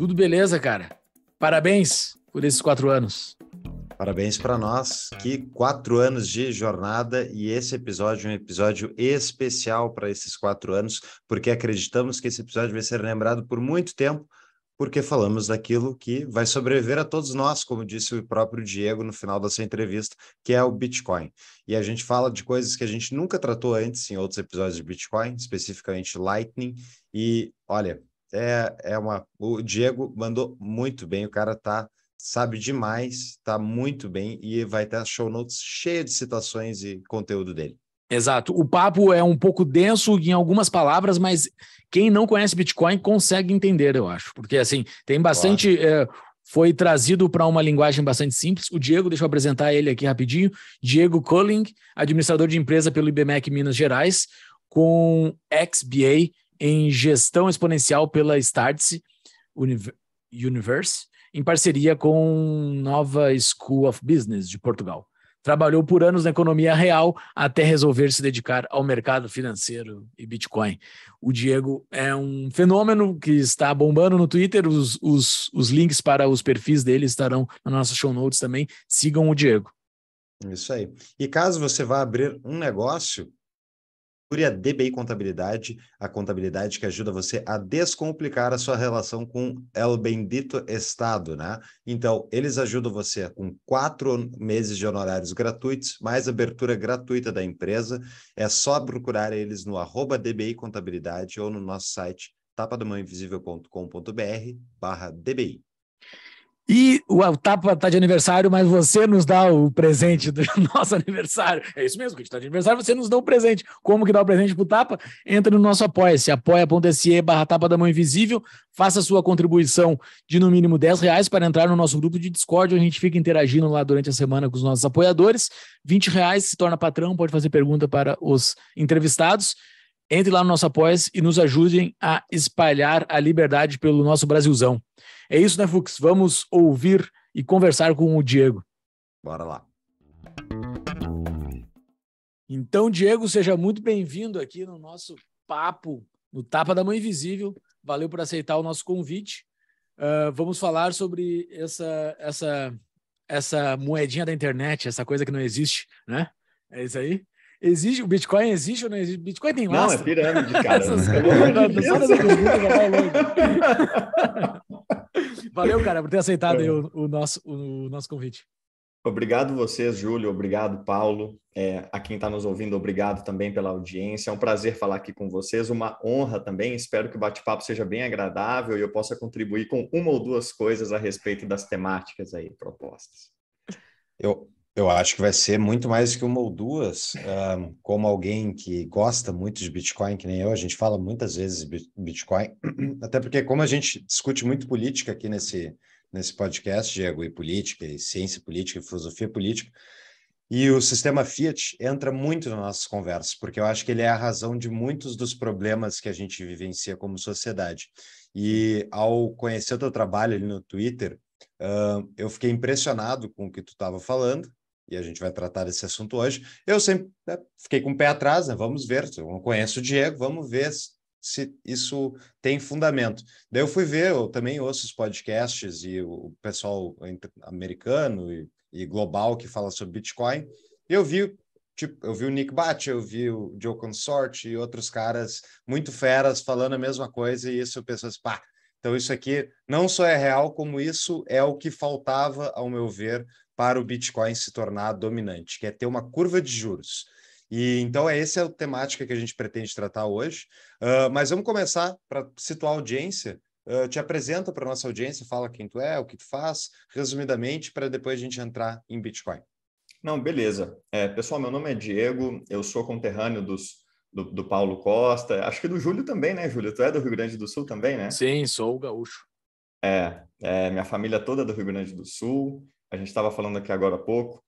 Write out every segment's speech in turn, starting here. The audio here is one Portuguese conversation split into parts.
Tudo beleza, cara. Parabéns por esses quatro anos. Parabéns para nós, que quatro anos de jornada e esse episódio é um episódio especial para esses quatro anos, porque acreditamos que esse episódio vai ser lembrado por muito tempo, porque falamos daquilo que vai sobreviver a todos nós, como disse o próprio Diego no final da sua entrevista, que é o Bitcoin. E a gente fala de coisas que a gente nunca tratou antes em outros episódios de Bitcoin, especificamente Lightning, e olha, é, é uma. O Diego mandou muito bem, o cara tá sabe demais, tá muito bem e vai ter show notes cheia de citações e conteúdo dele. Exato. O papo é um pouco denso em algumas palavras, mas quem não conhece Bitcoin consegue entender, eu acho. Porque, assim, tem bastante. Claro. É, foi trazido para uma linguagem bastante simples. O Diego, deixa eu apresentar ele aqui rapidinho. Diego Colling, administrador de empresa pelo IBMEC Minas Gerais, com XBA, em gestão exponencial pela Startse Universe, em parceria com Nova School of Business de Portugal. Trabalhou por anos na economia real até resolver se dedicar ao mercado financeiro e Bitcoin. O Diego é um fenômeno que está bombando no Twitter. Os, os, os links para os perfis dele estarão na nossa show notes também. Sigam o Diego. Isso aí. E caso você vá abrir um negócio, a DBI Contabilidade, a contabilidade que ajuda você a descomplicar a sua relação com El Bendito Estado, né? Então, eles ajudam você com quatro meses de honorários gratuitos, mais abertura gratuita da empresa. É só procurar eles no arroba DBI Contabilidade ou no nosso site tapadamãoinvisível.com.br barra DBI. E o Tapa está de aniversário, mas você nos dá o presente do nosso aniversário. É isso mesmo, que a gente está de aniversário, você nos dá o presente. Como que dá o presente para o Tapa? Entra no nosso apoia-se, apoia.se barra Tapa da Mão Invisível, faça sua contribuição de no mínimo 10 reais para entrar no nosso grupo de Discord, onde a gente fica interagindo lá durante a semana com os nossos apoiadores. 20 reais se torna patrão, pode fazer pergunta para os entrevistados. Entre lá no nosso apoia e nos ajudem a espalhar a liberdade pelo nosso Brasilzão. É isso, né, Fux? Vamos ouvir e conversar com o Diego. Bora lá. Então, Diego, seja muito bem-vindo aqui no nosso papo no Tapa da Mãe Invisível. Valeu por aceitar o nosso convite. Uh, vamos falar sobre essa, essa, essa moedinha da internet, essa coisa que não existe, né? É isso aí? Existe, o Bitcoin existe ou não existe? Bitcoin tem lastro. Não, é pirâmide, cara. Essas coisas, Valeu, cara, por ter aceitado é. o, o, nosso, o, o nosso convite. Obrigado vocês, Júlio. Obrigado, Paulo. É, a quem está nos ouvindo, obrigado também pela audiência. É um prazer falar aqui com vocês, uma honra também. Espero que o bate-papo seja bem agradável e eu possa contribuir com uma ou duas coisas a respeito das temáticas aí propostas. Eu, eu acho que vai ser muito mais que uma ou duas. Um, como alguém que gosta muito de Bitcoin, que nem eu, a gente fala muitas vezes Bitcoin, até porque, como a gente discute muito política aqui nesse, nesse podcast, Diego, e política, e ciência política, e filosofia política, e o sistema Fiat entra muito nas nossas conversas, porque eu acho que ele é a razão de muitos dos problemas que a gente vivencia como sociedade. E ao conhecer o teu trabalho ali no Twitter, Uh, eu fiquei impressionado com o que tu estava falando e a gente vai tratar desse assunto hoje. Eu sempre né, fiquei com o pé atrás, né? vamos ver, eu não conheço o Diego, vamos ver se isso tem fundamento. Daí eu fui ver, eu também ouço os podcasts e o pessoal americano e, e global que fala sobre Bitcoin, e eu vi Tipo, eu vi o Nick Bat, eu vi o Joe Consort e outros caras muito feras falando a mesma coisa, e isso eu assim pá, então isso aqui não só é real, como isso é o que faltava, ao meu ver, para o Bitcoin se tornar dominante, que é ter uma curva de juros. E então é essa é a temática que a gente pretende tratar hoje. Uh, mas vamos começar para situar a audiência. Uh, te apresenta para nossa audiência, fala quem tu é, o que tu faz, resumidamente, para depois a gente entrar em Bitcoin. Não, beleza. É, pessoal, meu nome é Diego, eu sou conterrâneo dos, do, do, Paulo Costa, acho que do Júlio também, né, Júlio? Tu é do Rio Grande do Sul também, né? Sim, sou gaúcho. É, é minha família toda é do Rio Grande do Sul a gente estava falando aqui agora há pouco,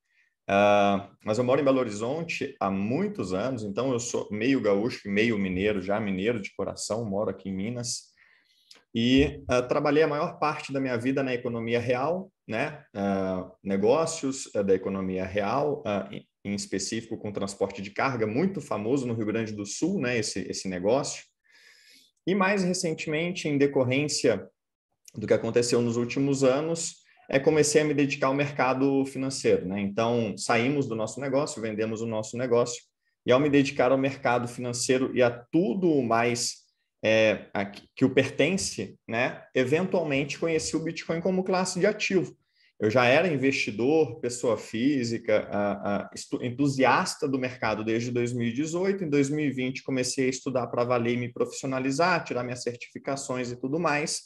uh, mas eu moro em Belo Horizonte há muitos anos, então eu sou meio gaúcho, meio mineiro, já mineiro de coração, moro aqui em Minas. E uh, trabalhei a maior parte da minha vida na economia real, né? Uh, negócios da economia real, em específico com transporte de carga, muito famoso no Rio Grande do Sul, né? Esse, esse negócio. E mais recentemente, em decorrência do que aconteceu nos últimos anos, é, comecei a me dedicar ao mercado financeiro. Né? Então, saímos do nosso negócio, vendemos o nosso negócio, e ao me dedicar ao mercado financeiro e a tudo mais é, a, que o pertence, né? eventualmente conheci o Bitcoin como classe de ativo. Eu já era investidor, pessoa física, a, a, entusiasta do mercado desde 2018. Em 2020, comecei a estudar para valer e me profissionalizar, tirar minhas certificações e tudo mais.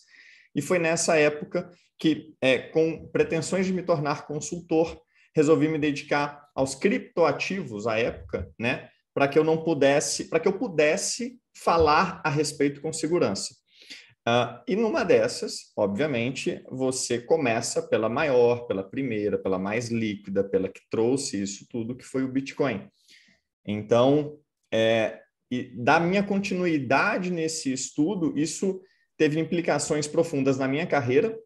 E foi nessa época que, é, com pretensões de me tornar consultor, resolvi me dedicar aos criptoativos à época, né? Para que eu não pudesse, para que eu pudesse falar a respeito com segurança. Uh, e numa dessas, obviamente, você começa pela maior, pela primeira, pela mais líquida, pela que trouxe isso tudo, que foi o Bitcoin. Então, é, da minha continuidade nesse estudo, isso teve implicações profundas na minha carreira,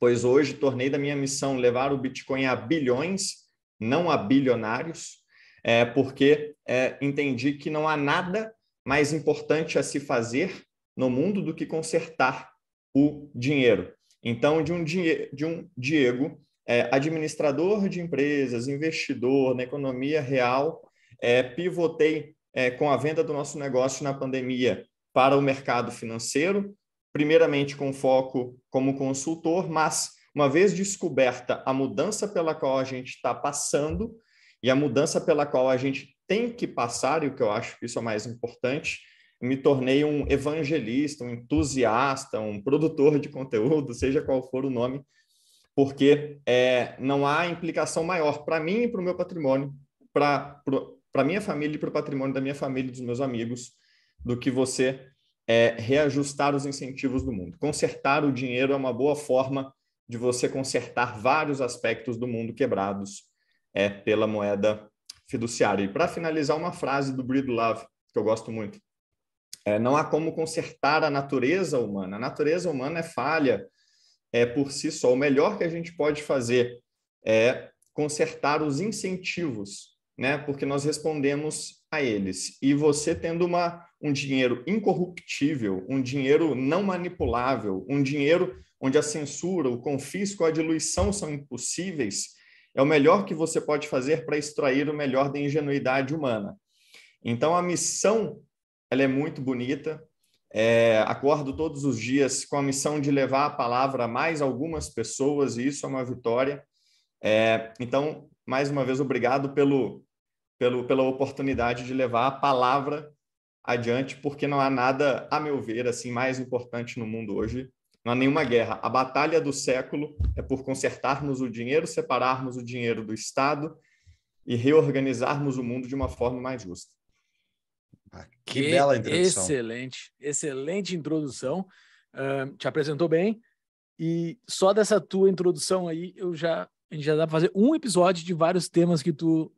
pois hoje tornei da minha missão levar o Bitcoin a bilhões, não a bilionários, é, porque é, entendi que não há nada mais importante a se fazer no mundo do que consertar o dinheiro. Então, de um, de um Diego, é, administrador de empresas, investidor na economia real, é, pivotei é, com a venda do nosso negócio na pandemia para o mercado financeiro, primeiramente com foco como consultor, mas uma vez descoberta a mudança pela qual a gente está passando e a mudança pela qual a gente tem que passar, e o que eu acho que isso é mais importante, me tornei um evangelista, um entusiasta, um produtor de conteúdo, seja qual for o nome, porque é, não há implicação maior para mim e para o meu patrimônio, para a minha família e para o patrimônio da minha família e dos meus amigos, do que você é reajustar os incentivos do mundo. Consertar o dinheiro é uma boa forma de você consertar vários aspectos do mundo quebrados é, pela moeda fiduciária. E para finalizar, uma frase do Breed que eu gosto muito. É, não há como consertar a natureza humana. A natureza humana é falha é, por si só. O melhor que a gente pode fazer é consertar os incentivos, né? porque nós respondemos a eles. E você tendo uma, um dinheiro incorruptível, um dinheiro não manipulável, um dinheiro onde a censura, o confisco, a diluição são impossíveis, é o melhor que você pode fazer para extrair o melhor da ingenuidade humana. Então, a missão ela é muito bonita. É, acordo todos os dias com a missão de levar a palavra a mais algumas pessoas, e isso é uma vitória. É, então, mais uma vez, obrigado pelo, pelo, pela oportunidade de levar a palavra adiante, porque não há nada, a meu ver, assim mais importante no mundo hoje. Não há nenhuma guerra. A batalha do século é por consertarmos o dinheiro, separarmos o dinheiro do Estado e reorganizarmos o mundo de uma forma mais justa. Ah, que, que, bela introdução. Excelente, excelente introdução. Uh, te apresentou bem. E só dessa tua introdução aí, eu já, a gente já dá para fazer um episódio de vários temas que tu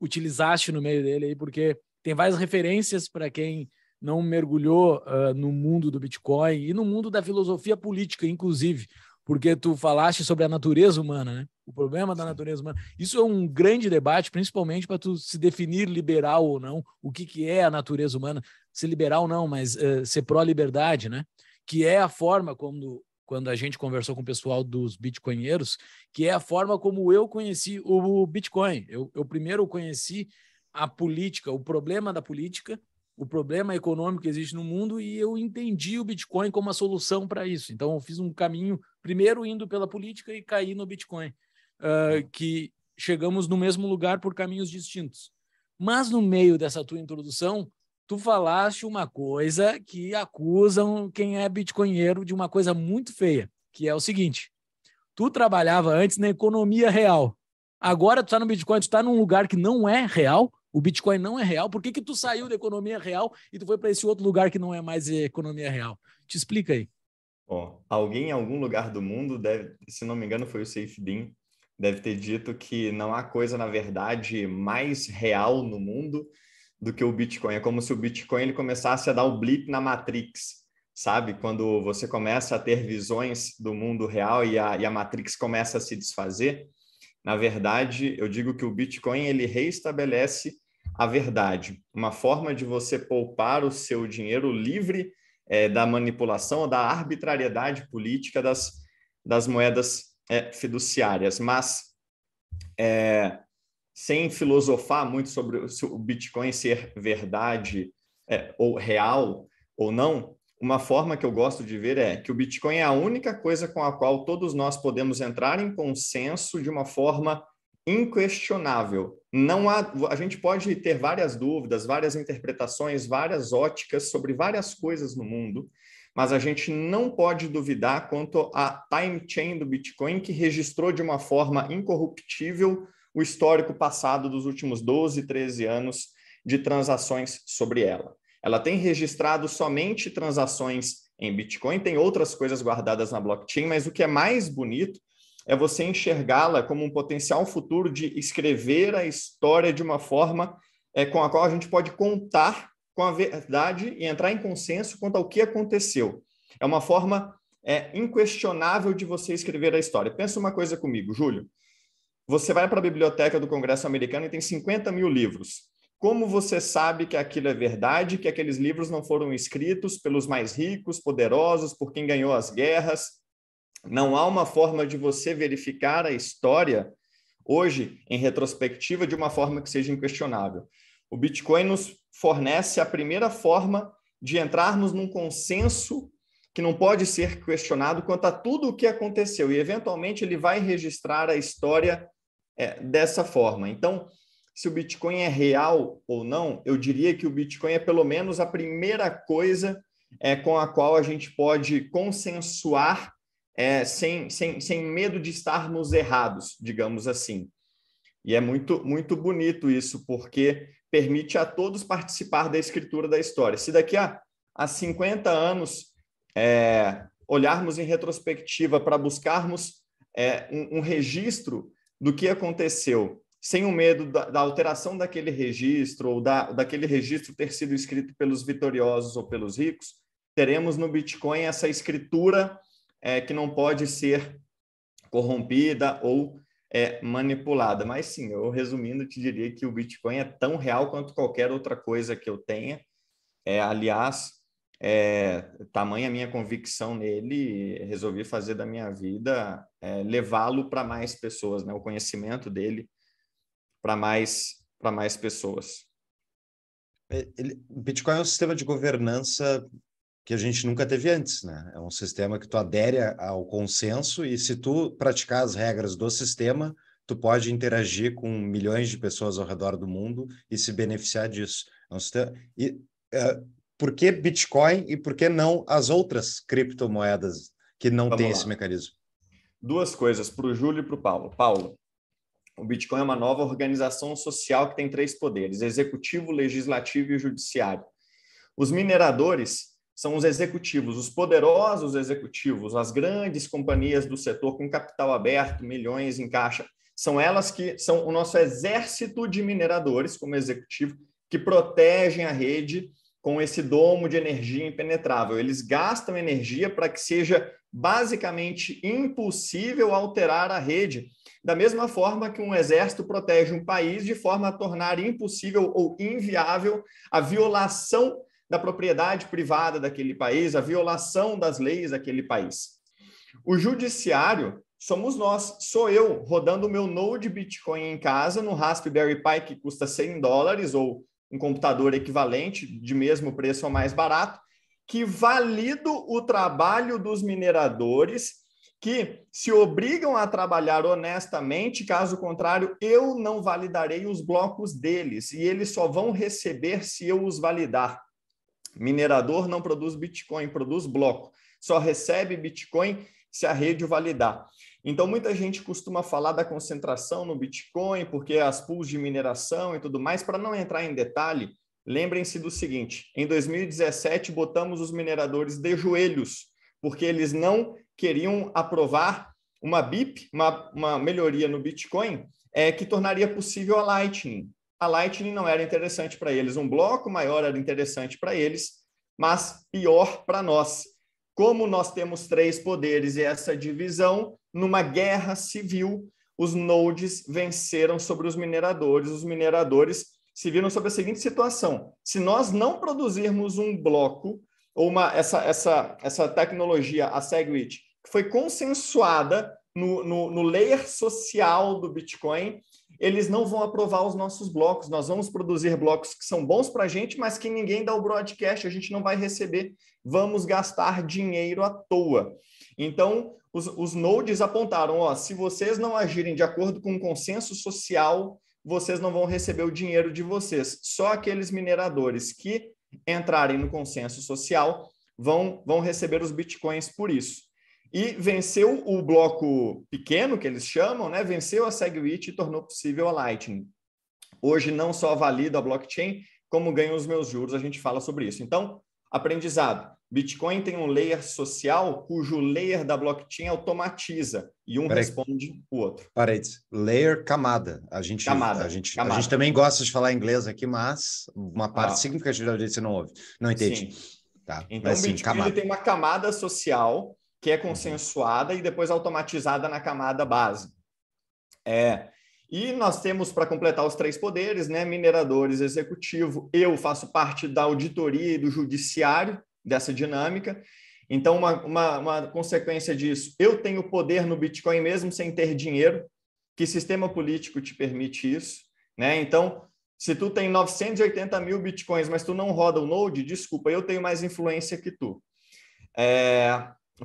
utilizaste no meio dele aí, porque tem várias referências para quem não mergulhou uh, no mundo do Bitcoin e no mundo da filosofia política, inclusive, porque tu falaste sobre a natureza humana, né? O problema da natureza humana. Isso é um grande debate, principalmente para tu se definir liberal ou não, o que, que é a natureza humana, ser liberal não, mas uh, ser pró-liberdade, né? Que é a forma como quando a gente conversou com o pessoal dos bitcoinheiros, que é a forma como eu conheci o Bitcoin. Eu, eu primeiro conheci a política, o problema da política, o problema econômico que existe no mundo e eu entendi o Bitcoin como a solução para isso. Então, eu fiz um caminho, primeiro indo pela política e caí no Bitcoin, uh, que chegamos no mesmo lugar por caminhos distintos. Mas no meio dessa tua introdução, tu falaste uma coisa que acusam quem é bitcoinheiro de uma coisa muito feia, que é o seguinte: tu trabalhava antes na economia real. Agora tu está no Bitcoin, tu está num lugar que não é real, o Bitcoin não é real. Por que, que tu saiu da economia real e tu foi para esse outro lugar que não é mais economia real? Te explica aí. Bom, alguém em algum lugar do mundo deve, se não me engano, foi o Safe Bean, deve ter dito que não há coisa, na verdade, mais real no mundo do que o Bitcoin. É como se o Bitcoin ele começasse a dar o blip na Matrix, sabe? Quando você começa a ter visões do mundo real e a, e a Matrix começa a se desfazer. Na verdade, eu digo que o Bitcoin ele reestabelece a verdade, uma forma de você poupar o seu dinheiro livre é, da manipulação ou da arbitrariedade política das, das moedas é, fiduciárias. Mas é, sem filosofar muito sobre se o Bitcoin ser verdade é, ou real ou não, uma forma que eu gosto de ver é que o Bitcoin é a única coisa com a qual todos nós podemos entrar em consenso de uma forma inquestionável. Não há, a gente pode ter várias dúvidas, várias interpretações, várias óticas sobre várias coisas no mundo, mas a gente não pode duvidar quanto à time chain do Bitcoin que registrou de uma forma incorruptível o histórico passado dos últimos 12, 13 anos de transações sobre ela. Ela tem registrado somente transações em Bitcoin, tem outras coisas guardadas na blockchain, mas o que é mais bonito é você enxergá-la como um potencial futuro de escrever a história de uma forma é, com a qual a gente pode contar com a verdade e entrar em consenso quanto ao que aconteceu. É uma forma é, inquestionável de você escrever a história. Pensa uma coisa comigo, Júlio. Você vai para a biblioteca do Congresso americano e tem 50 mil livros. Como você sabe que aquilo é verdade, que aqueles livros não foram escritos pelos mais ricos, poderosos, por quem ganhou as guerras? Não há uma forma de você verificar a história hoje, em retrospectiva, de uma forma que seja inquestionável. O Bitcoin nos fornece a primeira forma de entrarmos num consenso que não pode ser questionado quanto a tudo o que aconteceu. E, eventualmente, ele vai registrar a história é, dessa forma. Então, se o Bitcoin é real ou não, eu diria que o Bitcoin é pelo menos a primeira coisa é, com a qual a gente pode consensuar é, sem, sem, sem medo de estarmos errados, digamos assim. E é muito, muito bonito isso, porque permite a todos participar da escritura da história. Se daqui a, a 50 anos é, olharmos em retrospectiva para buscarmos é, um, um registro do que aconteceu, sem o medo da, da alteração daquele registro ou da, daquele registro ter sido escrito pelos vitoriosos ou pelos ricos, teremos no Bitcoin essa escritura é, que não pode ser corrompida ou é, manipulada. Mas sim, eu resumindo, te diria que o Bitcoin é tão real quanto qualquer outra coisa que eu tenha. É, aliás, é, tamanha a minha convicção nele, resolvi fazer da minha vida é, levá-lo para mais pessoas, né? o conhecimento dele para mais, para mais pessoas. É, ele, Bitcoin é um sistema de governança que a gente nunca teve antes, né? É um sistema que tu adere ao consenso e se tu praticar as regras do sistema, tu pode interagir com milhões de pessoas ao redor do mundo e se beneficiar disso. É um sistema... E, é, por que Bitcoin e por que não as outras criptomoedas que não Vamos têm lá. esse mecanismo? Duas coisas para o Júlio e para o Paulo. Paulo, o Bitcoin é uma nova organização social que tem três poderes: executivo, legislativo e judiciário. Os mineradores são os executivos, os poderosos executivos, as grandes companhias do setor com capital aberto, milhões em caixa. São elas que são o nosso exército de mineradores, como executivo, que protegem a rede com esse domo de energia impenetrável. Eles gastam energia para que seja basicamente impossível alterar a rede, da mesma forma que um exército protege um país de forma a tornar impossível ou inviável a violação da propriedade privada daquele país, a violação das leis daquele país. O judiciário somos nós, sou eu rodando o meu node Bitcoin em casa no Raspberry Pi que custa 100 dólares ou um computador equivalente, de mesmo preço ou mais barato, que valido o trabalho dos mineradores que se obrigam a trabalhar honestamente, caso contrário, eu não validarei os blocos deles e eles só vão receber se eu os validar. Minerador não produz Bitcoin, produz bloco. Só recebe Bitcoin se a rede o validar. Então, muita gente costuma falar da concentração no Bitcoin, porque as pools de mineração e tudo mais. Para não entrar em detalhe, lembrem-se do seguinte: em 2017, botamos os mineradores de joelhos, porque eles não queriam aprovar uma BIP, uma, uma melhoria no Bitcoin, é, que tornaria possível a Lightning. A Lightning não era interessante para eles, um bloco maior era interessante para eles, mas pior para nós. Como nós temos três poderes e essa divisão, numa guerra civil, os nodes venceram sobre os mineradores. Os mineradores se viram sobre a seguinte situação: se nós não produzirmos um bloco ou uma, essa, essa, essa tecnologia, a SegWit, que foi consensuada no, no, no layer social do Bitcoin, eles não vão aprovar os nossos blocos. Nós vamos produzir blocos que são bons para a gente, mas que ninguém dá o broadcast, a gente não vai receber. Vamos gastar dinheiro à toa. Então, os, os nodes apontaram: ó, se vocês não agirem de acordo com o consenso social, vocês não vão receber o dinheiro de vocês. Só aqueles mineradores que entrarem no consenso social vão, vão receber os bitcoins por isso. E venceu o bloco pequeno, que eles chamam, né? venceu a SegWit e tornou possível a Lightning. Hoje não só valido a blockchain, como ganho os meus juros, a gente fala sobre isso. Então, aprendizado. Bitcoin tem um layer social cujo layer da blockchain automatiza e um Peraí. responde o outro. Parênteses. Layer camada. A gente, camada. A, gente, camada. a gente também gosta de falar inglês aqui, mas uma ah. parte ah. significativa disso você não ouve, não entende. Sim. Tá. Então, mas, o Bitcoin sim, tem uma camada social que é uhum. consensuada uhum. e depois automatizada na camada base. É. E nós temos, para completar os três poderes, né, mineradores, executivo, eu faço parte da auditoria e do judiciário, dessa dinâmica. Então, uma, uma, uma consequência disso, eu tenho poder no Bitcoin mesmo sem ter dinheiro. Que sistema político te permite isso? Né? Então, se tu tem 980 mil bitcoins, mas tu não roda o Node, desculpa, eu tenho mais influência que tu. É,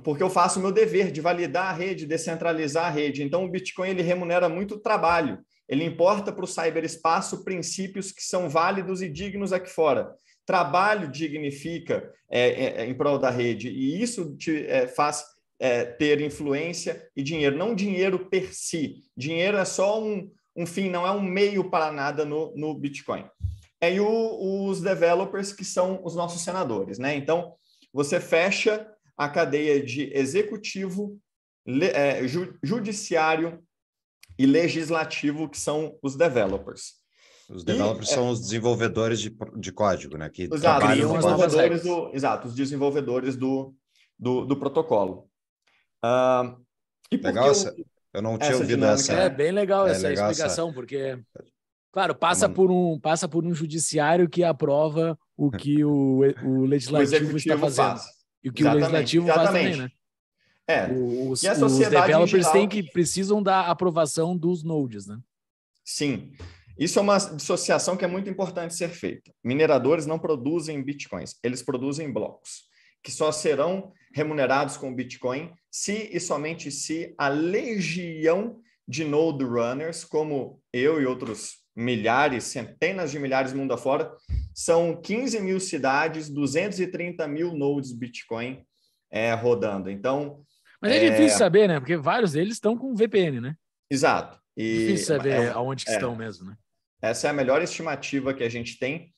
porque eu faço o meu dever de validar a rede, descentralizar a rede. Então, o Bitcoin ele remunera muito trabalho. Ele importa para o cyberespaço princípios que são válidos e dignos aqui fora. Trabalho dignifica é, é, é, em prol da rede, e isso te é, faz é, ter influência e dinheiro, não dinheiro per si. Dinheiro é só um, um fim, não é um meio para nada no, no Bitcoin. É, e o, os developers, que são os nossos senadores. Né? Então, você fecha a cadeia de executivo, le, é, ju, judiciário e legislativo, que são os developers. Os developers e, é são é... os desenvolvedores de, de código, né? Que exato, os desenvolvedores do, exato, os desenvolvedores do, do, do protocolo. Uh, legal essa, eu, eu não tinha ouvido dinâmica, essa. É bem legal é essa legal explicação, essa... porque, é claro, passa, Uma... por um, passa por um judiciário que aprova o que o, o legislativo o está fazendo. Faz. E o que exatamente, o legislativo exatamente. faz também, né? É. Os, e a sociedade os developers geral... têm que precisam da aprovação dos nodes, né? Sim. Isso é uma dissociação que é muito importante ser feita. Mineradores não produzem bitcoins, eles produzem blocos, que só serão remunerados com Bitcoin se e somente se a legião de node runners, como eu e outros milhares, centenas de milhares mundo afora, são 15 mil cidades, 230 mil nodes Bitcoin é, rodando. Então. Mas é, é difícil saber, né? Porque vários deles estão com VPN, né? Exato. E, Difícil saber é, aonde que é, estão mesmo, né? Essa é a melhor estimativa que a gente tem.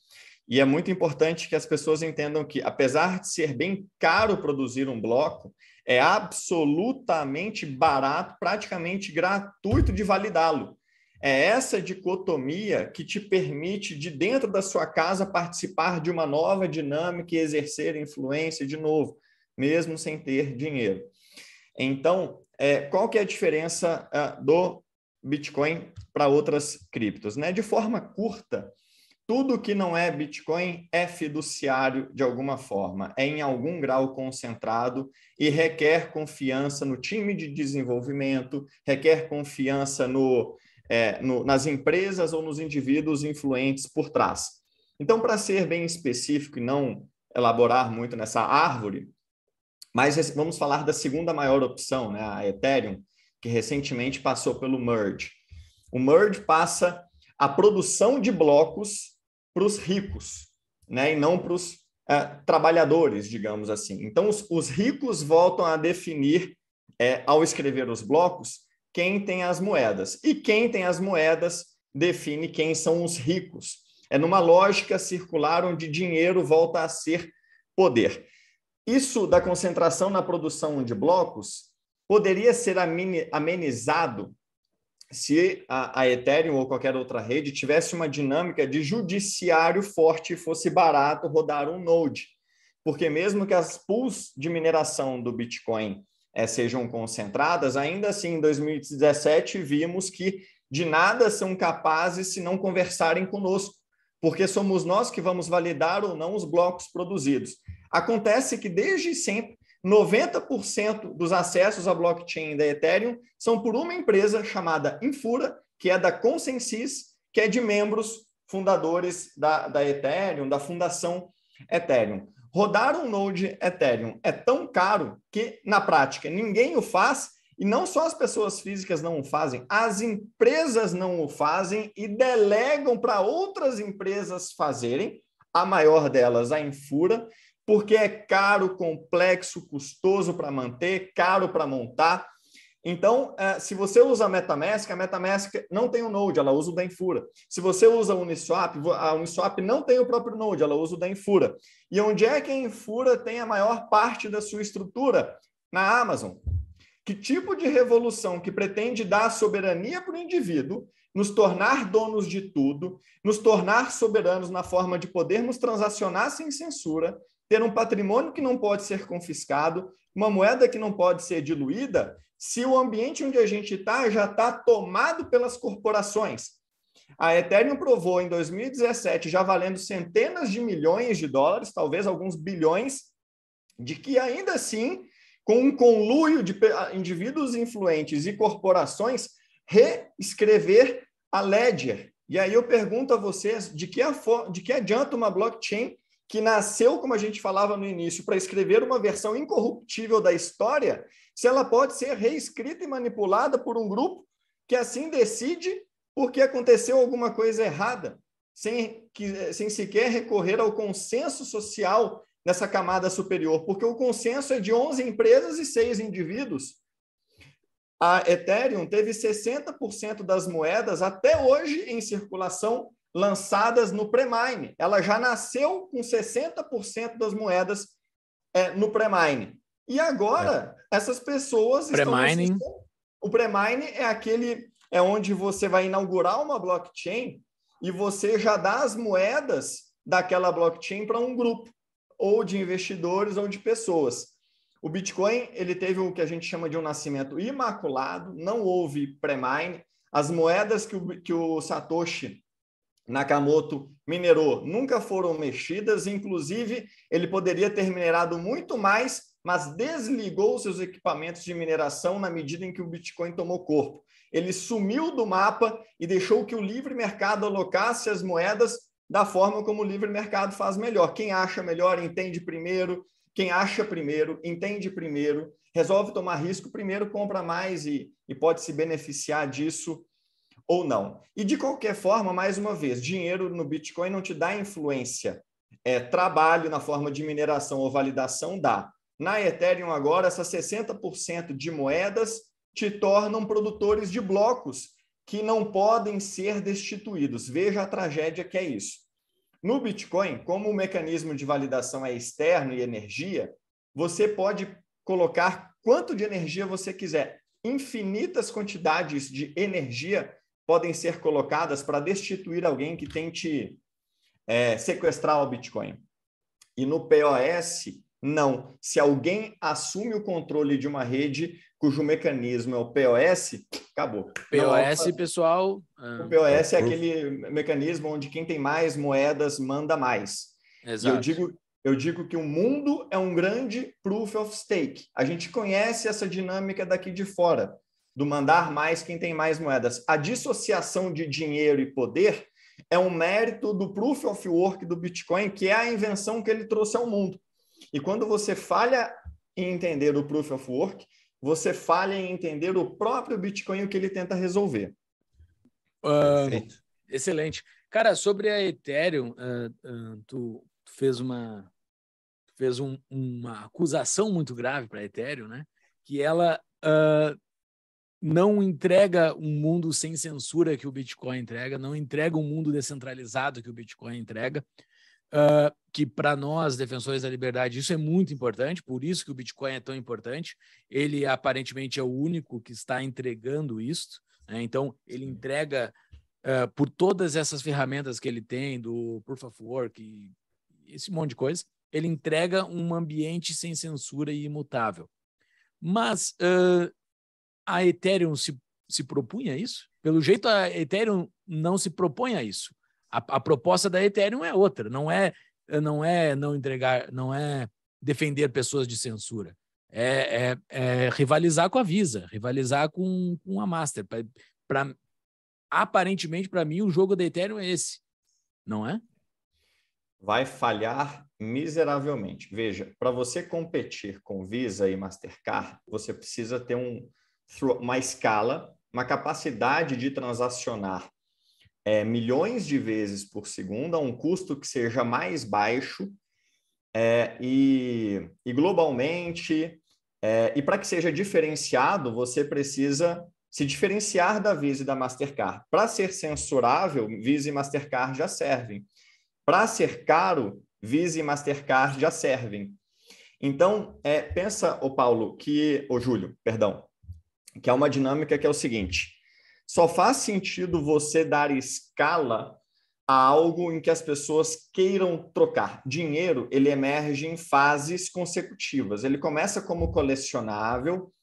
E é muito importante que as pessoas entendam que, apesar de ser bem caro produzir um bloco, é absolutamente barato, praticamente gratuito de validá-lo. É essa dicotomia que te permite, de dentro da sua casa, participar de uma nova dinâmica e exercer influência de novo, mesmo sem ter dinheiro. Então, é, qual que é a diferença ah, do Bitcoin para outras criptos. Né? De forma curta, tudo que não é Bitcoin é fiduciário de alguma forma, é em algum grau concentrado e requer confiança no time de desenvolvimento, requer confiança no, é, no nas empresas ou nos indivíduos influentes por trás. Então, para ser bem específico e não elaborar muito nessa árvore, mas vamos falar da segunda maior opção, né, a Ethereum, que recentemente passou pelo merge. O merge passa a produção de blocos para os ricos, né, e não para os uh, eh, trabalhadores, digamos assim. Então, os, os ricos voltam a definir, é, ao escrever os blocos, quem tem as moedas. E quem tem as moedas define quem são os ricos. É numa lógica circular onde dinheiro volta a ser poder. Isso da concentração na produção de blocos poderia ser amenizado se a, Ethereum ou qualquer outra rede tivesse uma dinâmica de judiciário forte e fosse barato rodar um node. Porque mesmo que as pools de mineração do Bitcoin é, sejam concentradas, ainda assim em 2017 vimos que de nada são capazes se não conversarem conosco, porque somos nós que vamos validar ou não os blocos produzidos. Acontece que desde sempre 90% dos acessos à blockchain da Ethereum são por uma empresa chamada Infura, que é da Consensys, que é de membros fundadores da, da Ethereum, da fundação Ethereum. Rodar um node Ethereum é tão caro que, na prática, ninguém o faz, e não só as pessoas físicas não o fazem, as empresas não o fazem e delegam para outras empresas fazerem, a maior delas, a Infura, porque é caro, complexo, custoso para manter, caro para montar. Então, eh, se você usa a MetaMask, a MetaMask não tem o Node, ela usa o da Infura. Se você usa o Uniswap, a Uniswap não tem o próprio Node, ela usa o da Infura. E onde é que a Infura tem a maior parte da sua estrutura? Na Amazon. Que tipo de revolução que pretende dar soberania para o indivíduo, nos tornar donos de tudo, nos tornar soberanos na forma de podermos transacionar sem censura, ter um patrimônio que não pode ser confiscado, uma moeda que não pode ser diluída, se o ambiente onde a gente está já está tomado pelas corporações. A Ethereum provou em 2017, já valendo centenas de milhões de dólares, talvez alguns bilhões, de que ainda assim, com um conluio de indivíduos influentes e corporações, reescrever a Ledger. E aí eu pergunto a vocês, de que, de que adianta uma blockchain que nasceu, como a gente falava no início, para escrever uma versão incorruptível da história, se ela pode ser reescrita e manipulada por um grupo que assim decide porque aconteceu alguma coisa errada, sem, que, sem sequer recorrer ao consenso social nessa camada superior, porque o consenso é de 11 empresas e 6 indivíduos. A Ethereum teve 60% das moedas até hoje em circulação lançadas no pre-mine. Ela já nasceu com 60% das moedas é, no pre-mine. E agora, é. essas pessoas. Pre-mining. O pre-mine é aquele. É onde você vai inaugurar uma blockchain e você já dá as moedas daquela blockchain para um grupo, ou de investidores, ou de pessoas. O Bitcoin ele teve o que a gente chama de um nascimento imaculado, não houve pre-mine. As moedas que o, que o Satoshi Nakamoto minerou nunca foram mexidas, inclusive ele poderia ter minerado muito mais, mas desligou seus equipamentos de mineração na medida em que o Bitcoin tomou corpo. Ele sumiu do mapa e deixou que o livre mercado alocasse as moedas da forma como o livre mercado faz melhor. Quem acha melhor entende primeiro, quem acha primeiro entende primeiro, resolve tomar risco primeiro, compra mais e, e pode se beneficiar disso ou não. E de qualquer forma, mais uma vez, dinheiro no Bitcoin não te dá influência. É, trabalho na forma de mineração ou validação dá. Na Ethereum agora, essas 60% de moedas te tornam produtores de blocos que não podem ser destituídos. Veja a tragédia que é isso. No Bitcoin, como o mecanismo de validação é externo e energia, você pode colocar quanto de energia você quiser, infinitas quantidades de energia podem ser colocadas para destituir alguém que tente é, sequestrar o Bitcoin. E no POS, não. Se alguém assume o controle de uma rede cujo mecanismo é o POS, acabou. POS, não, é pessoal. O ah. POS é aquele mecanismo onde quem tem mais moedas manda mais. Exato. E eu digo, eu digo que o mundo é um grande proof of stake. A gente conhece essa dinâmica daqui de fora do mandar mais quem tem mais moedas. A dissociação de dinheiro e poder é um mérito do proof of work do Bitcoin, que é a invenção que ele trouxe ao mundo. E quando você falha em entender o proof of work, você falha em entender o próprio Bitcoin o que ele tenta resolver. Uh, excelente. Cara, sobre a Ethereum, uh, ah, uh, ah, tu, tu, fez uma fez um, uma acusação muito grave para a Ethereum, né? Que ela não entrega um mundo sem censura que o Bitcoin entrega, não entrega um mundo descentralizado que o Bitcoin entrega, uh, que para nós, defensores da liberdade, isso é muito importante, por isso que o Bitcoin é tão importante. Ele aparentemente é o único que está entregando isso, né? então ele entrega uh, por todas essas ferramentas que ele tem, do Proof of Work, esse monte de coisa, ele entrega um ambiente sem censura e imutável. Mas uh, a Ethereum se, se propunha a isso? Pelo jeito, a Ethereum não se propõe a isso. A, a, proposta da Ethereum é outra, não é não é não entregar, não é defender pessoas de censura. É, é, é rivalizar com a Visa, rivalizar com, com a Master. Pra, pra aparentemente, para mim, o jogo da Ethereum é esse, não é? Vai falhar miseravelmente. Veja, para você competir com Visa e Mastercard, você precisa ter um, uma escala, uma capacidade de transacionar é, milhões de vezes por segundo a um custo que seja mais baixo é, e, e, globalmente. É, e para que seja diferenciado, você precisa se diferenciar da Visa e da Mastercard. Para ser censurável, Visa e Mastercard já servem. Para ser caro, Visa e Mastercard já servem. Então, é, pensa, o Paulo, que. o Júlio, perdão, que é uma dinâmica que é o seguinte: só faz sentido você dar escala a algo em que as pessoas queiram trocar. Dinheiro, ele emerge em fases consecutivas. Ele começa como colecionável,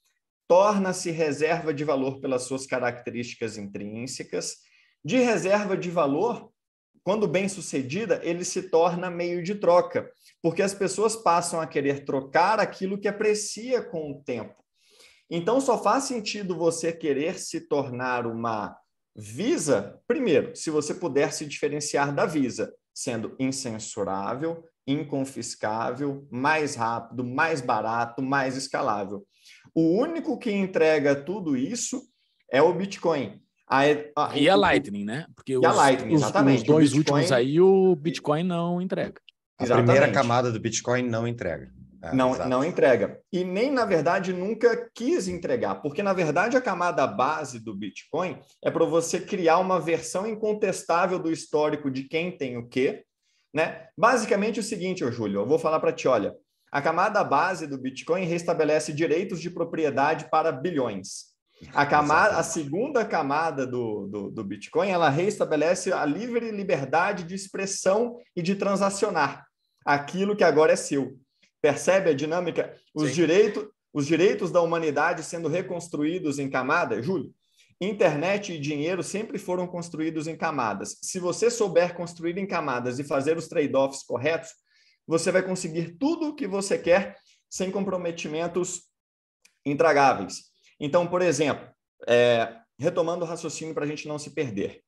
torna-se reserva de valor pelas suas características intrínsecas. De reserva de valor, quando bem-sucedida, ele se torna meio de troca, porque as pessoas passam a querer trocar aquilo que aprecia com o tempo. Então, só faz sentido você querer se tornar uma Visa, primeiro, se você puder se diferenciar da Visa, sendo incensurável, inconfiscável, mais rápido, mais barato, mais escalável. O único que entrega tudo isso é o Bitcoin. A, a, e a Lightning, né? Porque os, Lightning, os, os dois Bitcoin... últimos aí o Bitcoin não entrega. A primeira camada do Bitcoin não entrega. É, não, não entrega. E nem, na verdade, nunca quis entregar, porque, na verdade, a camada base do Bitcoin é para você criar uma versão incontestável do histórico de quem tem o quê. Né? Basicamente o seguinte, ô Júlio, eu vou falar para ti, olha, a camada base do Bitcoin restabelece direitos de propriedade para bilhões. A, camada, a segunda camada do, do, do Bitcoin, ela restabelece a livre liberdade de expressão e de transacionar aquilo que agora é seu. Percebe a dinâmica? Os, direito, os direitos da humanidade sendo reconstruídos em camada, Júlio? Internet e dinheiro sempre foram construídos em camadas. Se você souber construir em camadas e fazer os trade-offs corretos, você vai conseguir tudo o que você quer sem comprometimentos intragáveis. Então, por exemplo, é, retomando o raciocínio para a gente não se perder.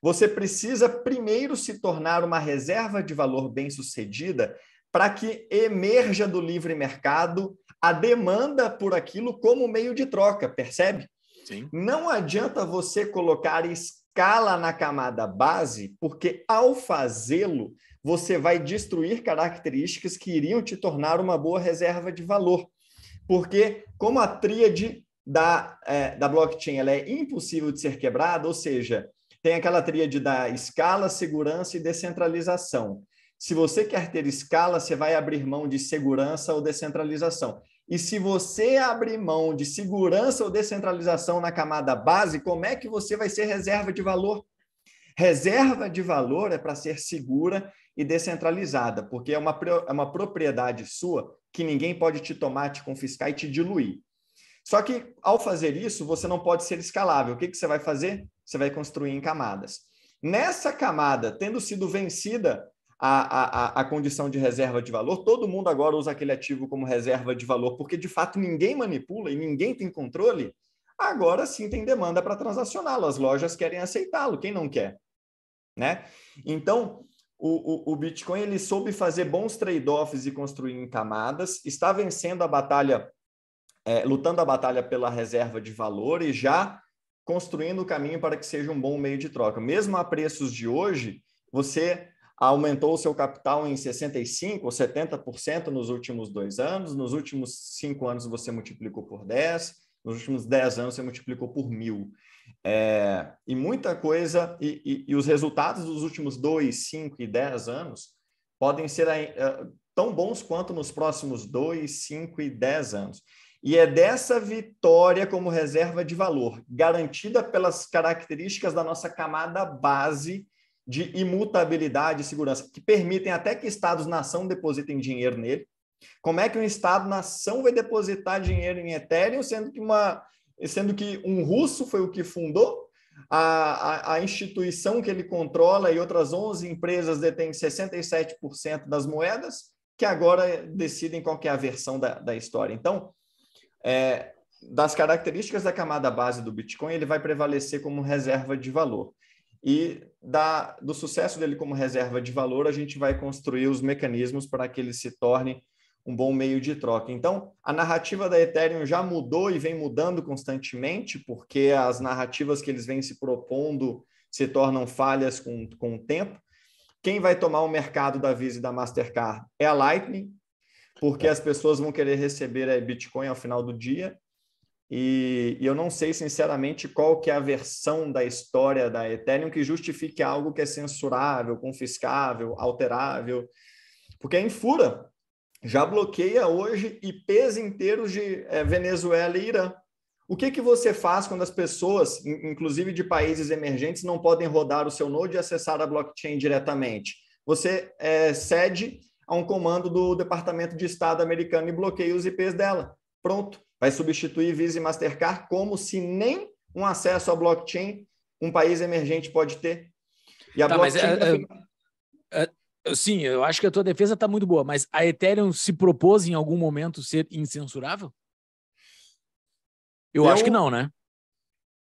Você precisa primeiro se tornar uma reserva de valor bem-sucedida para que emerja do livre mercado a demanda por aquilo como meio de troca, percebe? Sim. Não adianta você colocar escala na camada base, porque ao fazê-lo, você vai destruir características que iriam te tornar uma boa reserva de valor. Porque, como a tríade da, é, da blockchain ela é impossível de ser quebrada, ou seja, tem aquela tríade da escala, segurança e descentralização. Se você quer ter escala, você vai abrir mão de segurança ou descentralização. E se você abrir mão de segurança ou descentralização na camada base, como é que você vai ser reserva de valor? Reserva de valor é para ser segura e descentralizada, porque é uma, é uma propriedade sua que ninguém pode te tomar, te confiscar e te diluir. Só que, ao fazer isso, você não pode ser escalável. O que, que você vai fazer? Você vai construir em camadas. Nessa camada, tendo sido vencida a, a, a condição de reserva de valor, todo mundo agora usa aquele ativo como reserva de valor, porque de fato ninguém manipula e ninguém tem controle, agora sim tem demanda para transacioná-lo. As lojas querem aceitá-lo, quem não quer? Né? Então, o, o, o Bitcoin ele soube fazer bons trade-offs e construir em camadas, está vencendo a batalha, é, lutando a batalha pela reserva de valor e já construindo o caminho para que seja um bom meio de troca. Mesmo a preços de hoje, você aumentou o seu capital em 65% ou 70% nos últimos dois anos, nos últimos cinco anos você multiplicou por 10%, nos últimos 10 anos você multiplicou por mil. É, e muita coisa, e, e, e, os resultados dos últimos 2, 5 e 10 anos podem ser uh, tão bons quanto nos próximos 2, 5 e 10 anos. E é dessa vitória como reserva de valor, garantida pelas características da nossa camada base de imutabilidade e segurança, que permitem até que Estados-nação depositem dinheiro nele. Como é que um Estado-nação vai depositar dinheiro em Ethereum, sendo que, uma, sendo que um russo foi o que fundou? A, a, a instituição que ele controla e outras 11 empresas detêm 67% das moedas, que agora decidem qual é a versão da, da história. Então, é, das características da camada base do Bitcoin, ele vai prevalecer como reserva de valor e da, do sucesso dele como reserva de valor, a gente vai construir os mecanismos para que ele se torne um bom meio de troca. Então, a narrativa da Ethereum já mudou e vem mudando constantemente, porque as narrativas que eles vêm se propondo se tornam falhas com, com o tempo. Quem vai tomar o mercado da Visa e da Mastercard é a Lightning, porque é. as pessoas vão querer receber é, Bitcoin ao final do dia. E, e, eu não sei, sinceramente, qual que é a versão da história da Ethereum que justifique algo que é censurável, confiscável, alterável. Porque a é Infura já bloqueia hoje IPs inteiros de é, Venezuela e Irã. O que, que você faz quando as pessoas, inclusive de países emergentes, não podem rodar o seu node e acessar a blockchain diretamente? Você é, cede a um comando do Departamento de Estado americano e bloqueia os IPs dela. Pronto vai substituir Visa e Mastercard como se nem um acesso à blockchain um país emergente pode ter. E a tá, blockchain... Mas, é, tá é, uh, é, sim, eu acho que a tua defesa está muito boa, mas a Ethereum se propôs em algum momento ser incensurável? Eu, eu... acho que não, né?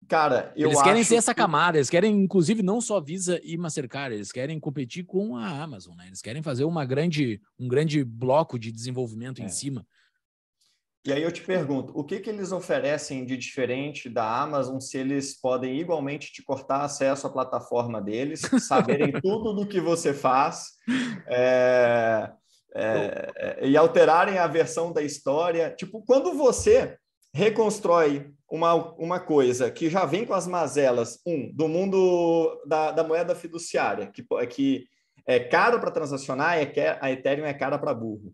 Cara, eu Eles querem ser essa que... camada, eles querem, inclusive, não só Visa e Mastercard, eles querem competir com a Amazon, né? Eles querem fazer uma grande, um grande bloco de desenvolvimento é. em cima. E aí eu te pergunto, o que, que eles oferecem de diferente da Amazon se eles podem igualmente te cortar acesso à plataforma deles, saberem tudo do que você faz é, é, é, e alterarem a versão da história? Tipo, quando você reconstrói uma, uma coisa que já vem com as mazelas, um, do mundo da, da moeda fiduciária, que, é que é cara para transacionar, é, que a Ethereum é cara para burro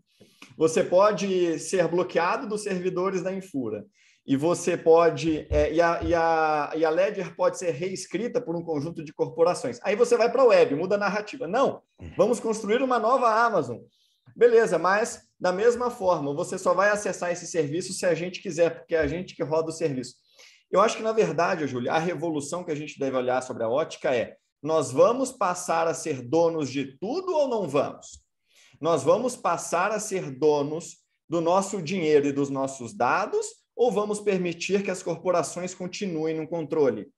você pode ser bloqueado dos servidores da Infura. E você pode. É, e, a, e, a, e a Ledger pode ser reescrita por um conjunto de corporações. Aí você vai para a web, muda a narrativa. Não, vamos construir uma nova Amazon. Beleza, mas da mesma forma, você só vai acessar esse serviço se a gente quiser, porque é a gente que roda o serviço. Eu acho que, na verdade, Júlia, a revolução que a gente deve olhar sobre a ótica é: nós vamos passar a ser donos de tudo ou não vamos? Nós vamos passar a ser donos do nosso dinheiro e dos nossos dados ou vamos permitir que as corporações continuem no controle?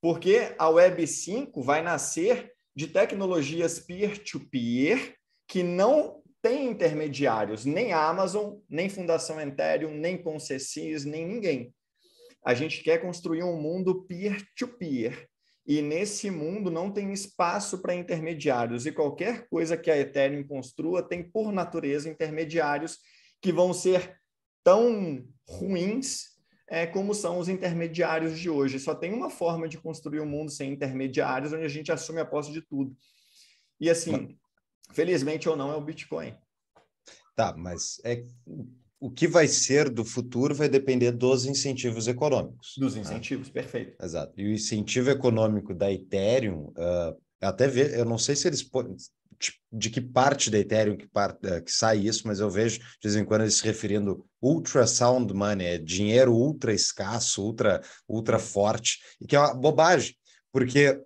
Porque a Web 5 vai nascer de tecnologias peer-to-peer que não têm intermediários, nem Amazon, nem Fundação Ethereum, nem Concessis, nem ninguém. A gente quer construir um mundo peer-to-peer. -peer. E nesse mundo não tem espaço para intermediários. E qualquer coisa que a Ethereum construa tem, por natureza, intermediários que vão ser tão ruins é, como são os intermediários de hoje. Só tem uma forma de construir um mundo sem intermediários, onde a gente assume a posse de tudo. E assim, tá. felizmente ou não, é o Bitcoin. Tá, mas é o que vai ser do futuro vai depender dos incentivos econômicos. Dos né? incentivos, né? perfeito. Exato. E o incentivo econômico da Ethereum, uh, até ver, eu não sei se eles de que parte da Ethereum que, part, uh, eh, que sai isso, mas eu vejo de vez em quando eles se referindo ultrasound money, é dinheiro ultra escasso, ultra, ultra forte, e que é uma bobagem, porque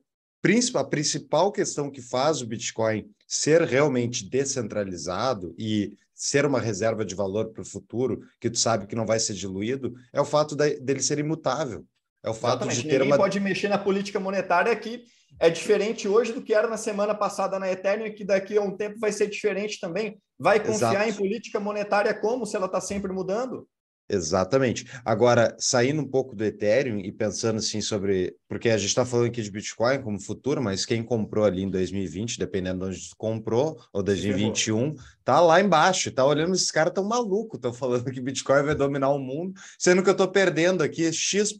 a principal questão que faz o Bitcoin ser realmente descentralizado e ser uma reserva de valor para o futuro, que tu sabe que não vai ser diluído, é o fato dele ser imutável. É o fato Exatamente. de ter Ninguém uma... pode mexer na política monetária que é diferente hoje do que era na semana passada na Ethereum e que daqui a um tempo vai ser diferente também. Vai confiar Exato. em política monetária como se ela está sempre mudando? Exatamente. Agora, saindo um pouco do Ethereum e pensando assim sobre. Porque a gente está falando aqui de Bitcoin como futuro, mas quem comprou ali em 2020, dependendo de onde tu comprou, ou 2021, tá lá embaixo, tá olhando, esses caras tão maluco, estão falando que Bitcoin vai dominar o mundo, sendo que eu estou perdendo aqui X%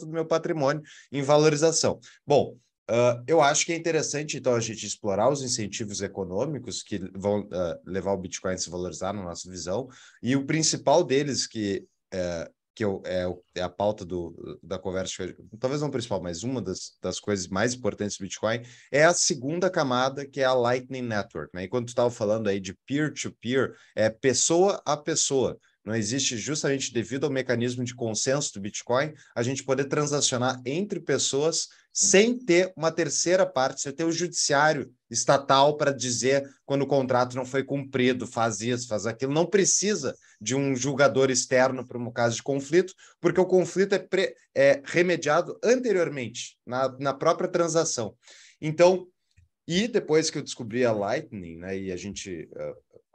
do meu patrimônio em valorização. Bom, Uh, eu acho que é interessante, então, a gente explorar os incentivos econômicos que vão uh, levar o Bitcoin a se valorizar, na nossa visão, e o principal deles, que é, que eu, é, é, a pauta do, da conversa, talvez não principal, mas uma das, das coisas mais importantes do Bitcoin, é a segunda camada, que é a Lightning Network. Né? enquanto tu estava falando aí de peer-to-peer, -peer, é pessoa a pessoa. Não existe justamente devido ao mecanismo de consenso do Bitcoin, a gente poder transacionar entre pessoas sem ter uma terceira parte, sem ter o judiciário estatal para dizer quando o contrato não foi cumprido, faz isso, faz aquilo. Não precisa de um julgador externo para um caso de conflito, porque o conflito é, pre, é remediado anteriormente, na, na própria transação. Então, e depois que eu descobri a Lightning, né, e a gente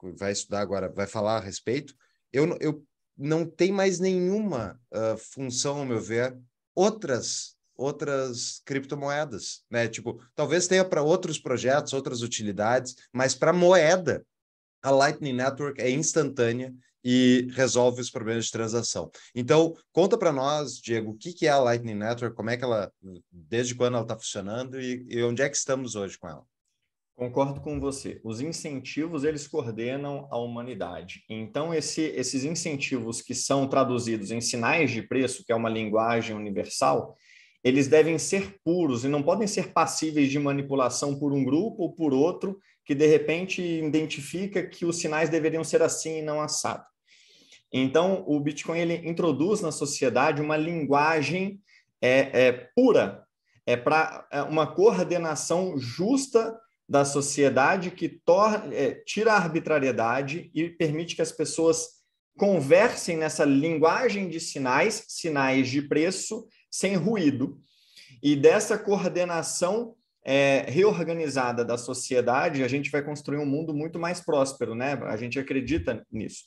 uh, vai estudar agora, vai falar a respeito, eu, eu não tem mais nenhuma uh, função, ao meu ver, outras outras criptomoedas, né? Tipo, talvez tenha para outros projetos, outras utilidades, mas para moeda, a Lightning Network é instantânea e resolve os problemas de transação. Então, conta para nós, Diego, o que, que é a Lightning Network, como é que ela, desde quando ela está funcionando e, e onde é que estamos hoje com ela? Concordo com você. Os incentivos eles coordenam a humanidade. Então esse, esses incentivos que são traduzidos em sinais de preço, que é uma linguagem universal, eles devem ser puros e não podem ser passíveis de manipulação por um grupo ou por outro que de repente identifica que os sinais deveriam ser assim e não assado. Então, o Bitcoin ele introduz na sociedade uma linguagem é, é pura, é para é uma coordenação justa da sociedade que torna, é, tira a arbitrariedade e permite que as pessoas conversem nessa linguagem de sinais, sinais de preço, sem ruído. E dessa coordenação é, reorganizada da sociedade, a gente vai construir um mundo muito mais próspero, né? A gente acredita nisso.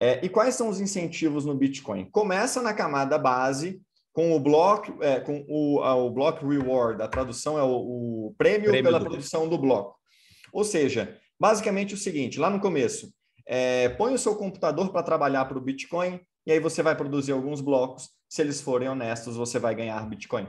É, e quais são os incentivos no Bitcoin? Começa na camada base, com o bloco é, com o, o block reward, a tradução é o, o prêmio, prêmio, pela do produção do bloco. Ou seja, basicamente o seguinte: lá no começo, é, põe o seu computador para trabalhar para o Bitcoin, e aí você vai produzir alguns blocos. Se eles forem honestos, você vai ganhar Bitcoin.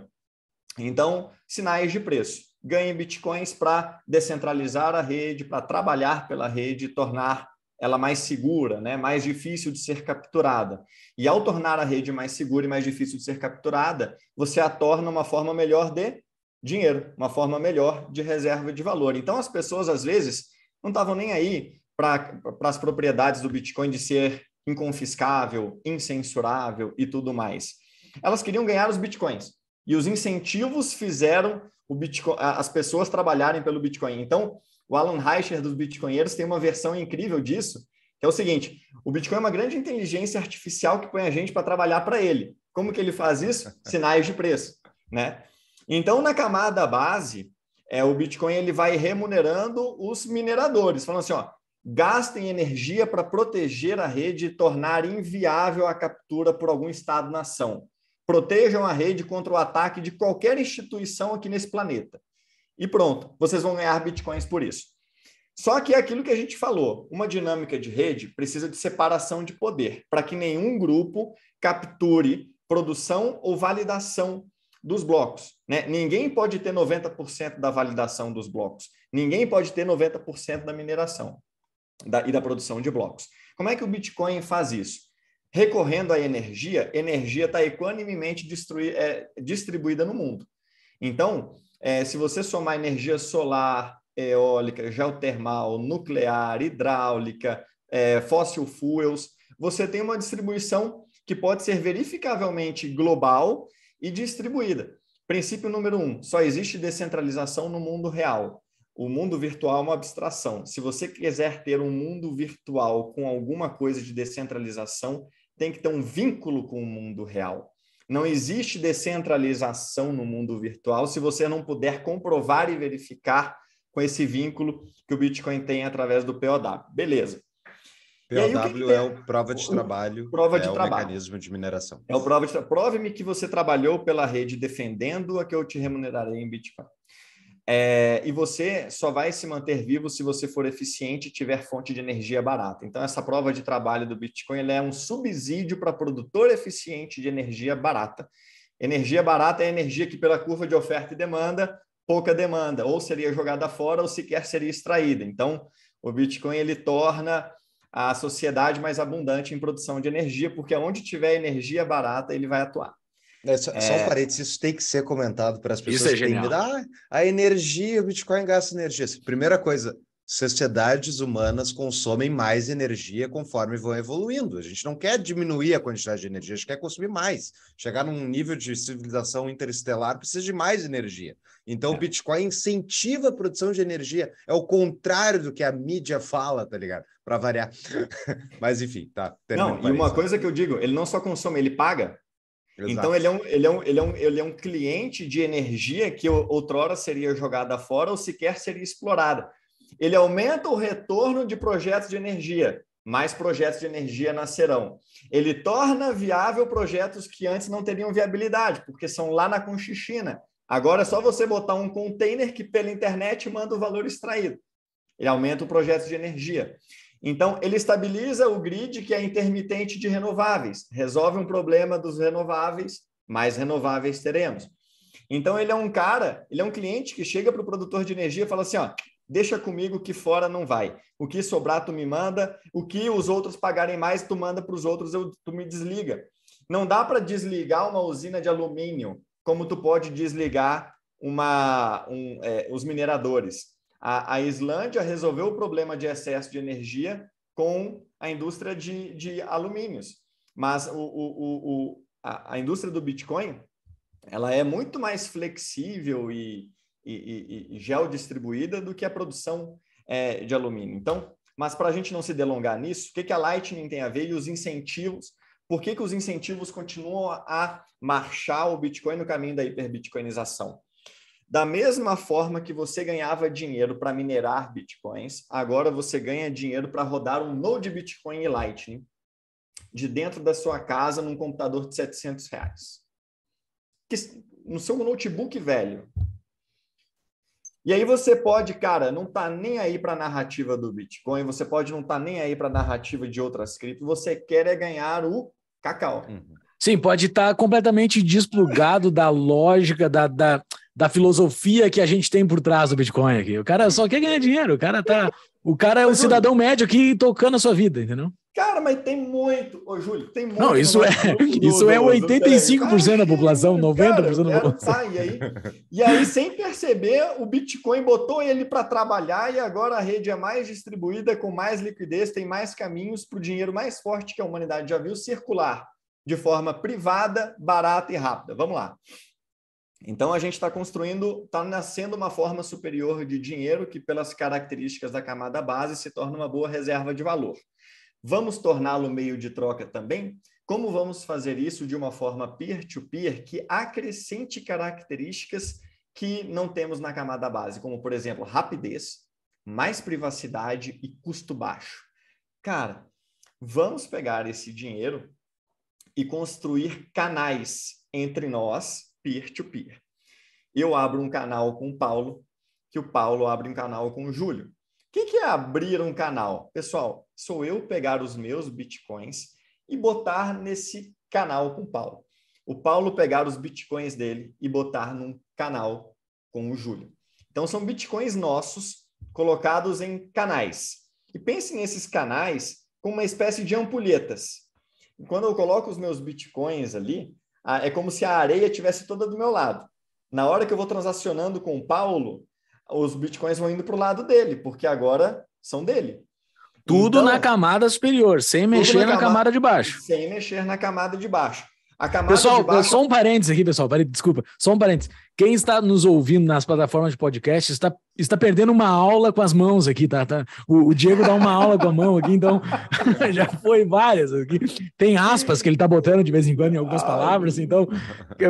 Então, sinais de preço. Ganhe bitcoins para descentralizar a rede, para trabalhar pela rede, tornar ela mais segura, né? mais difícil de ser capturada. E ao tornar a rede mais segura e mais difícil de ser capturada, você a torna uma forma melhor de dinheiro, uma forma melhor de reserva de valor. Então, as pessoas, às vezes, não estavam nem aí para as propriedades do Bitcoin de ser inconfiscável, incensurável e tudo mais. Elas queriam ganhar os bitcoins. E os incentivos fizeram Bitcoin, as pessoas trabalharem pelo Bitcoin. Então, o Alan Reicher dos Bitcoinheiros tem uma versão incrível disso, que é o seguinte: o Bitcoin é uma grande inteligência artificial que põe a gente para trabalhar para ele. Como que ele faz isso? Sinais de preço, né? Então, na camada base, é, o Bitcoin ele vai remunerando os mineradores, falando assim, ó, gastem energia para proteger a rede e tornar inviável a captura por algum Estado-nação. Protejam a rede contra o ataque de qualquer instituição aqui nesse planeta. E pronto, vocês vão ganhar bitcoins por isso. Só que é aquilo que a gente falou: uma dinâmica de rede precisa de separação de poder, para que nenhum grupo capture produção ou validação dos blocos. Né? Ninguém pode ter 90% da validação dos blocos, ninguém pode ter 90% da mineração da, e da produção de blocos. Como é que o Bitcoin faz isso? Recorrendo à energia, energia está equanimemente é, distribuída no mundo. Então, é, se você somar energia solar, eólica, geotermal, nuclear, hidráulica, é, fossil fuels, você tem uma distribuição que pode ser verificavelmente global e distribuída. Princípio número um: só existe descentralização no mundo real o mundo virtual é uma abstração. Se você quiser ter um mundo virtual com alguma coisa de descentralização, tem que ter um vínculo com o mundo real. Não existe descentralização no mundo virtual se você não puder comprovar e verificar com esse vínculo que o Bitcoin tem através do POW. Beleza. POW aí, que que é o prova de trabalho, prova de é trabalho. o mecanismo de mineração. É o prova de trabalho. Prove-me que você trabalhou pela rede defendendo-a que eu te remunerarei em Bitcoin. É, e você só vai se manter vivo se você for eficiente e tiver fonte de energia barata. Então, essa prova de trabalho do Bitcoin é um subsídio para produtor eficiente de energia barata. Energia barata é energia que, pela curva de oferta e demanda, pouca demanda, ou seria jogada fora ou sequer seria extraída. Então, o Bitcoin ele torna a sociedade mais abundante em produção de energia, porque onde tiver energia barata, ele vai atuar. É, só, é... só um é. parênteses, isso tem que ser comentado para as pessoas. Isso é Que ah, a energia, o Bitcoin gasta energia. Assim, primeira coisa, sociedades humanas consomem mais energia conforme vão evoluindo. A gente não quer diminuir a quantidade de energia, a gente quer consumir mais. Chegar num nível de civilização interestelar precisa de mais energia. Então, é. o Bitcoin incentiva a produção de energia. É o contrário do que a mídia fala, tá ligado? Para variar. Mas, enfim, tá. Não, e uma coisa que eu digo, ele não só consome, ele paga. Então, Exato. Então ele é, um, ele, é um, ele, é um, ele é um cliente de energia que outrora seria jogada fora ou sequer seria explorada. Ele aumenta o retorno de projetos de energia, mais projetos de energia nascerão. Ele torna viável projetos que antes não teriam viabilidade, porque são lá na Conchichina. Agora é só você botar um container que pela internet manda o valor extraído. Ele aumenta o projeto de energia. Então, ele estabiliza o grid que é intermitente de renováveis, resolve um problema dos renováveis, mais renováveis teremos. Então, ele é um cara, ele é um cliente que chega para o produtor de energia e fala assim: ó, deixa comigo que fora não vai. O que sobrar, tu me manda, o que os outros pagarem mais, tu manda para os outros, eu, tu me desliga. Não dá para desligar uma usina de alumínio como tu pode desligar uma, um, é, os mineradores. A, a Islândia resolveu o problema de excesso de energia com a indústria de, de alumínios. Mas o, o, o, a, a, indústria do Bitcoin ela é muito mais flexível e, e, e, e geodistribuída do que a produção é, de alumínio. Então, mas para a gente não se delongar nisso, o que, que a Lightning tem a ver e os incentivos? Por que, que os incentivos continuam a marchar o Bitcoin no caminho da hiperbitcoinização? Da mesma forma que você ganhava dinheiro para minerar bitcoins, agora você ganha dinheiro para rodar um node Bitcoin e Lightning de dentro da sua casa num computador de 700 reais. no seu notebook velho. E aí você pode, cara, não tá nem aí para a narrativa do Bitcoin, você pode não tá nem aí para a narrativa de outras criptos, você quer é ganhar o cacau. Uhum. Sim, pode estar tá completamente desplugado da lógica, da, da da filosofia que a gente tem por trás do Bitcoin aqui. O cara só quer ganhar dinheiro, o cara tá. O cara é um cidadão médio aqui tocando a sua vida, entendeu? Cara, mas tem muito, ô Júlio, tem muito. Não, isso é, isso é 85% da população, 90% cara, da população. Tá, e, aí, e aí, sem perceber, o Bitcoin botou ele para trabalhar e agora a rede é mais distribuída, com mais liquidez, tem mais caminhos para o dinheiro mais forte que a humanidade já viu circular de forma privada, barata e rápida. Vamos lá. Então a gente está construindo, está nascendo uma forma superior de dinheiro que, pelas características da camada base, se torna uma boa reserva de valor. Vamos torná-lo meio de troca também? Como vamos fazer isso de uma forma peer-to-peer -peer que acrescente características que não temos na camada base, como, por exemplo, rapidez, mais privacidade e custo baixo? Cara, vamos pegar esse dinheiro e construir canais entre nós peer-to-peer. -peer. Eu abro um canal com o Paulo, que o Paulo abre um canal com o Júlio. O que, que é abrir um canal? Pessoal, sou eu pegar os meus bitcoins e botar nesse canal com o Paulo. O Paulo pegar os bitcoins dele e botar num canal com o Júlio. Então, são bitcoins nossos colocados em canais. E pense nesses canais como uma espécie de ampulhetas. E quando eu coloco os meus bitcoins ali, é como se a areia tivesse toda do meu lado. Na hora que eu vou transacionando com o Paulo, os bitcoins vão indo para o lado dele, porque agora são dele. Tudo então, na camada superior, sem mexer na, camada, camada de baixo. Sem mexer na camada de baixo pessoal, baixo... só um parênteses aqui, pessoal. Parênteses, desculpa, só um parênteses. Quem está nos ouvindo nas plataformas de podcast está, está perdendo uma aula com as mãos aqui, tá? tá? O, o Diego dá uma aula com a mão aqui, então já foi várias aqui. Tem aspas que ele está botando de vez em quando em algumas Ai. palavras, então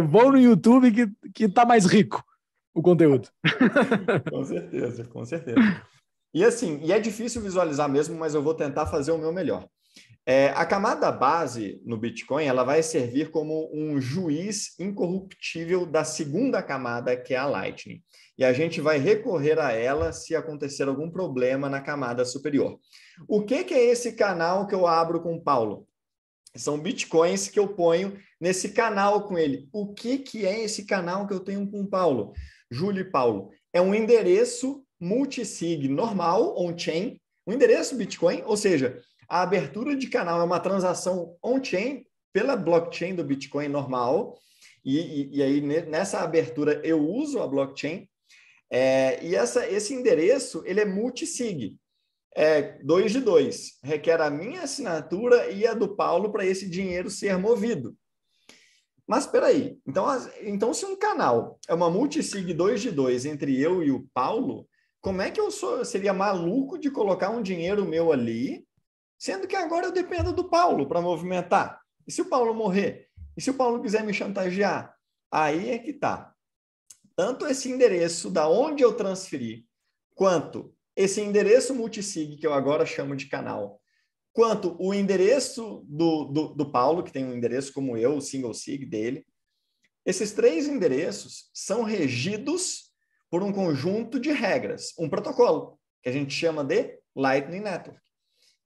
vão no YouTube que, que tá mais rico o conteúdo. com certeza, com certeza. E assim, e é difícil visualizar mesmo, mas eu vou tentar fazer o meu melhor. É, a camada base no Bitcoin ela vai servir como um juiz incorruptível da segunda camada, que é a Lightning. E a gente vai recorrer a ela se acontecer algum problema na camada superior. O que, que é esse canal que eu abro com o Paulo? São bitcoins que eu ponho nesse canal com ele. O que, que é esse canal que eu tenho com o Paulo? Júlio e Paulo. É um endereço multisig normal, on-chain, um endereço Bitcoin, ou seja, a abertura de canal é uma transação on-chain pela blockchain do Bitcoin normal. E, e, e, aí, nessa abertura, eu uso a blockchain. É, e essa, esse endereço ele é multisig, é 2 de 2. Requer a minha assinatura e a do Paulo para esse dinheiro ser movido. Mas peraí, então, então se um canal é uma multisig 2 de 2 entre eu e o Paulo, como é que eu sou, seria maluco de colocar um dinheiro meu ali Sendo que agora eu dependo do Paulo para movimentar. E se o Paulo morrer? E se o Paulo quiser me chantagear? Aí é que tá. Tanto esse endereço da onde eu transferi, quanto esse endereço multisig que eu agora chamo de canal, quanto o endereço do, do, do Paulo, que tem um endereço como eu, o single sig dele, esses três endereços são regidos por um conjunto de regras, um protocolo, que a gente chama de Lightning Network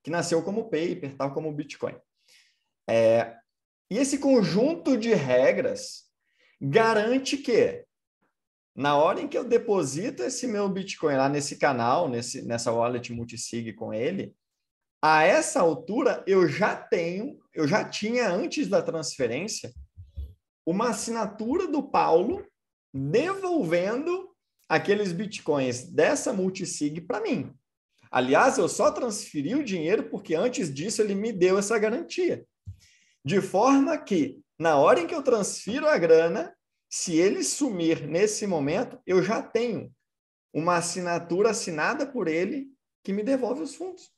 que nasceu como paper, tal como o Bitcoin. É, e esse conjunto de regras garante que, na hora em que eu deposito esse meu Bitcoin lá nesse canal, nesse, nessa wallet multisig com ele, a essa altura eu já tenho, eu já tinha antes da transferência, uma assinatura do Paulo devolvendo aqueles bitcoins dessa multisig para mim. Aliás, eu só transferi o dinheiro porque antes disso ele me deu essa garantia. De forma que, na hora em que eu transfiro a grana, se ele sumir nesse momento, eu já tenho uma assinatura assinada por ele que me devolve os fundos.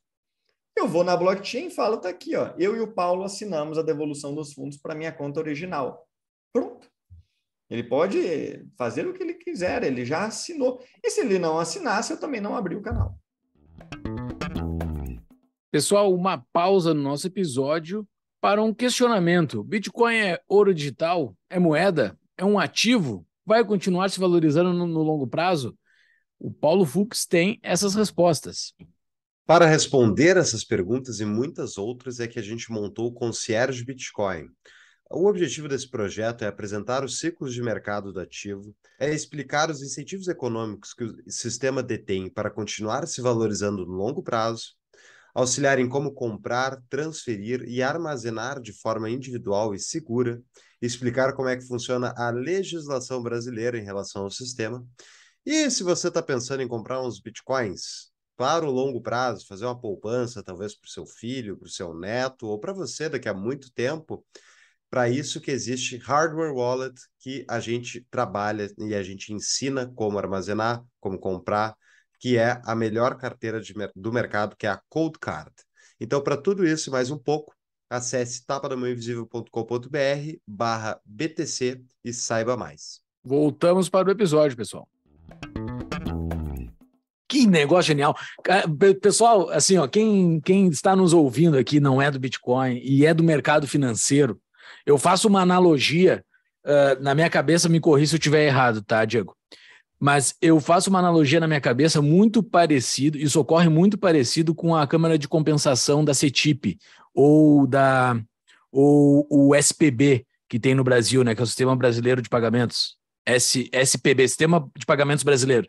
Eu vou na blockchain e falo, tá aqui, ó. Eu e o Paulo assinamos a devolução dos fundos para minha conta original. Pronto. Ele pode fazer o que ele quiser, ele já assinou. E se ele não assinasse, eu também não abri o canal. Pessoal, uma pausa no nosso episódio para um questionamento. Bitcoin é ouro digital? É moeda? É um ativo? Vai continuar se valorizando no, no longo prazo? O Paulo Fux tem essas respostas. Para responder essas perguntas e muitas outras é que a gente montou o Concierge Bitcoin o objetivo desse projeto é apresentar os ciclos de mercado do ativo, é explicar os incentivos econômicos que o sistema detém para continuar se valorizando no longo prazo, auxiliar em como comprar, transferir e armazenar de forma individual e segura, explicar como é que funciona a legislação brasileira em relação ao sistema. E se você está pensando em comprar uns bitcoins, para o longo prazo, fazer uma poupança, talvez para o seu filho, para o seu neto, ou para você daqui a muito tempo, para isso que existe hardware wallet que a gente trabalha e a gente ensina como armazenar, como comprar, que é a melhor carteira de, do mercado, que é a Cold Card. Então, para tudo isso e mais um pouco, acesse tapadamãoinvisível.com.br barra BTC e saiba mais. Voltamos para o episódio, pessoal. Que negócio genial. É, pessoal, assim, ó, quem, quem está nos ouvindo aqui não é do Bitcoin e é do mercado financeiro, eu faço uma analogia, uh, na minha cabeça, me corri se eu estiver errado, tá, Diego? Mas eu faço uma analogia na minha cabeça muito parecido, isso ocorre muito parecido com a câmara de compensação da CETIP ou da ou o SPB que tem no Brasil, né, que é o Sistema Brasileiro de Pagamentos, S, SPB, Sistema de Pagamentos Brasileiro.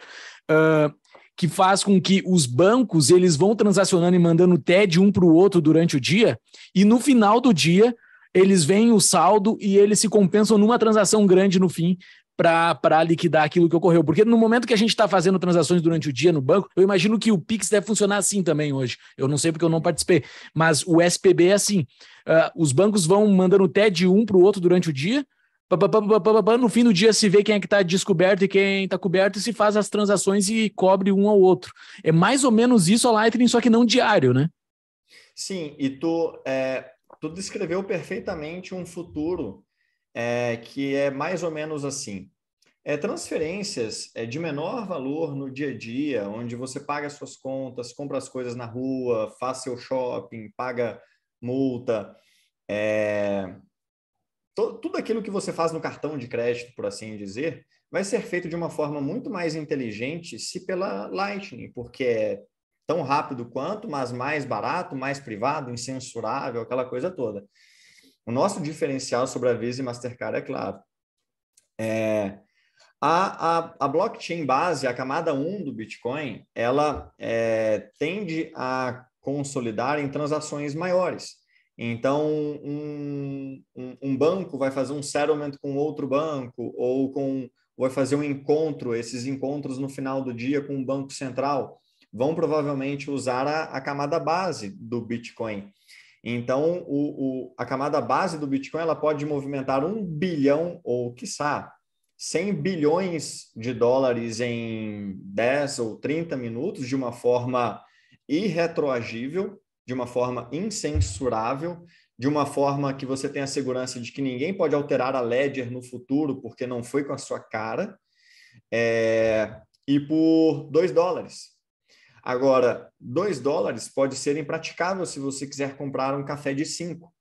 Uh, que faz com que os bancos eles vão transacionando e mandando TED um para o outro durante o dia, e no final do dia eles veem o saldo e eles se compensam numa transação grande no fim para liquidar aquilo que ocorreu. Porque no momento que a gente está fazendo transações durante o dia no banco, eu imagino que o Pix deve funcionar assim também hoje. Eu não sei porque eu não participei, mas o SPB é assim. Uh, os bancos vão mandando o de um para o outro durante o dia, no fim do dia se vê quem é que está descoberto e quem está coberto e se faz as transações e cobre um ao outro. É mais ou menos isso a Lightning, só que não diário, né? Sim, e tu é, tu descreveu perfeitamente um futuro é, que é mais ou menos assim. É, transferências é, de menor valor no dia a dia, onde você paga suas contas, compra as coisas na rua, faz seu shopping, paga multa, é, to, tudo aquilo que você faz no cartão de crédito, por assim dizer, vai ser feito de uma forma muito mais inteligente se pela Lightning, porque é tão rápido quanto, mas mais barato, mais privado, incensurável, aquela coisa toda. O nosso diferencial sobre a Visa e Mastercard é claro. É, a, a, a, blockchain base, a camada 1 do Bitcoin, ela é, tende a consolidar em transações maiores. Então, um, um, um, banco vai fazer um settlement com outro banco, ou com, vai fazer um encontro, esses encontros no final do dia com o um banco central vão provavelmente usar a, a camada base do Bitcoin. Então, o, o, a camada base do Bitcoin ela pode movimentar um bilhão ou, quiçá, 100 bilhões de dólares em 10 ou 30 minutos de uma forma irretroagível, de uma forma incensurável, de uma forma que você tenha segurança de que ninguém pode alterar a ledger no futuro porque não foi com a sua cara, é, e por 2 dólares. Agora, 2 dólares pode ser impraticável se você quiser comprar um café de 5.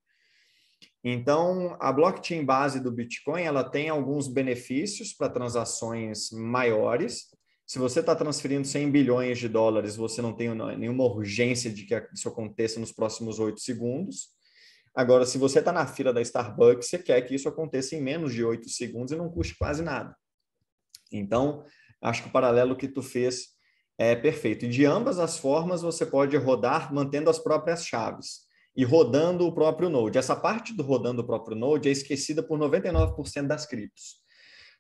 Então, a blockchain base do Bitcoin ela tem alguns benefícios para transações maiores. Se você está transferindo 100 bilhões de dólares, você não tem nenhuma urgência de que isso aconteça nos próximos 8 segundos. Agora, se você está na fila da Starbucks, você quer que isso aconteça em menos de 8 segundos e não custe quase nada. Então, acho que o paralelo que tu fez é perfeito. E de ambas as formas você pode rodar mantendo as próprias chaves e rodando o próprio node. Essa parte do rodando o próprio node é esquecida por 99% das criptos.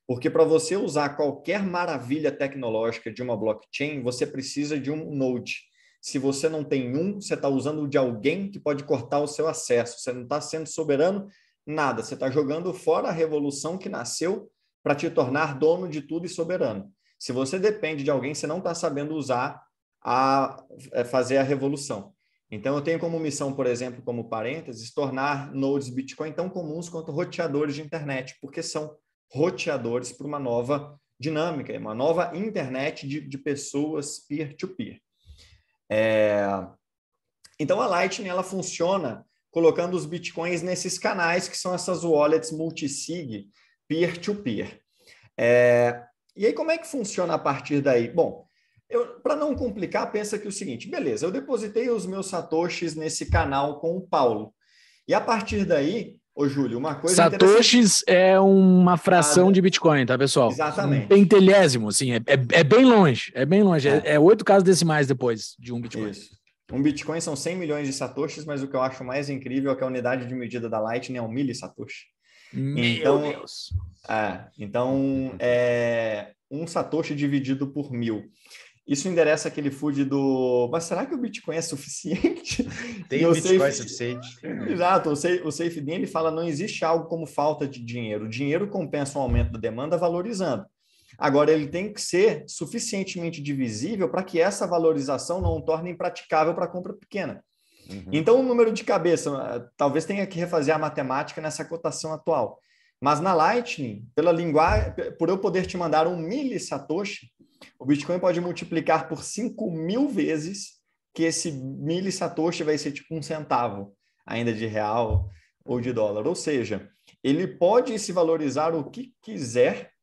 Porque para você usar qualquer maravilha tecnológica de uma blockchain, você precisa de um node. Se você não tem um, você está usando o de alguém que pode cortar o seu acesso. Você não está sendo soberano nada. Você está jogando fora a revolução que nasceu para te tornar dono de tudo e soberano. Se você depende de alguém, você não está sabendo usar a, é, fazer a revolução. Então, eu tenho como missão, por exemplo, como parênteses, tornar nodes Bitcoin tão comuns quanto roteadores de internet, porque são roteadores para uma nova dinâmica, uma nova internet de, de pessoas peer-to-peer. -peer. É... Então, a Lightning ela funciona colocando os Bitcoins nesses canais que são essas wallets multisig peer-to-peer. É... E aí, como é que funciona a partir daí? Bom, para não complicar, pensa que é o seguinte: beleza, eu depositei os meus satoshis nesse canal com o Paulo. E a partir daí, ô Júlio, uma coisa. Satoshis é uma ah, fração ah, de Bitcoin, tá, pessoal? Exatamente. Um pentelésimo, assim, é, é, é, bem longe, é bem longe. É. É, é oito casos decimais depois de um Bitcoin. Isso. Um Bitcoin são 100 milhões de satoshis, mas o que eu acho mais incrível é que a unidade de medida da Lightning é um mili satoshi. Hum. Então, Meu Deus! É, então, é, um satoshi dividido por mil. Isso endereça aquele food do. Mas será que o Bitcoin é suficiente? Tem o Bitcoin safe... suficiente. Exato, o safe, o safe ele fala: não existe algo como falta de dinheiro. O dinheiro compensa um aumento da demanda valorizando. Agora, ele tem que ser suficientemente divisível para que essa valorização não torne impraticável para a compra pequena. Uhum. Então, o número de cabeça, ah, talvez tenha que refazer a matemática nessa cotação atual. Mas na Lightning, pela linguagem, por eu poder te mandar um mili satoshi, o Bitcoin pode multiplicar por 5 mil vezes que esse mili satoshi vai ser tipo um centavo ainda de real ou de dólar. Ou seja, ele pode se valorizar o que quiser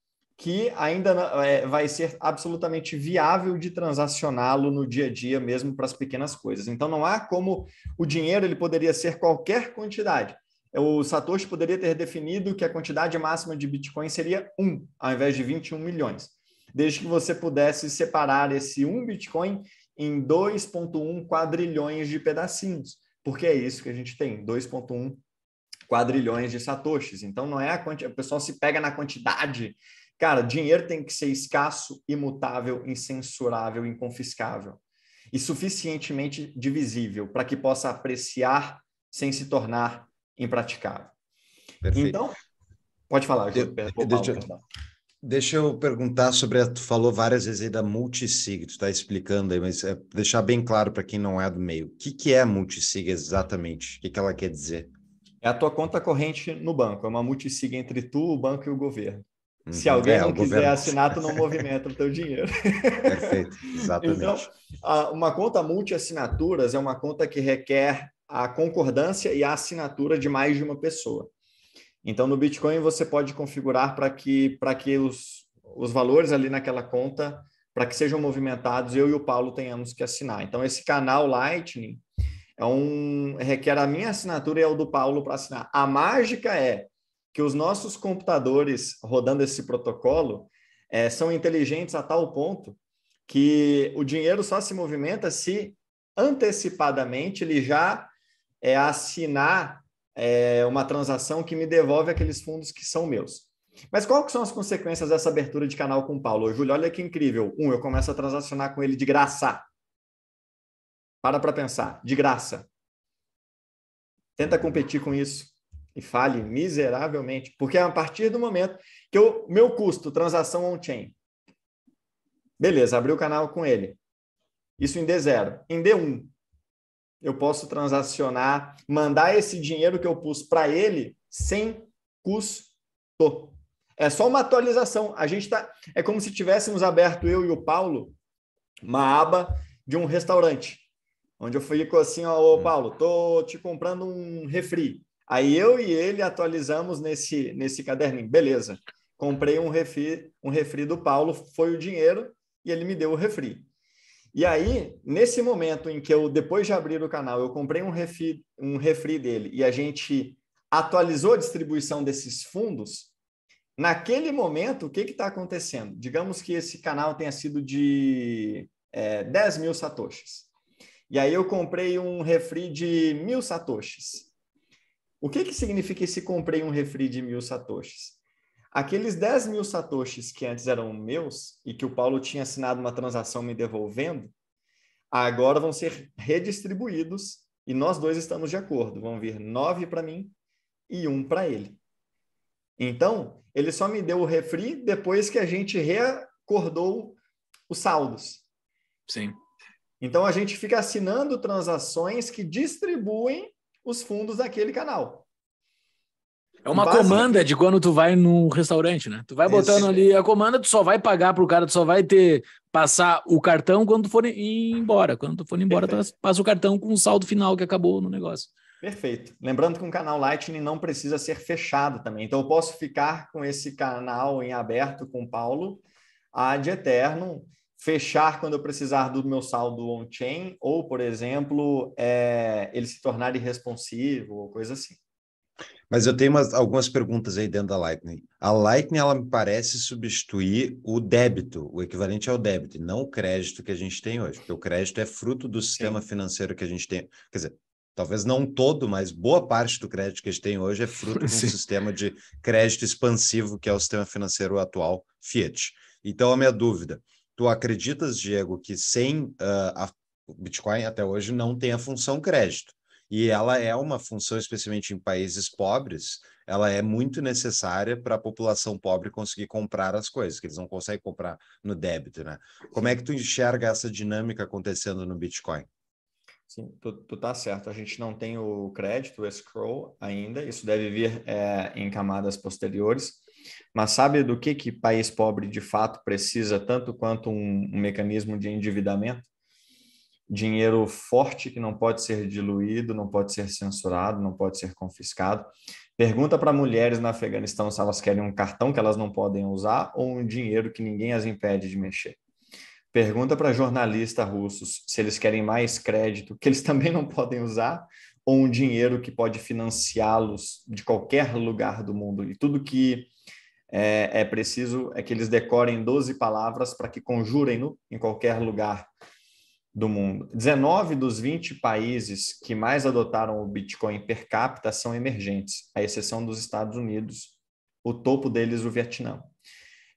que ainda é, vai ser absolutamente viável de transacioná-lo no dia a dia mesmo para as pequenas coisas. Então não há como o dinheiro ele poderia ser qualquer quantidade. O Satoshi poderia ter definido que a quantidade máxima de Bitcoin seria 1, ao invés de 21 milhões, desde que você pudesse separar esse 1 Bitcoin em 2.1 quadrilhões de pedacinhos, porque é isso que a gente tem, 2.1 quadrilhões de satoshis. Então não é a quantidade, o pessoal se pega na quantidade Cara, dinheiro tem que ser escasso, imutável, incensurável, inconfiscável e suficientemente divisível para que possa apreciar sem se tornar impraticável. Perfeito. Então, pode falar. Eu, eu, deixa, eu, deixa, eu perguntar sobre, a, tu falou várias vezes aí da multisig, tu está explicando aí, mas é, deixar bem claro para quem não é do meio, o que, que é multisig exatamente? O que, que ela quer dizer? É a tua conta corrente no banco, é uma multisig entre tu, o banco e o governo. Se uhum. é, alguém é, não quiser governo. assinar, tu não movimenta o teu dinheiro. Perfeito, exatamente. Então, uma conta multi-assinaturas é uma conta que requer a concordância e a assinatura de mais de uma pessoa. Então, no Bitcoin, você pode configurar para que, pra que os, os valores ali naquela conta, para que sejam movimentados, eu e o Paulo tenhamos que assinar. Então, esse canal Lightning é um, requer a minha assinatura e a do Paulo para assinar. A mágica é que os nossos computadores rodando esse protocolo é, são inteligentes a tal ponto que o dinheiro só se movimenta se antecipadamente ele já é, assinar é, uma transação que me devolve aqueles fundos que são meus. Mas qual que são as consequências dessa abertura de canal com o Paulo? Ô, Júlio, olha que incrível. Um, eu começo a transacionar com ele de graça. Para para pensar, de graça. Tenta competir com isso e fale miseravelmente, porque é a partir do momento que o meu custo, transação on-chain, beleza, abri o canal com ele, isso em D0, em D1, eu posso transacionar, mandar esse dinheiro que eu pus para ele sem custo. É só uma atualização. A gente tá, é como se tivéssemos aberto eu e o Paulo uma aba de um restaurante, onde eu fui assim, ó, ô hum. Paulo, tô te comprando um refri. Aí eu e ele atualizamos nesse, nesse caderninho. Beleza. Comprei um refri, um refri do Paulo, foi o dinheiro e ele me deu o refri. E aí, nesse momento em que eu, depois de abrir o canal, eu comprei um refri, um refri dele e a gente atualizou a distribuição desses fundos, naquele momento, o que está acontecendo? Digamos que esse canal tenha sido de é, 10 mil satoshis. E aí eu comprei um refri de mil satoshis. O que, que significa esse comprei um refri de mil satoshis? Aqueles 10 mil satoshis que antes eram meus e que o Paulo tinha assinado uma transação me devolvendo, agora vão ser redistribuídos e nós dois estamos de acordo. Vão vir nove para mim e um para ele. Então, ele só me deu o refri depois que a gente reacordou os saldos. Sim. Então, a gente fica assinando transações que distribuem os fundos daquele canal. É uma Básico. comanda de quando tu vai num restaurante, né? Tu vai botando ali a comanda, tu só vai pagar pro cara, tu só vai ter passar o cartão quando tu for embora. Quando tu for embora, tu passa o cartão com o saldo final que acabou no negócio. Perfeito. Lembrando que um canal Lightning não precisa ser fechado também. Então eu posso ficar com esse canal em aberto com o Paulo de eterno fechar quando eu precisar do meu saldo on-chain, ou, por exemplo, é, ele se tornar irresponsivo, ou coisa assim. Mas eu tenho umas, algumas perguntas aí dentro da Lightning. A Lightning, ela me parece substituir o débito, o equivalente ao débito, não o crédito que a gente tem hoje, porque o crédito é fruto do sistema Sim. financeiro que a gente tem. Quer dizer, talvez não todo, mas boa parte do crédito que a gente tem hoje é fruto do um sistema de crédito expansivo, que é o sistema financeiro atual, Fiat. Então, a minha dúvida, Tu acreditas, Diego, que sem uh, a Bitcoin até hoje não tem a função crédito? E ela é uma função, especialmente em países pobres, ela é muito necessária para a população pobre conseguir comprar as coisas, que eles não conseguem comprar no débito, né? Como é que tu enxerga essa dinâmica acontecendo no Bitcoin? Sim, tu, tu tá certo. A gente não tem o crédito, o escrow ainda. Isso deve vir é, em camadas posteriores. Mas sabe do que que país pobre de fato precisa tanto quanto um, um mecanismo de endividamento? Dinheiro forte que não pode ser diluído, não pode ser censurado, não pode ser confiscado. Pergunta para mulheres no Afeganistão se elas querem um cartão que elas não podem usar ou um dinheiro que ninguém as impede de mexer. Pergunta para jornalistas russos se eles querem mais crédito, que eles também não podem usar, ou um dinheiro que pode financiá-los de qualquer lugar do mundo. E tudo que é, é preciso é que eles decorem 12 palavras para que conjurem-no em qualquer lugar do mundo. 19 dos 20 países que mais adotaram o Bitcoin per capita são emergentes, à exceção dos Estados Unidos, o topo deles o Vietnã.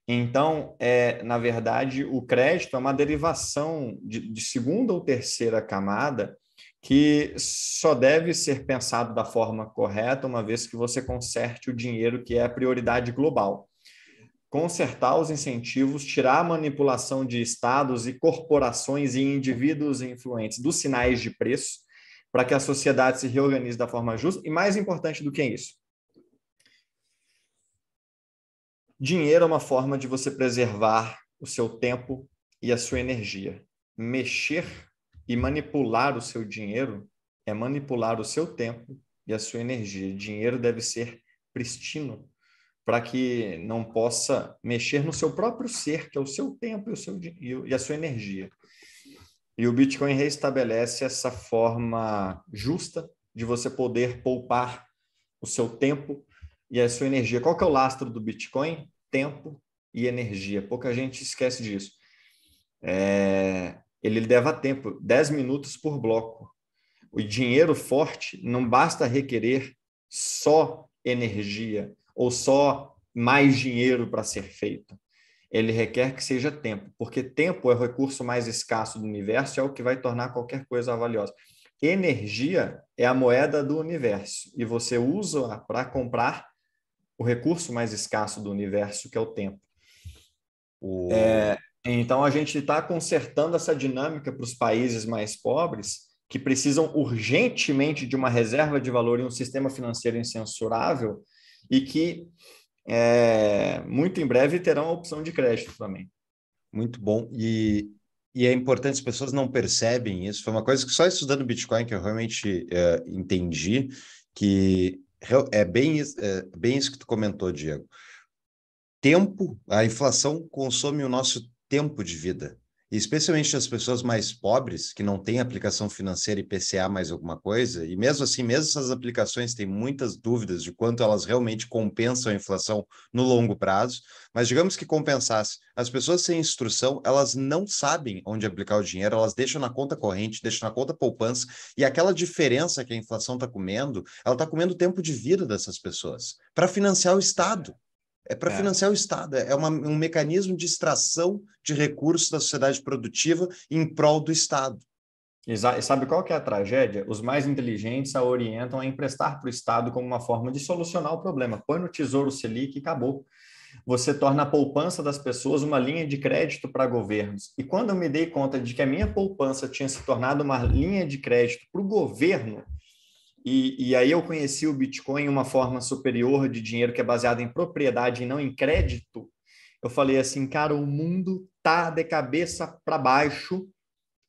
Então, é, na verdade, o crédito é uma derivação de, de segunda ou terceira camada que só deve ser pensado da forma correta, uma vez que você conserte o dinheiro, que é a prioridade global. Consertar os incentivos, tirar a manipulação de estados e corporações e indivíduos influentes dos sinais de preço, para que a sociedade se reorganize da forma justa, e mais importante do que isso, dinheiro é uma forma de você preservar o seu tempo e a sua energia. Mexer e manipular o seu dinheiro é manipular o seu tempo e a sua energia. Dinheiro deve ser pristino para que não possa mexer no seu próprio ser, que é o seu tempo e, o seu, e a sua energia. E o Bitcoin reestabelece essa forma justa de você poder poupar o seu tempo e a sua energia. Qual que é o lastro do Bitcoin? Tempo e energia. Pouca gente esquece disso. É ele leva tempo, 10 minutos por bloco. O dinheiro forte não basta requerer só energia ou só mais dinheiro para ser feito. Ele requer que seja tempo, porque tempo é o recurso mais escasso do universo, e é o que vai tornar qualquer coisa valiosa. Energia é a moeda do universo e você usa para comprar o recurso mais escasso do universo, que é o tempo. O... É, então, a gente está consertando essa dinâmica para os países mais pobres, que precisam urgentemente de uma reserva de valor e um sistema financeiro incensurável, e que é, muito em breve terão a opção de crédito também. Muito bom. E, e é importante, as pessoas não percebem isso. Foi uma coisa que só estudando Bitcoin que eu realmente é, entendi, que é bem, é bem isso que tu comentou, Diego. Tempo, a inflação consome o nosso tempo de vida. E especialmente as pessoas mais pobres, que não têm aplicação financeira e PCA mais alguma coisa, e mesmo assim, mesmo essas aplicações têm muitas dúvidas de quanto elas realmente compensam a inflação no longo prazo, mas digamos que compensasse, as pessoas sem instrução, elas não sabem onde aplicar o dinheiro, elas deixam na conta corrente, deixam na conta poupança, e aquela diferença que a inflação está comendo, ela está comendo o tempo de vida dessas pessoas, para financiar o Estado. É para é. financiar o Estado, é uma, um mecanismo de extração de recursos da sociedade produtiva em prol do Estado. Exa e sabe qual que é a tragédia? Os mais inteligentes a orientam a emprestar para o Estado como uma forma de solucionar o problema. Põe no Tesouro Selic e acabou. Você torna a poupança das pessoas uma linha de crédito para governos. E quando eu me dei conta de que a minha poupança tinha se tornado uma linha de crédito para o governo, e, e aí eu conheci o Bitcoin uma forma superior de dinheiro que é baseada em propriedade e não em crédito. Eu falei assim, cara, o mundo tá de cabeça para baixo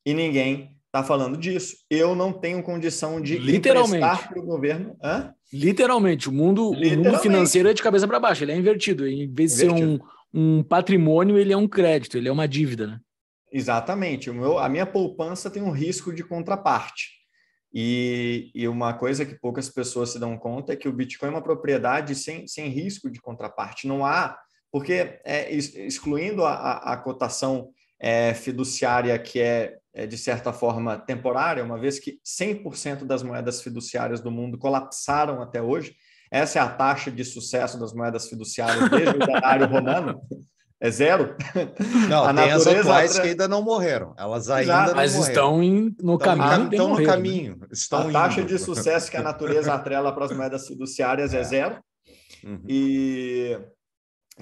e ninguém tá falando disso. Eu não tenho condição de literalmente para o governo. Hã? Literalmente, o mundo, literalmente. o mundo financeiro é de cabeça para baixo, ele é invertido. Em vez de invertido. ser um, um patrimônio, ele é um crédito, ele é uma dívida, né? Exatamente. O meu, a minha poupança tem um risco de contraparte. E, e, uma coisa que poucas pessoas se dão conta é que o Bitcoin é uma propriedade sem, sem risco de contraparte. Não há, porque é, excluindo a, a cotação é, fiduciária, que é, é, de certa forma, temporária, uma vez que 100% das moedas fiduciárias do mundo colapsaram até hoje, essa é a taxa de sucesso das moedas fiduciárias desde o cenário romano. É zero? Não, a tem as atuais que ainda não morreram. Elas ainda Já, não mas morreram. estão em, no então, ah, então né? caminho. Estão, morrer, no caminho. Né? Estão a indo. taxa de sucesso que a natureza atrela para as moedas fiduciárias é, é zero. Uhum. E...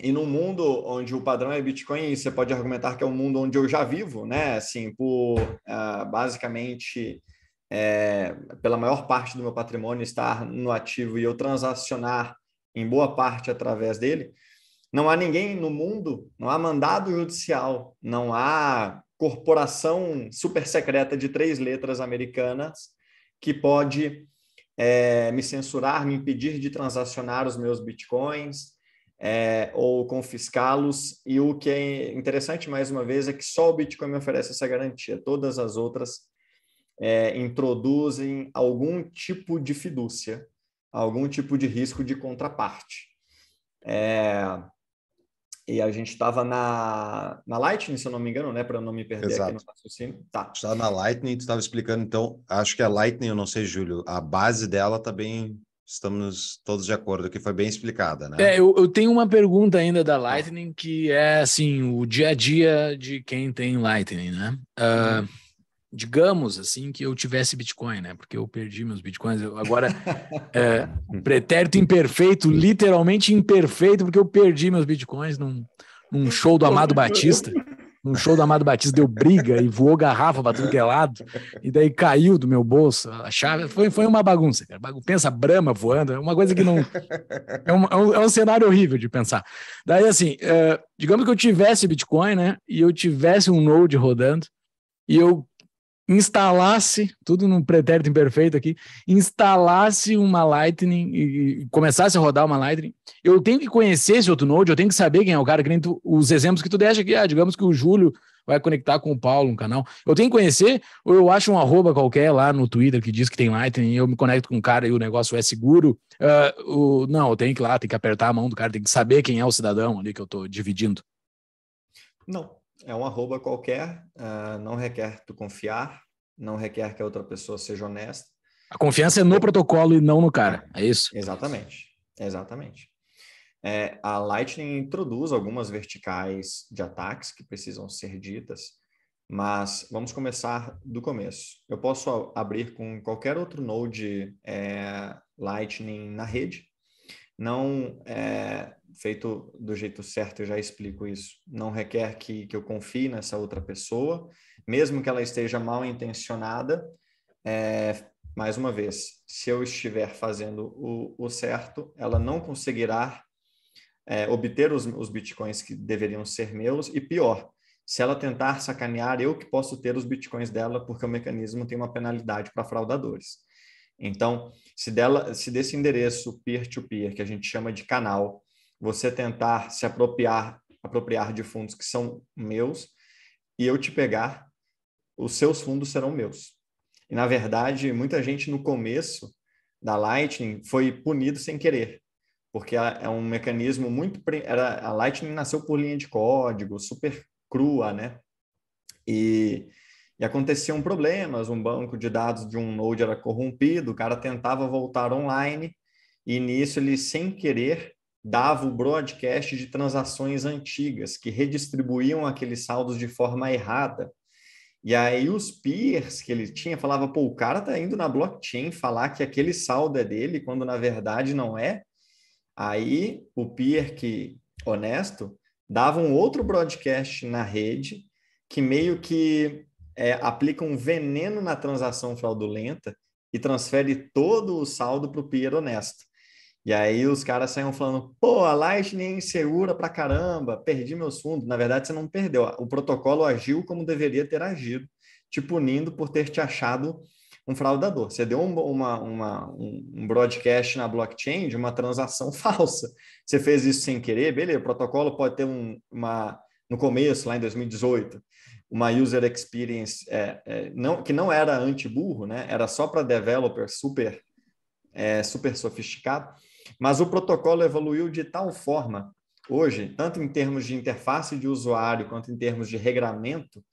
E no mundo onde o padrão é Bitcoin, você pode argumentar que é um mundo onde eu já vivo, né? Assim, por uh, basicamente é, pela maior parte do meu patrimônio estar no ativo e eu transacionar em boa parte através dele. Não há ninguém no mundo, não há mandado judicial, não há corporação super secreta de três letras americanas que pode é, me censurar, me impedir de transacionar os meus bitcoins é, ou confiscá-los. E o que é interessante, mais uma vez, é que só o Bitcoin me oferece essa garantia. Todas as outras é, introduzem algum tipo de fidúcia, algum tipo de risco de contraparte. É, e a gente estava na, na Lightning, se eu não me engano, né? Para não me perder Exato. aqui no raciocínio. Tá. Estava na Lightning, tu estava explicando, então, acho que a Lightning, eu não sei, Júlio, a base dela está bem. Estamos todos de acordo que foi bem explicada, né? É, eu, eu tenho uma pergunta ainda da Lightning, tá. que é assim, o dia a dia de quem tem Lightning, né? Uh, digamos assim, que eu tivesse Bitcoin, né? Porque eu perdi meus Bitcoins. Eu, agora, é, pretérito imperfeito, literalmente imperfeito, porque eu perdi meus Bitcoins num, num show do Amado Batista. Num show do Amado Batista deu briga e voou garrafa para tudo que é lado, e daí caiu do meu bolso a chave. Foi, foi uma bagunça, cara. Pensa Brahma voando, é uma coisa que não. É um, é um, é um cenário horrível de pensar. Daí, assim, é, digamos que eu tivesse Bitcoin, né? E eu tivesse um Node rodando, e eu instalasse, tudo num pretérito imperfeito aqui, instalasse uma Lightning e começasse a rodar uma Lightning, eu tenho que conhecer esse outro node, eu tenho que saber quem é o cara, que tu, os exemplos que tu deixa aqui, ah, digamos que o Júlio vai conectar com o Paulo um canal, eu tenho que conhecer, ou eu acho um arroba qualquer lá no Twitter que diz que tem Lightning, eu me conecto com o cara e o negócio é seguro, uh, o, não, eu tenho que ir lá, tem que apertar a mão do cara, tem que saber quem é o cidadão ali que eu estou dividindo. Não, é um arroba qualquer, uh, não requer tu confiar, não requer que a outra pessoa seja honesta. A confiança é no protocolo e não no cara, é isso? Exatamente, exatamente. É, a Lightning introduz algumas verticais de ataques que precisam ser ditas, mas vamos começar do começo. Eu posso abrir com qualquer outro node é, Lightning na rede, não é, feito do jeito certo, eu já explico isso, não requer que, que eu confie nessa outra pessoa, mesmo que ela esteja mal intencionada. É, mais uma vez, se eu estiver fazendo o, o certo, ela não conseguirá é, obter os, os bitcoins que deveriam ser meus, e pior, se ela tentar sacanear, eu que posso ter os bitcoins dela, porque o mecanismo tem uma penalidade para fraudadores. Então, se, dela, se desse endereço peer-to-peer, -peer, que a gente chama de canal, você tentar se apropriar, apropriar de fundos que são meus e eu te pegar, os seus fundos serão meus. E na verdade, muita gente no começo da Lightning foi punido sem querer, porque é, é um mecanismo muito era a Lightning nasceu por linha de código, super crua, né? E e aconteciam problemas, um banco de dados de um node era corrompido, o cara tentava voltar online e nisso ele sem querer dava o broadcast de transações antigas, que redistribuíam aqueles saldos de forma errada. E aí os peers que ele tinha falava, pô, o cara tá indo na blockchain falar que aquele saldo é dele, quando na verdade não é. Aí o peer que honesto dava um outro broadcast na rede que meio que é, aplica um veneno na transação fraudulenta e transfere todo o saldo para o peer honesto. E aí os caras saíam falando, pô, a Lightning é insegura pra caramba, perdi meus fundos. Na verdade, você não perdeu. O protocolo agiu como deveria ter agido, te punindo por ter te achado um fraudador. Você deu uma, uma, um broadcast na blockchain de uma transação falsa. Você fez isso sem querer, beleza. O protocolo pode ter um, uma, no começo, lá em 2018, uma user experience é, é, não, que não era anti-burro, né? era só para developer super, é, super sofisticado mas o protocolo evoluiu de tal forma, hoje, tanto em termos de interface de usuário, quanto em termos de regramento,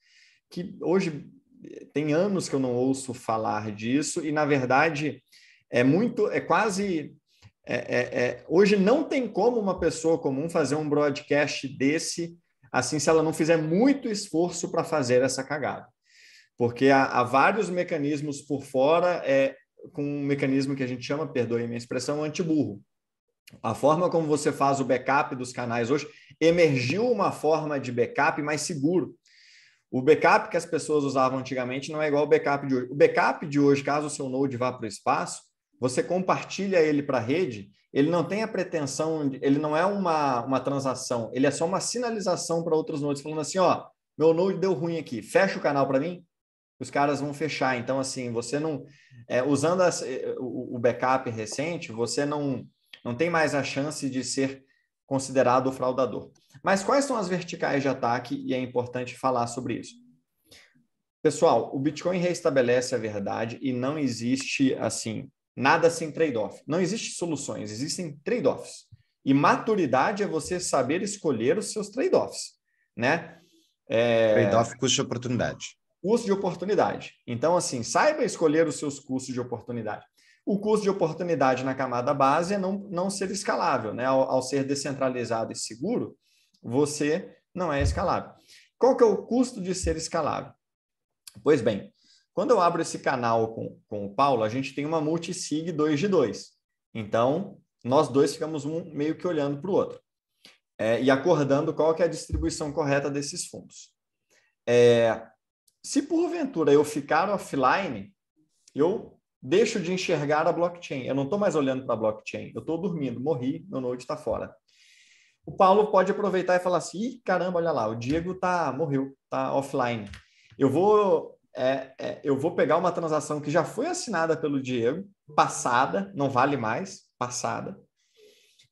que hoje eh, tem anos que eu não ouço falar disso, e na verdade é muito, é quase. É, é, é, hoje não tem como uma pessoa comum fazer um broadcast desse, assim, se ela não fizer muito esforço para fazer essa cagada porque há, há, vários mecanismos por fora. É, com um mecanismo que a gente chama, perdoe a minha expressão, antiburro. A forma como você faz o backup dos canais hoje, emergiu uma forma de backup mais seguro. O backup que as pessoas usavam antigamente não é igual ao backup de hoje. O backup de hoje, caso o seu node vá para o espaço, você compartilha ele para a rede, ele não tem a pretensão, ele não é uma, uma transação, ele é só uma sinalização para outros nodes, falando assim, ó, meu node deu ruim aqui, fecha o canal para mim, os caras vão fechar. Então, assim, você não. É, usando as, é, o, o backup recente, você não, não tem mais a chance de ser considerado fraudador. Mas quais são as verticais de ataque? E é importante falar sobre isso. Pessoal, o Bitcoin reestabelece a verdade e não existe, assim, nada sem trade-off. Não existe soluções, existem trade-offs. E maturidade é você saber escolher os seus trade-offs, né? É... Trade-off custa oportunidade curso de oportunidade. Então, assim, saiba escolher os seus cursos de oportunidade. O custo de oportunidade na camada base é não, não ser escalável, né? Ao, ao ser descentralizado e seguro, você não é escalável. Qual que é o custo de ser escalável? Pois bem, quando eu abro esse canal com, com o Paulo, a gente tem uma multisig 2 de 2. Então, nós dois ficamos um meio que olhando para o outro é, e acordando qual que é a distribuição correta desses fundos. É, se porventura eu ficar offline, eu deixo de enxergar a blockchain. Eu não estou mais olhando para a blockchain. Eu estou dormindo, morri, meu noite está fora. O Paulo pode aproveitar e falar assim: Ih, caramba, olha lá, o Diego tá morreu, tá offline. Eu vou é, é, eu vou pegar uma transação que já foi assinada pelo Diego, passada, não vale mais, passada,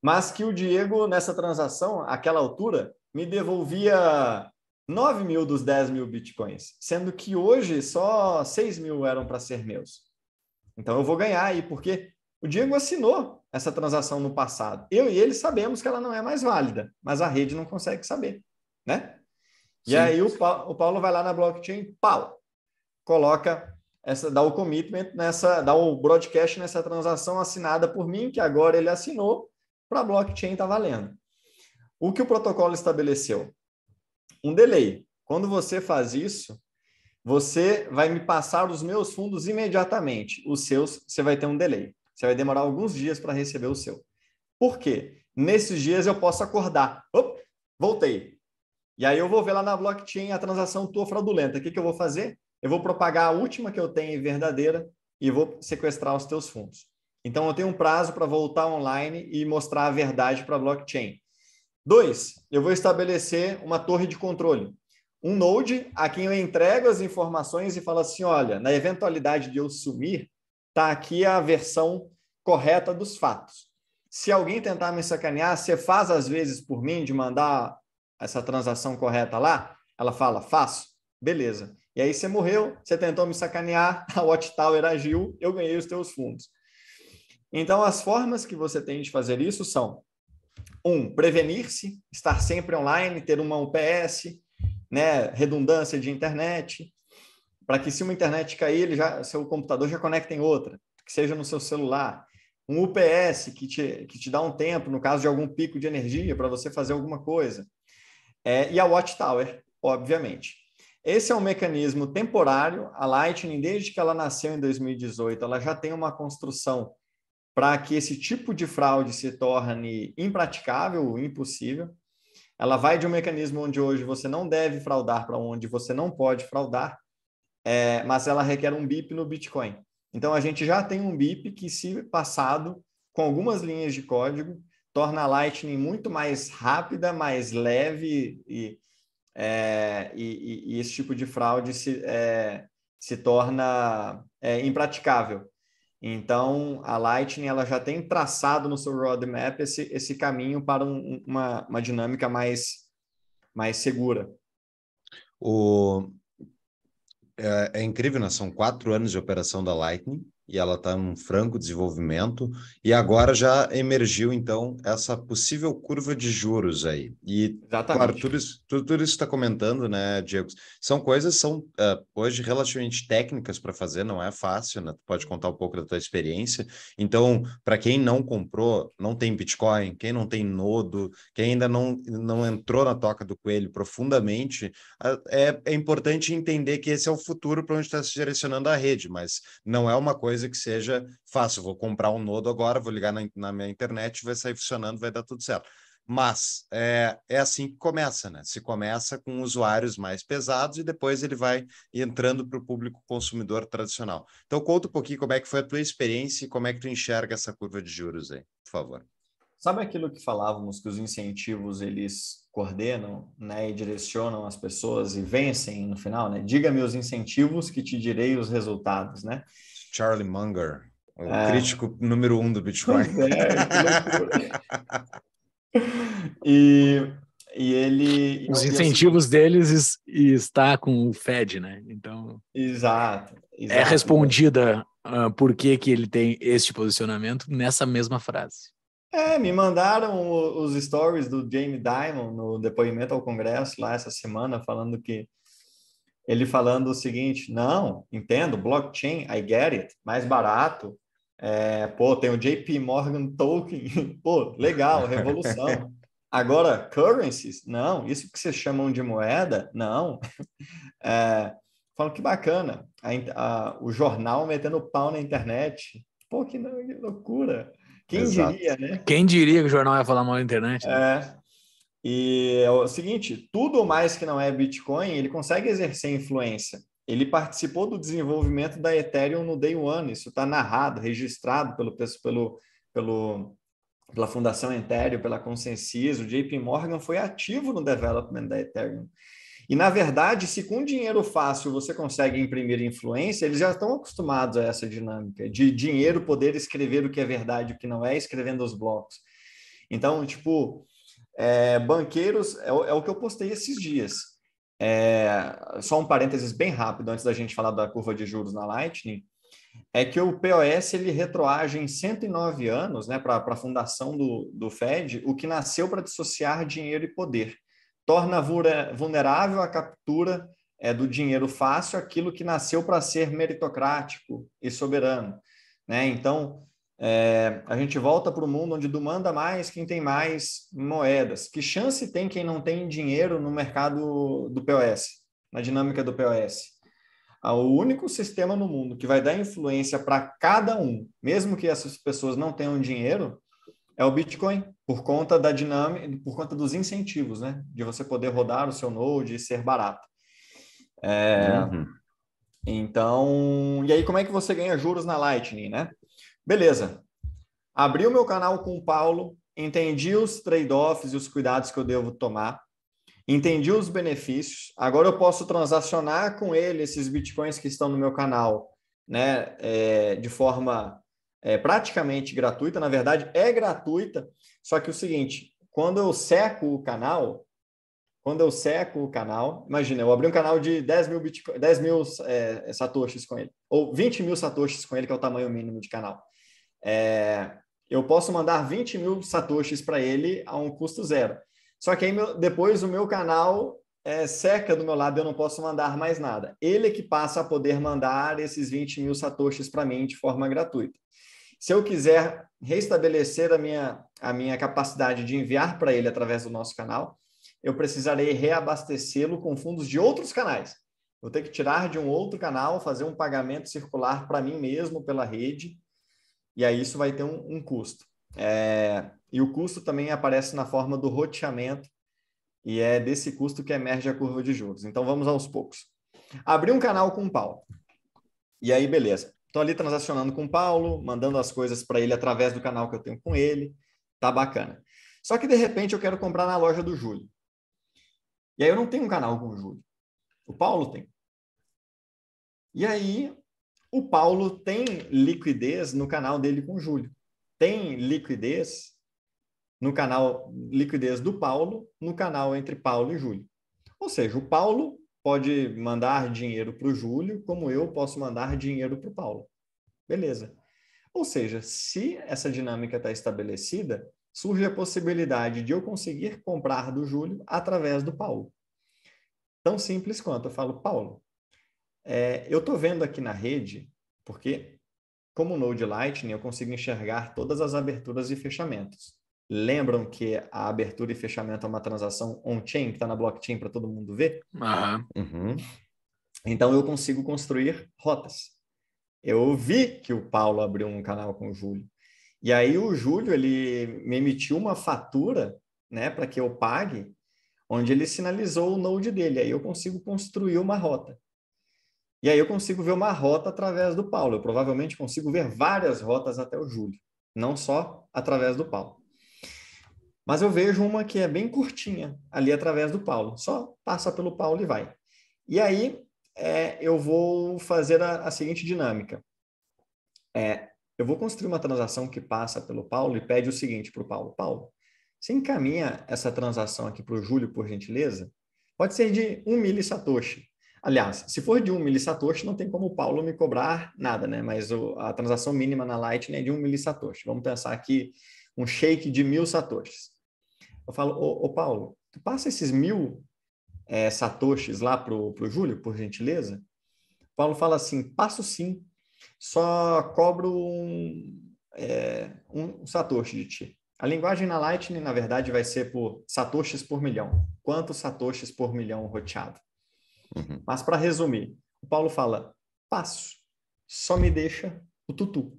mas que o Diego nessa transação, àquela altura, me devolvia 9 mil dos 10 mil bitcoins, sendo que hoje só 6 mil eram para ser meus. Então eu vou ganhar aí, porque o Diego assinou essa transação no passado. Eu e ele sabemos que ela não é mais válida, mas a rede não consegue saber, né? E sim, aí o, pa o Paulo vai lá na blockchain, pau, coloca essa, dá o commitment nessa, dá o broadcast nessa transação assinada por mim, que agora ele assinou, para a blockchain tá valendo. O que o protocolo estabeleceu? um delay. Quando você faz isso, você vai me passar os meus fundos imediatamente. Os seus, você vai ter um delay. Você vai demorar alguns dias para receber o seu. Por quê? Nesses dias eu posso acordar. Op, voltei. E aí eu vou ver lá na blockchain a transação tua fraudulenta. O que, que eu vou fazer? Eu vou propagar a última que eu tenho verdadeira e vou sequestrar os teus fundos. Então eu tenho um prazo para voltar online e mostrar a verdade para a blockchain. Dois, eu vou estabelecer uma torre de controle. Um node a quem eu entrego as informações e falo assim: olha, na eventualidade de eu sumir, está aqui a versão correta dos fatos. Se alguém tentar me sacanear, você faz às vezes por mim de mandar essa transação correta lá? Ela fala: faço. Beleza. E aí você morreu, você tentou me sacanear, a Watchtower agiu, eu ganhei os teus fundos. Então, as formas que você tem de fazer isso são um, prevenir-se, estar sempre online, ter uma UPS, né, redundância de internet, para que se uma internet cair, ele já, seu computador já conecta em outra, que seja no seu celular. Um UPS que te, que te dá um tempo, no caso de algum pico de energia, para você fazer alguma coisa. É, e a Watchtower, obviamente. Esse é um mecanismo temporário. A Lightning, desde que ela nasceu em 2018, ela já tem uma construção para que esse tipo de fraude se torne impraticável, impossível. Ela vai de um mecanismo onde hoje você não deve fraudar para onde você não pode fraudar, é, mas ela requer um BIP no Bitcoin. Então a gente já tem um BIP que, se passado com algumas linhas de código, torna a Lightning muito mais rápida, mais leve e, é, e, e esse tipo de fraude se, é, se torna é, impraticável. Então, a Lightning ela já tem traçado no seu roadmap esse, esse caminho para um, uma, uma dinâmica mais, mais segura. O... É, é incrível, né? São quatro anos de operação da Lightning e ela está em um franco desenvolvimento, e agora já emergiu, então, essa possível curva de juros aí. E, Exatamente. claro, tudo isso, tudo, tudo isso está comentando, né, Diego? São coisas são uh, eh, hoje relativamente técnicas para fazer, não é fácil, né? Tu pode contar um pouco da tua experiência. Então, para quem não comprou, não tem Bitcoin, quem não tem Nodo, quem ainda não, não entrou na toca do coelho profundamente, uh, é, é importante entender que esse é o futuro para onde está se direcionando a rede, mas não é uma coisa coisa que seja fácil. Vou comprar um nodo agora, vou ligar na, na minha internet, vai sair funcionando, vai dar tudo certo. Mas é, é assim que começa, né? Se começa com usuários mais pesados e depois ele vai entrando para o público consumidor tradicional. Então conta um pouquinho como é que foi a tua experiência e como é que tu enxerga essa curva de juros aí, por favor. Sabe aquilo que falávamos que os incentivos eles coordenam, né, e direcionam as pessoas e vencem no final, né? Diga-me os incentivos que te direi os resultados, né? Charlie Munger, o ah. crítico número um do Bitcoin. É, e, e ele. Os assim incentivos assim, deles e está com o Fed, né? Então. Exato. É exato. É respondida uh, por que, que ele tem este posicionamento nessa mesma frase. É, me mandaram os stories do Jamie Dimon no depoimento ao Congresso lá essa semana, falando que ele falando o seguinte: não, entendo, blockchain, I get it, mais barato. É, pô, tem o JP Morgan Token, pô, legal, revolução. Agora, currencies, não, isso que vocês chamam de moeda, não. É, falam que bacana, a, a, o jornal metendo pau na internet. Pô, que, que loucura. Quem Exato. diria, né? Quem diria que o jornal ia falar mal na internet? Né? É, e é o seguinte, tudo mais que não é Bitcoin, ele consegue exercer influência. Ele participou do desenvolvimento da Ethereum no Day One, isso está narrado, registrado pelo, pelo, pelo, pela Fundação Ethereum, pela ConsenSys o JP Morgan foi ativo no development da Ethereum. E, na verdade, se com dinheiro fácil você consegue imprimir influência, eles já estão acostumados a essa dinâmica de dinheiro poder escrever o que é verdade e o que não é, escrevendo os blocos. Então, tipo, é, banqueiros é o, é o, que eu postei esses dias. É, só um parênteses bem rápido antes da gente falar da curva de juros na Lightning, é que o POS ele retroage em 109 anos né, para a fundação do, do Fed, o que nasceu para dissociar dinheiro e poder. Torna vulnerável à captura é, do dinheiro fácil aquilo que nasceu para ser meritocrático e soberano. Né? Então, é, a gente volta para o mundo onde demanda mais quem tem mais moedas. Que chance tem quem não tem dinheiro no mercado do POS, na dinâmica do POS? Ah, o único sistema no mundo que vai dar influência para cada um, mesmo que essas pessoas não tenham dinheiro, é o Bitcoin, por conta da dinâmica, por conta dos incentivos, né? De você poder rodar o seu node e ser barato. É, uhum. Então, e aí como é que você ganha juros na Lightning, né? Beleza. Abri o meu canal com o Paulo, entendi os trade-offs e os cuidados que eu devo tomar, entendi os benefícios. Agora eu posso transacionar com ele esses bitcoins que estão no meu canal, né, é, de forma é, praticamente gratuita. Na verdade, é gratuita. Só que é o seguinte, quando eu seco o canal, quando eu seco o canal, imagina, eu abri um canal de 10 mil, Bitcoin, 10 mil é, satoshis com ele, ou 20 mil satoshis com ele, que é o tamanho mínimo de canal. É, eu posso mandar 20 mil satoshis para ele a um custo zero. Só que aí meu, depois o meu canal é, seca do meu lado, eu não posso mandar mais nada. Ele é que passa a poder mandar esses 20 mil satoshis para mim de forma gratuita. Se eu quiser restabelecer a minha, a minha capacidade de enviar para ele através do nosso canal, eu precisarei reabastecê-lo com fundos de outros canais. Vou ter que tirar de um outro canal, fazer um pagamento circular para mim mesmo pela rede e aí isso vai ter um, um custo. É, e o custo também aparece na forma do roteamento, e é desse custo que emerge a curva de juros. Então vamos aos poucos. Abri um canal com o Paulo. E aí, beleza. Estou ali transacionando com o Paulo, mandando as coisas para ele através do canal que eu tenho com ele. Tá bacana. Só que de repente eu quero comprar na loja do Júlio. E aí eu não tenho um canal com o Júlio. O Paulo tem. E aí o Paulo tem liquidez no canal dele com o Júlio. Tem liquidez no canal liquidez do Paulo, no canal entre Paulo e Júlio. Ou seja, o Paulo pode mandar dinheiro para o Júlio, como eu posso mandar dinheiro para o Paulo. Beleza. Ou seja, se essa dinâmica está estabelecida, surge a possibilidade de eu conseguir comprar do Júlio através do Paulo. Tão simples quanto eu falo, Paulo, é, eu estou vendo aqui na rede, porque como Node Lightning eu consigo enxergar todas as aberturas e fechamentos. Lembram que a abertura e fechamento é uma transação on-chain, que está na blockchain para todo mundo ver? Uhum. Então eu consigo construir rotas. Eu vi que o Paulo abriu um canal com o Júlio. E aí o Júlio ele me emitiu uma fatura, né, para que eu pague, onde ele sinalizou o node dele. Aí eu consigo construir uma rota. E aí eu consigo ver uma rota através do Paulo. Eu provavelmente consigo ver várias rotas até o julho, não só através do Paulo. Mas eu vejo uma que é bem curtinha ali através do Paulo. Só passa pelo Paulo e vai. E aí é, eu vou fazer a, a seguinte dinâmica. É, eu vou construir uma transação que passa pelo Paulo e pede o seguinte para o Paulo: Paulo, você encaminha essa transação aqui para o Júlio, por gentileza? Pode ser de um milisatoshi? satoshi, Aliás, se for de um milisatoshi, não tem como o Paulo me cobrar nada, né? Mas o, a transação mínima na Lightning é de um milisatoshi. Vamos pensar aqui um shake de mil satoshis. Eu falo, ô, ô Paulo, tu passa esses mil é, satoshis lá pro, pro Júlio, por gentileza? O Paulo fala assim, passo sim, só cobro um, é, um satoshi de ti. A linguagem na Lightning, na verdade, vai ser por satoshis por milhão. Quantos satoshis por milhão roteado? Uhum. Mas para resumir, o Paulo fala: passo, só me deixa o tutu.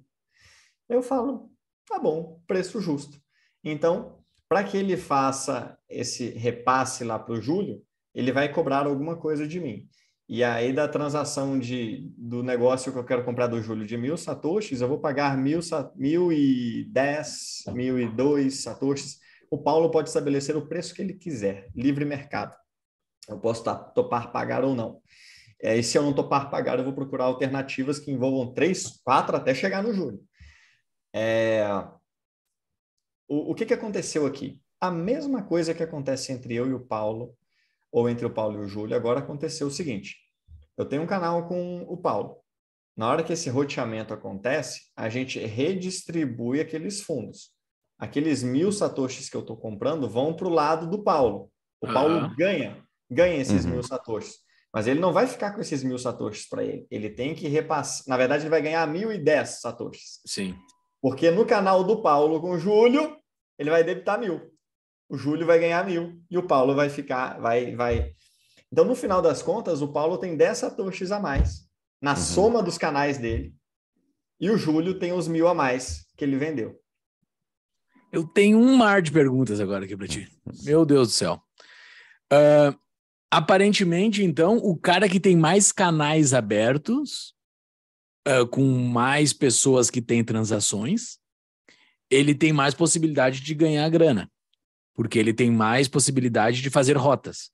Eu falo: tá bom, preço justo. Então, para que ele faça esse repasse lá para o Júlio, ele vai cobrar alguma coisa de mim. E aí, da transação de, do negócio que eu quero comprar do Júlio de mil satoshis, eu vou pagar mil, mil e dez, mil e dois satoshis. O Paulo pode estabelecer o preço que ele quiser, livre mercado. Eu posso topar pagar ou não. É, e se eu não topar pagar, eu vou procurar alternativas que envolvam três, quatro, até chegar no júri. É... O, o que, que aconteceu aqui? A mesma coisa que acontece entre eu e o Paulo, ou entre o Paulo e o Júlio, agora aconteceu o seguinte. Eu tenho um canal com o Paulo. Na hora que esse roteamento acontece, a gente redistribui aqueles fundos. Aqueles mil satoshis que eu estou comprando vão para o lado do Paulo. O Paulo uhum. ganha ganha esses uhum. mil satoshis. Mas ele não vai ficar com esses mil satoshis para ele. Ele tem que repassar. Na verdade, ele vai ganhar mil e dez satoshis. Sim. Porque no canal do Paulo com o Júlio, ele vai debitar mil. O Júlio vai ganhar mil e o Paulo vai ficar, vai, vai. Então, no final das contas, o Paulo tem 10 satoshis a mais na uhum. soma dos canais dele. E o Júlio tem os mil a mais que ele vendeu. Eu tenho um mar de perguntas agora aqui para ti. Uhum. Meu Deus do céu. Uh, Aparentemente, então, o cara que tem mais canais abertos, uh, com mais pessoas que têm transações, ele tem mais possibilidade de ganhar grana, porque ele tem mais possibilidade de fazer rotas.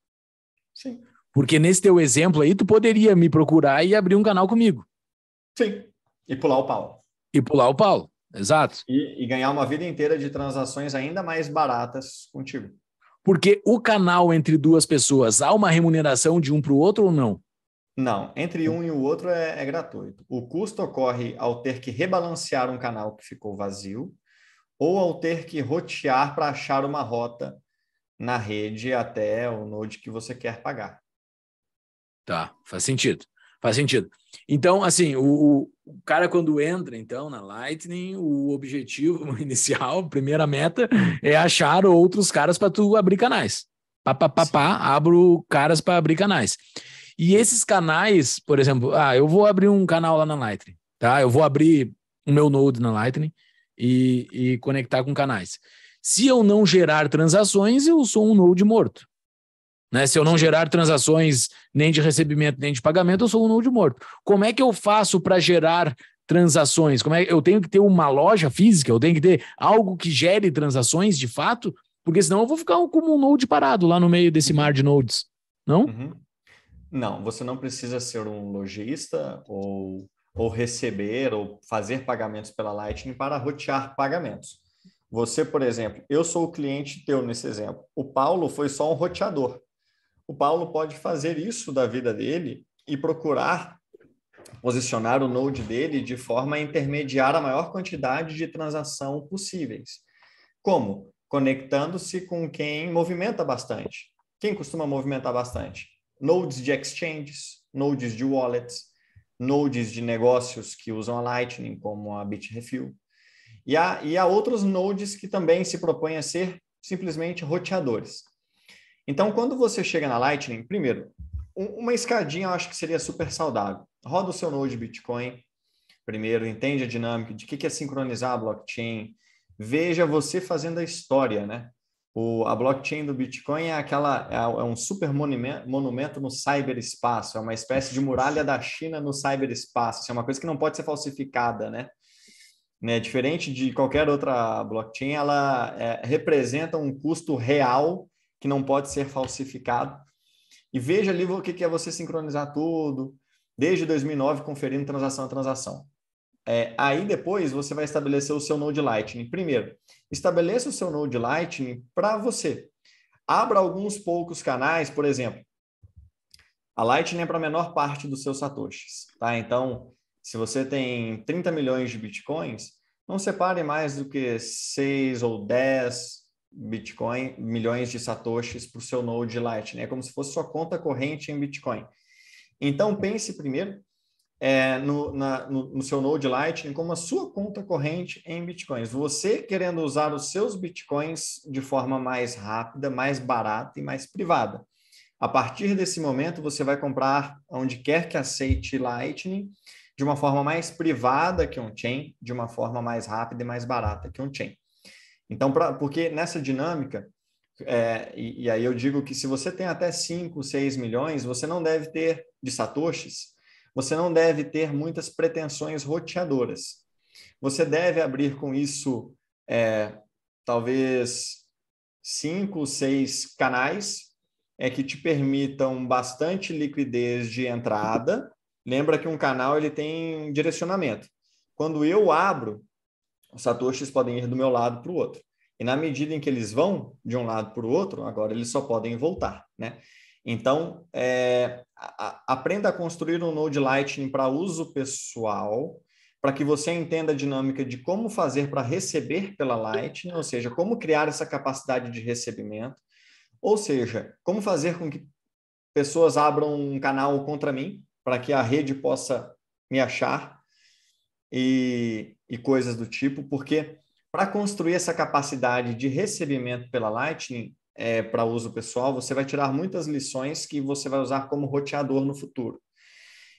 Sim. Porque nesse teu exemplo aí, tu poderia me procurar e abrir um canal comigo. Sim. E pular o pau. E pular o pau, exato. E, e ganhar uma vida inteira de transações ainda mais baratas contigo. Porque o canal entre duas pessoas, há uma remuneração de um para o outro ou não? Não, entre um e o outro é, é, gratuito. O custo ocorre ao ter que rebalancear um canal que ficou vazio ou ao ter que rotear para achar uma rota na rede até o node que você quer pagar. Tá, faz sentido. Faz sentido. Então, assim, o, o, cara quando entra, então, na Lightning, o objetivo inicial, primeira meta, é achar outros caras para tu abrir canais. Pá, pá, pá, pá abro caras para abrir canais. E esses canais, por exemplo, ah, eu vou abrir um canal lá na Lightning, tá? Eu vou abrir o meu node na Lightning e, e conectar com canais. Se eu não gerar transações, eu sou um node morto. Né? Se eu não gerar transações nem de recebimento nem de pagamento, eu sou um node morto. Como é que eu faço para gerar transações? Como é eu tenho que ter uma loja física? Eu tenho que ter algo que gere transações de fato? Porque senão eu vou ficar como um node parado lá no meio desse uhum. mar de nodes, não? Uhum. Não, você não precisa ser um lojista ou, ou receber ou fazer pagamentos pela Lightning para rotear pagamentos. Você, por exemplo, eu sou o cliente teu nesse exemplo. O Paulo foi só um roteador o Paulo pode fazer isso da vida dele e procurar posicionar o node dele de forma a intermediar a maior quantidade de transação possíveis. Como? Conectando-se com quem movimenta bastante. Quem costuma movimentar bastante? Nodes de exchanges, nodes de wallets, nodes de negócios que usam a Lightning, como a Bitrefill. E há, e há outros nodes que também se propõem a ser simplesmente roteadores. Então, quando você chega na Lightning, primeiro, uma escadinha eu acho que seria super saudável. Roda o seu node Bitcoin primeiro, entende a dinâmica de que é sincronizar a blockchain, veja você fazendo a história, né? O, a blockchain do Bitcoin é aquela é, é um super monumento, monumento no cyberespaço, é uma espécie de muralha da China no cyberespaço, é uma coisa que não pode ser falsificada, né? né? Diferente de qualquer outra blockchain, ela é, representa um custo real que não pode ser falsificado. E veja ali o que é você sincronizar tudo, desde 2009, conferindo transação a transação. É, aí depois você vai estabelecer o seu Node Lightning. Primeiro, estabeleça o seu Node Lightning para você. Abra alguns poucos canais, por exemplo. A Lightning é para a menor parte dos seus satoshis, tá? Então, se você tem 30 milhões de bitcoins, não separe mais do que 6 ou 10 Bitcoin, milhões de satoshis para o seu Node Lightning. É como se fosse sua conta corrente em Bitcoin. Então, pense primeiro é, no, na, no, no, seu Node Lightning como a sua conta corrente em Bitcoins. Você querendo usar os seus Bitcoins de forma mais rápida, mais barata e mais privada. A partir desse momento, você vai comprar onde quer que aceite Lightning de uma forma mais privada que um chain de uma forma mais rápida e mais barata que um chain então, pra, porque nessa dinâmica, é, e, e, aí eu digo que se você tem até 5, 6 milhões, você não deve ter de satoshis, você não deve ter muitas pretensões roteadoras. Você deve abrir com isso é, talvez cinco, seis canais é que te permitam bastante liquidez de entrada. Lembra que um canal ele tem direcionamento. Quando eu abro, os satoshis podem ir do meu lado para o outro. E na medida em que eles vão de um lado para o outro, agora eles só podem voltar, né? Então, é, a, a, aprenda a construir um Node Lightning para uso pessoal, para que você entenda a dinâmica de como fazer para receber pela Lightning, ou seja, como criar essa capacidade de recebimento, ou seja, como fazer com que pessoas abram um canal contra mim, para que a rede possa me achar, e, e coisas do tipo, porque para construir essa capacidade de recebimento pela Lightning é, para uso pessoal, você vai tirar muitas lições que você vai usar como roteador no futuro.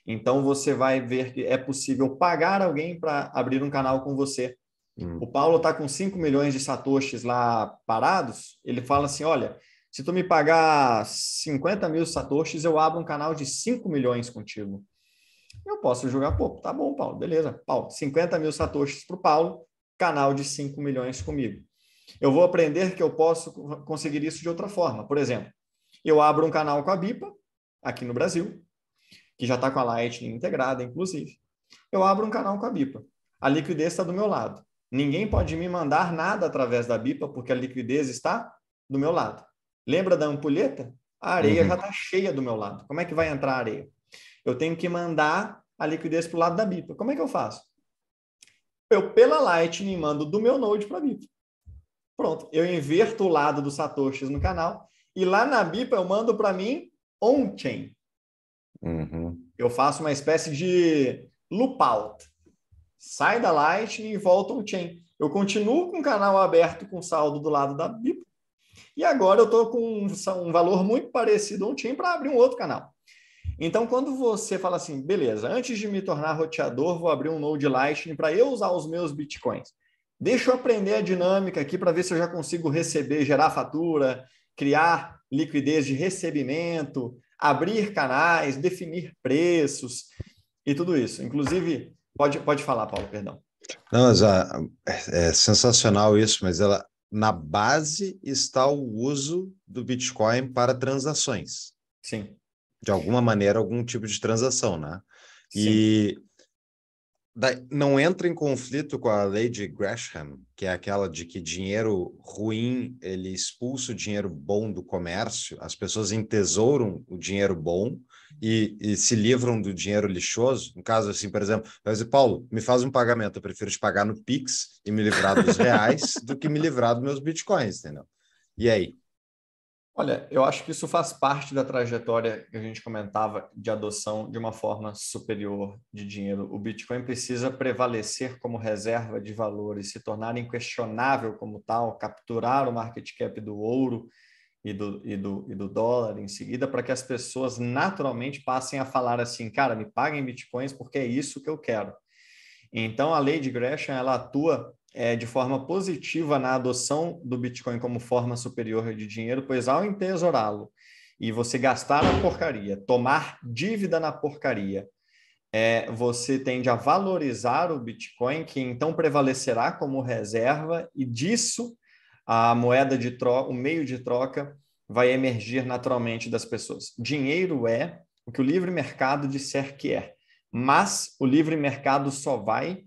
Então você vai ver que é possível pagar alguém para abrir um canal com você. Hum. O Paulo está com 5 milhões de satoshis lá parados. Ele fala assim: olha, se tu me pagar 50 mil satoshis, eu abro um canal de 5 milhões contigo eu posso jogar, pô, tá bom, Paulo, beleza. Paulo, 50 mil satoshis para o Paulo, canal de 5 milhões comigo. Eu vou aprender que eu posso conseguir isso de outra forma. Por exemplo, eu abro um canal com a BIPA, aqui no Brasil, que já está com a Lightning integrada, inclusive. Eu abro um canal com a BIPA. A liquidez está do meu lado. Ninguém pode me mandar nada através da BIPA, porque a liquidez está do meu lado. Lembra da ampulheta? A areia uhum. já está cheia do meu lado. Como é que vai entrar a areia? Eu tenho que mandar a liquidez para o lado da BIP. Como é que eu faço? Eu, pela Lightning, mando do meu Node para a BIP. Pronto. Eu inverto o lado do Satoshis no canal e lá na BIP eu mando para mim on-chain. Uhum. Eu faço uma espécie de loop out. Sai da Lightning e volta on-chain. Eu continuo com o canal aberto com saldo do lado da BIP. E agora eu estou com um, valor muito parecido on-chain para abrir um outro canal. Então, quando você fala assim, beleza, antes de me tornar roteador, vou abrir um Node Lightning para eu usar os meus bitcoins. Deixa eu aprender a dinâmica aqui para ver se eu já consigo receber, gerar fatura, criar liquidez de recebimento, abrir canais, definir preços e tudo isso. Inclusive, pode, pode falar, Paulo, perdão. Não, já, ah, é, é sensacional isso, mas ela na base está o uso do Bitcoin para transações. Sim de alguma maneira, algum tipo de transação, né? E não entra em conflito com a lei de Gresham, que é aquela de que dinheiro ruim, ele expulsa o dinheiro bom do comércio, as pessoas entesouram o dinheiro bom e, e se livram do dinheiro lixoso. No caso, assim, por exemplo, vai dizer, Paulo, me faz um pagamento, eu prefiro te pagar no Pix e me livrar dos reais do que me livrar dos meus bitcoins, entendeu? E aí? Olha, eu acho que isso faz parte da trajetória que a gente comentava de adoção de uma forma superior de dinheiro. O Bitcoin precisa prevalecer como reserva de valores, se tornar inquestionável como tal, capturar o market cap do ouro e do, e do, e do dólar em seguida, para que as pessoas naturalmente passem a falar assim: cara, me paguem bitcoins porque é isso que eu quero. Então, a lei de Gresham ela atua é, de forma positiva na adoção do Bitcoin como forma superior de dinheiro, pois ao entesourá-lo e você gastar na porcaria, tomar dívida na porcaria, é, você tende a valorizar o Bitcoin, que então prevalecerá como reserva, e disso a moeda de troca, o meio de troca, vai emergir naturalmente das pessoas. Dinheiro é o que o livre mercado disser que é, mas o livre mercado só vai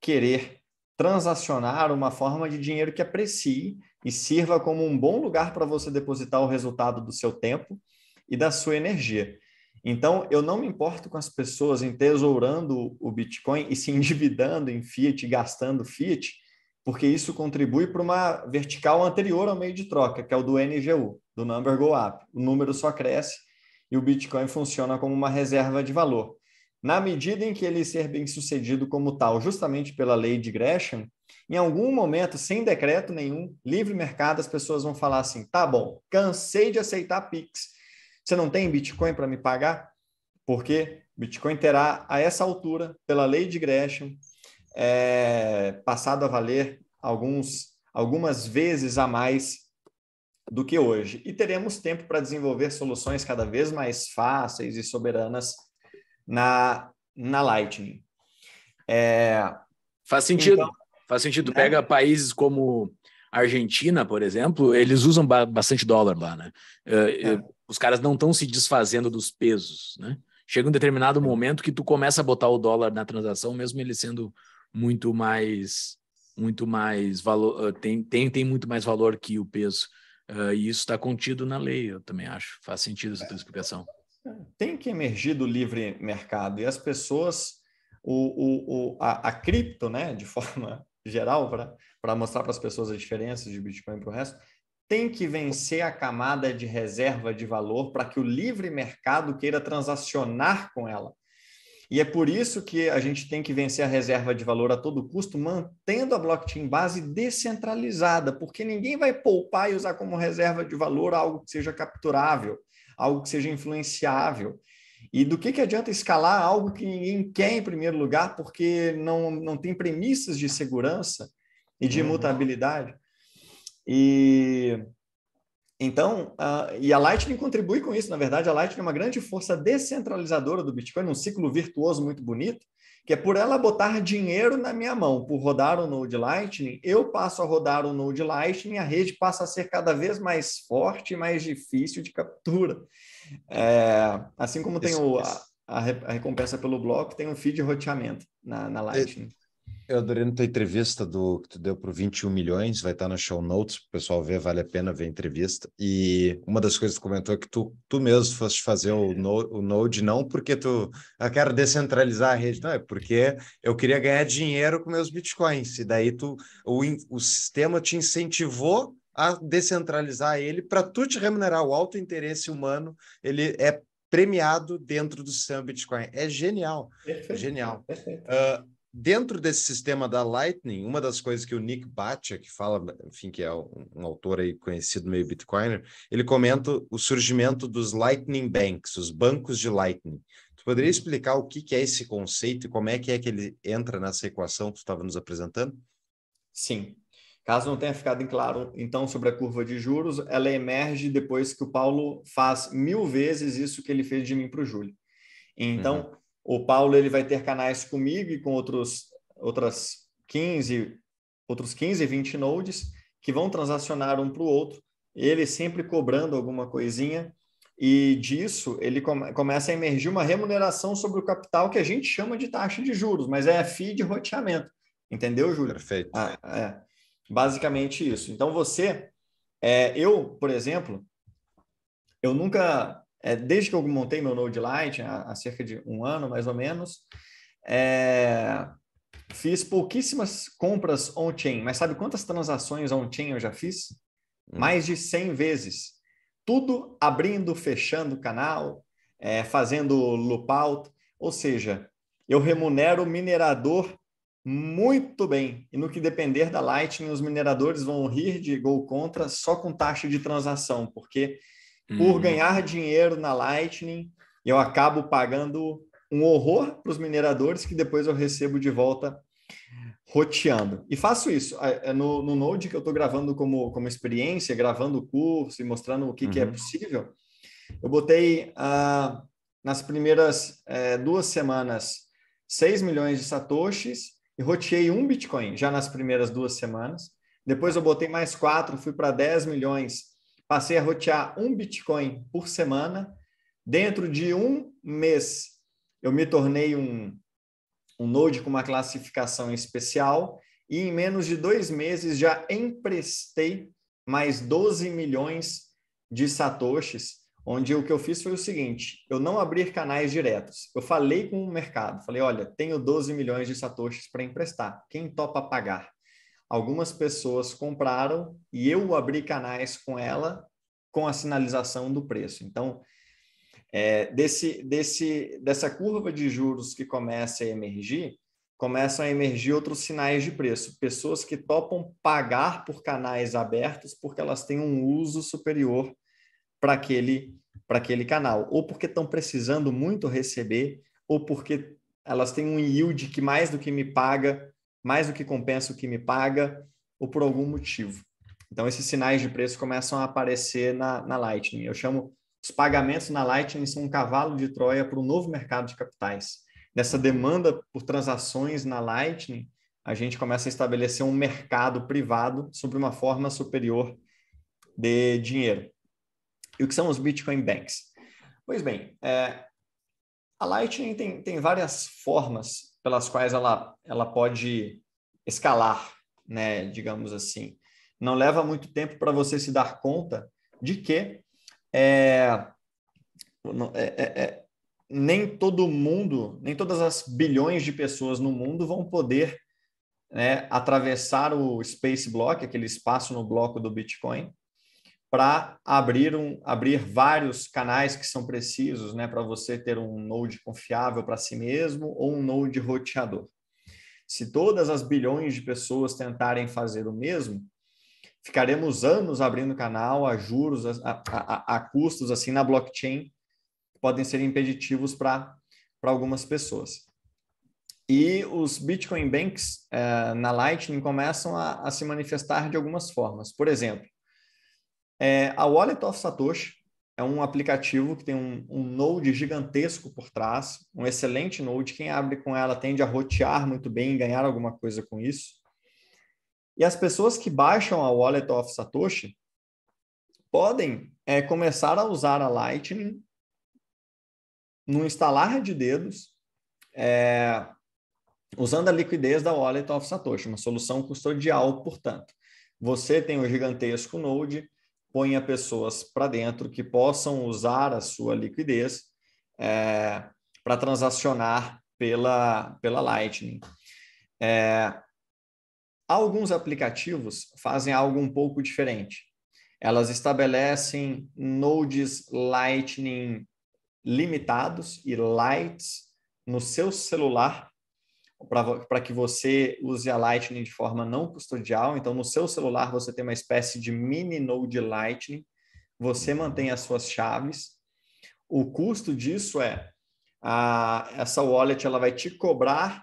querer transacionar uma forma de dinheiro que aprecie e sirva como um bom lugar para você depositar o resultado do seu tempo e da sua energia. Então, eu não me importo com as pessoas entesourando o Bitcoin e se endividando em fiat, gastando fiat, porque isso contribui para uma vertical anterior ao meio de troca, que é o do NGU, do Number Go Up. O número só cresce e o Bitcoin funciona como uma reserva de valor na medida em que ele ser bem-sucedido como tal, justamente pela lei de Gresham, em algum momento, sem decreto nenhum, livre mercado, as pessoas vão falar assim: tá bom, cansei de aceitar Pix. Você não tem Bitcoin para me pagar? Porque Bitcoin terá, a essa altura, pela lei de Gresham, é, passado a valer alguns, algumas vezes a mais do que hoje. E teremos tempo para desenvolver soluções cada vez mais fáceis e soberanas na, na Lightning. É, faz sentido. Então, faz sentido. Né? Pega países como Argentina, por exemplo, eles usam bastante dólar lá, né? É. é, é. Os caras não estão se desfazendo dos pesos, né? Chega um determinado momento que tu começa a botar o dólar na transação, mesmo ele sendo muito mais, muito mais valor, eh, tem, tem, tem muito mais valor que o peso. Uh, e isso está contido na lei, eu também acho. Faz sentido essa tua explicação tem que emergir do livre mercado e as pessoas, o, o, o a, a, cripto, né, de forma geral, para mostrar para as pessoas as diferenças de Bitcoin para o resto, tem que vencer a camada de reserva de valor para que o livre mercado queira transacionar com ela. E é por isso que a gente tem que vencer a reserva de valor a todo custo, mantendo a blockchain base descentralizada, porque ninguém vai poupar e usar como reserva de valor algo que seja capturável algo que seja influenciável. E do que, que adianta escalar algo que ninguém quer em primeiro lugar, porque não, não tem premissas de segurança e de imutabilidade? Uhum. E então, uh, e a Lightning contribui com isso, na verdade, a Lightning é uma grande força descentralizadora do Bitcoin, um ciclo virtuoso muito bonito, que é por ela botar dinheiro na minha mão, por rodar o Node Lightning, eu passo a rodar o Node Lightning, a rede passa a ser cada vez mais forte e mais difícil de captura. É, assim como tem o, a, a, recompensa pelo bloco, tem um feed de roteamento na, na é, Lightning. Eu adorei na tua entrevista do que tu deu para 21 milhões, vai estar na show notes, o pessoal ver, vale a pena ver a entrevista. E uma das coisas que tu comentou é que tu, tu mesmo foste fazer o, no, o Node, não porque tu eu ah, quero descentralizar a rede, não, é porque eu queria ganhar dinheiro com meus bitcoins. E daí tu, o, o sistema te incentivou a descentralizar ele para tu te remunerar. O alto interesse humano, ele é premiado dentro do sistema Bitcoin. É genial, é perfeito, genial. Perfeito. Uh, dentro desse sistema da Lightning, uma das coisas que o Nick Batia, que fala, enfim, que é um, um autor aí conhecido meio Bitcoiner, ele comenta o surgimento dos Lightning Banks, os bancos de Lightning. Tu poderia uhum. explicar o que, que é esse conceito e como é que é que ele entra nessa equação que tu estava nos apresentando? Sim. Caso não tenha ficado em claro, então, sobre a curva de juros, ela emerge depois que o Paulo faz mil vezes isso que ele fez de mim para o Júlio. Então, uhum o Paulo ele vai ter canais comigo e com outros outras 15 outros 15, 20 nodes que vão transacionar um para o outro, ele sempre cobrando alguma coisinha e disso ele come, começa a emergir uma remuneração sobre o capital que a gente chama de taxa de juros, mas é a FII de roteamento. Entendeu, Júlio? Perfeito. Ah, é. Basicamente isso. Então você, é, eu, por exemplo, eu nunca é, desde que eu montei meu Node Lite, há, há cerca de um ano mais ou menos, é, fiz pouquíssimas compras on-chain, mas sabe quantas transações on-chain eu já fiz? Hum. Mais de 100 vezes. Tudo abrindo, fechando o canal, é, fazendo out. ou seja, eu remunero o minerador muito bem. E no que depender da Lightning, os mineradores vão rir de gol contra só com taxa de transação, porque por uhum. ganhar dinheiro na Lightning, eu acabo pagando um horror para os mineradores que depois eu recebo de volta roteando. E faço isso é no, no Node que eu estou gravando como, como experiência, gravando o curso e mostrando o que, uhum. que é uhum. possível. Eu botei ah, nas primeiras é, duas semanas 6 milhões de satoshis e roteei um Bitcoin já nas primeiras duas semanas. Depois eu botei mais quatro, fui para 10 milhões passei a rotear um Bitcoin por semana. Dentro de um mês, eu me tornei um, um Node com uma classificação especial e em menos de dois meses já emprestei mais 12 milhões de satoshis, onde o que eu fiz foi o seguinte, eu não abri canais diretos, eu falei com o mercado, falei, olha, tenho 12 milhões de satoshis para emprestar, quem topa pagar? algumas pessoas compraram e eu abri canais com ela com a sinalização do preço. Então, é, desse, desse, dessa curva de juros que começa a emergir, começam a emergir outros sinais de preço. Pessoas que topam pagar por canais abertos porque elas têm um uso superior para aquele, aquele canal, ou porque estão precisando muito receber, ou porque elas têm um yield que mais do que me paga mais do que compensa o que me paga, ou por algum motivo. Então, esses sinais de preço começam a aparecer na, na Lightning. Eu chamo os pagamentos na Lightning são um cavalo de Troia para o novo mercado de capitais. Nessa demanda por transações na Lightning, a gente começa a estabelecer um mercado privado sobre uma forma superior de dinheiro. E o que são os Bitcoin Banks? Pois bem, é, a Lightning tem, tem várias formas pelas quais ela, ela pode escalar, né, digamos assim. Não leva muito tempo para você se dar conta de que é, é, é, é, nem todo mundo, nem todas as bilhões de pessoas no mundo vão poder né, atravessar o space block, aquele espaço no bloco do Bitcoin, para abrir, um, abrir vários canais que são precisos né, para você ter um node confiável para si mesmo ou um node roteador. Se todas as bilhões de pessoas tentarem fazer o mesmo, ficaremos anos abrindo canal a juros, a, a, a custos assim na blockchain, que podem ser impeditivos para algumas pessoas. E os Bitcoin Banks eh, na Lightning começam a, a se manifestar de algumas formas. Por exemplo, é, a Wallet of Satoshi é um aplicativo que tem um, um node gigantesco por trás, um excelente node. Quem abre com ela tende a rotear muito bem, e ganhar alguma coisa com isso. E as pessoas que baixam a Wallet of Satoshi podem é, começar a usar a Lightning no instalar de dedos, é, usando a liquidez da Wallet of Satoshi, uma solução custodial, portanto. Você tem um gigantesco node, ponha pessoas para dentro que possam usar a sua liquidez é, para transacionar pela, pela Lightning. É, alguns aplicativos fazem algo um pouco diferente. Elas estabelecem nodes Lightning limitados e lights no seu celular para que você use a Lightning de forma não custodial. Então, no seu celular, você tem uma espécie de mini node Lightning, você mantém as suas chaves. O custo disso é a, essa wallet ela vai te cobrar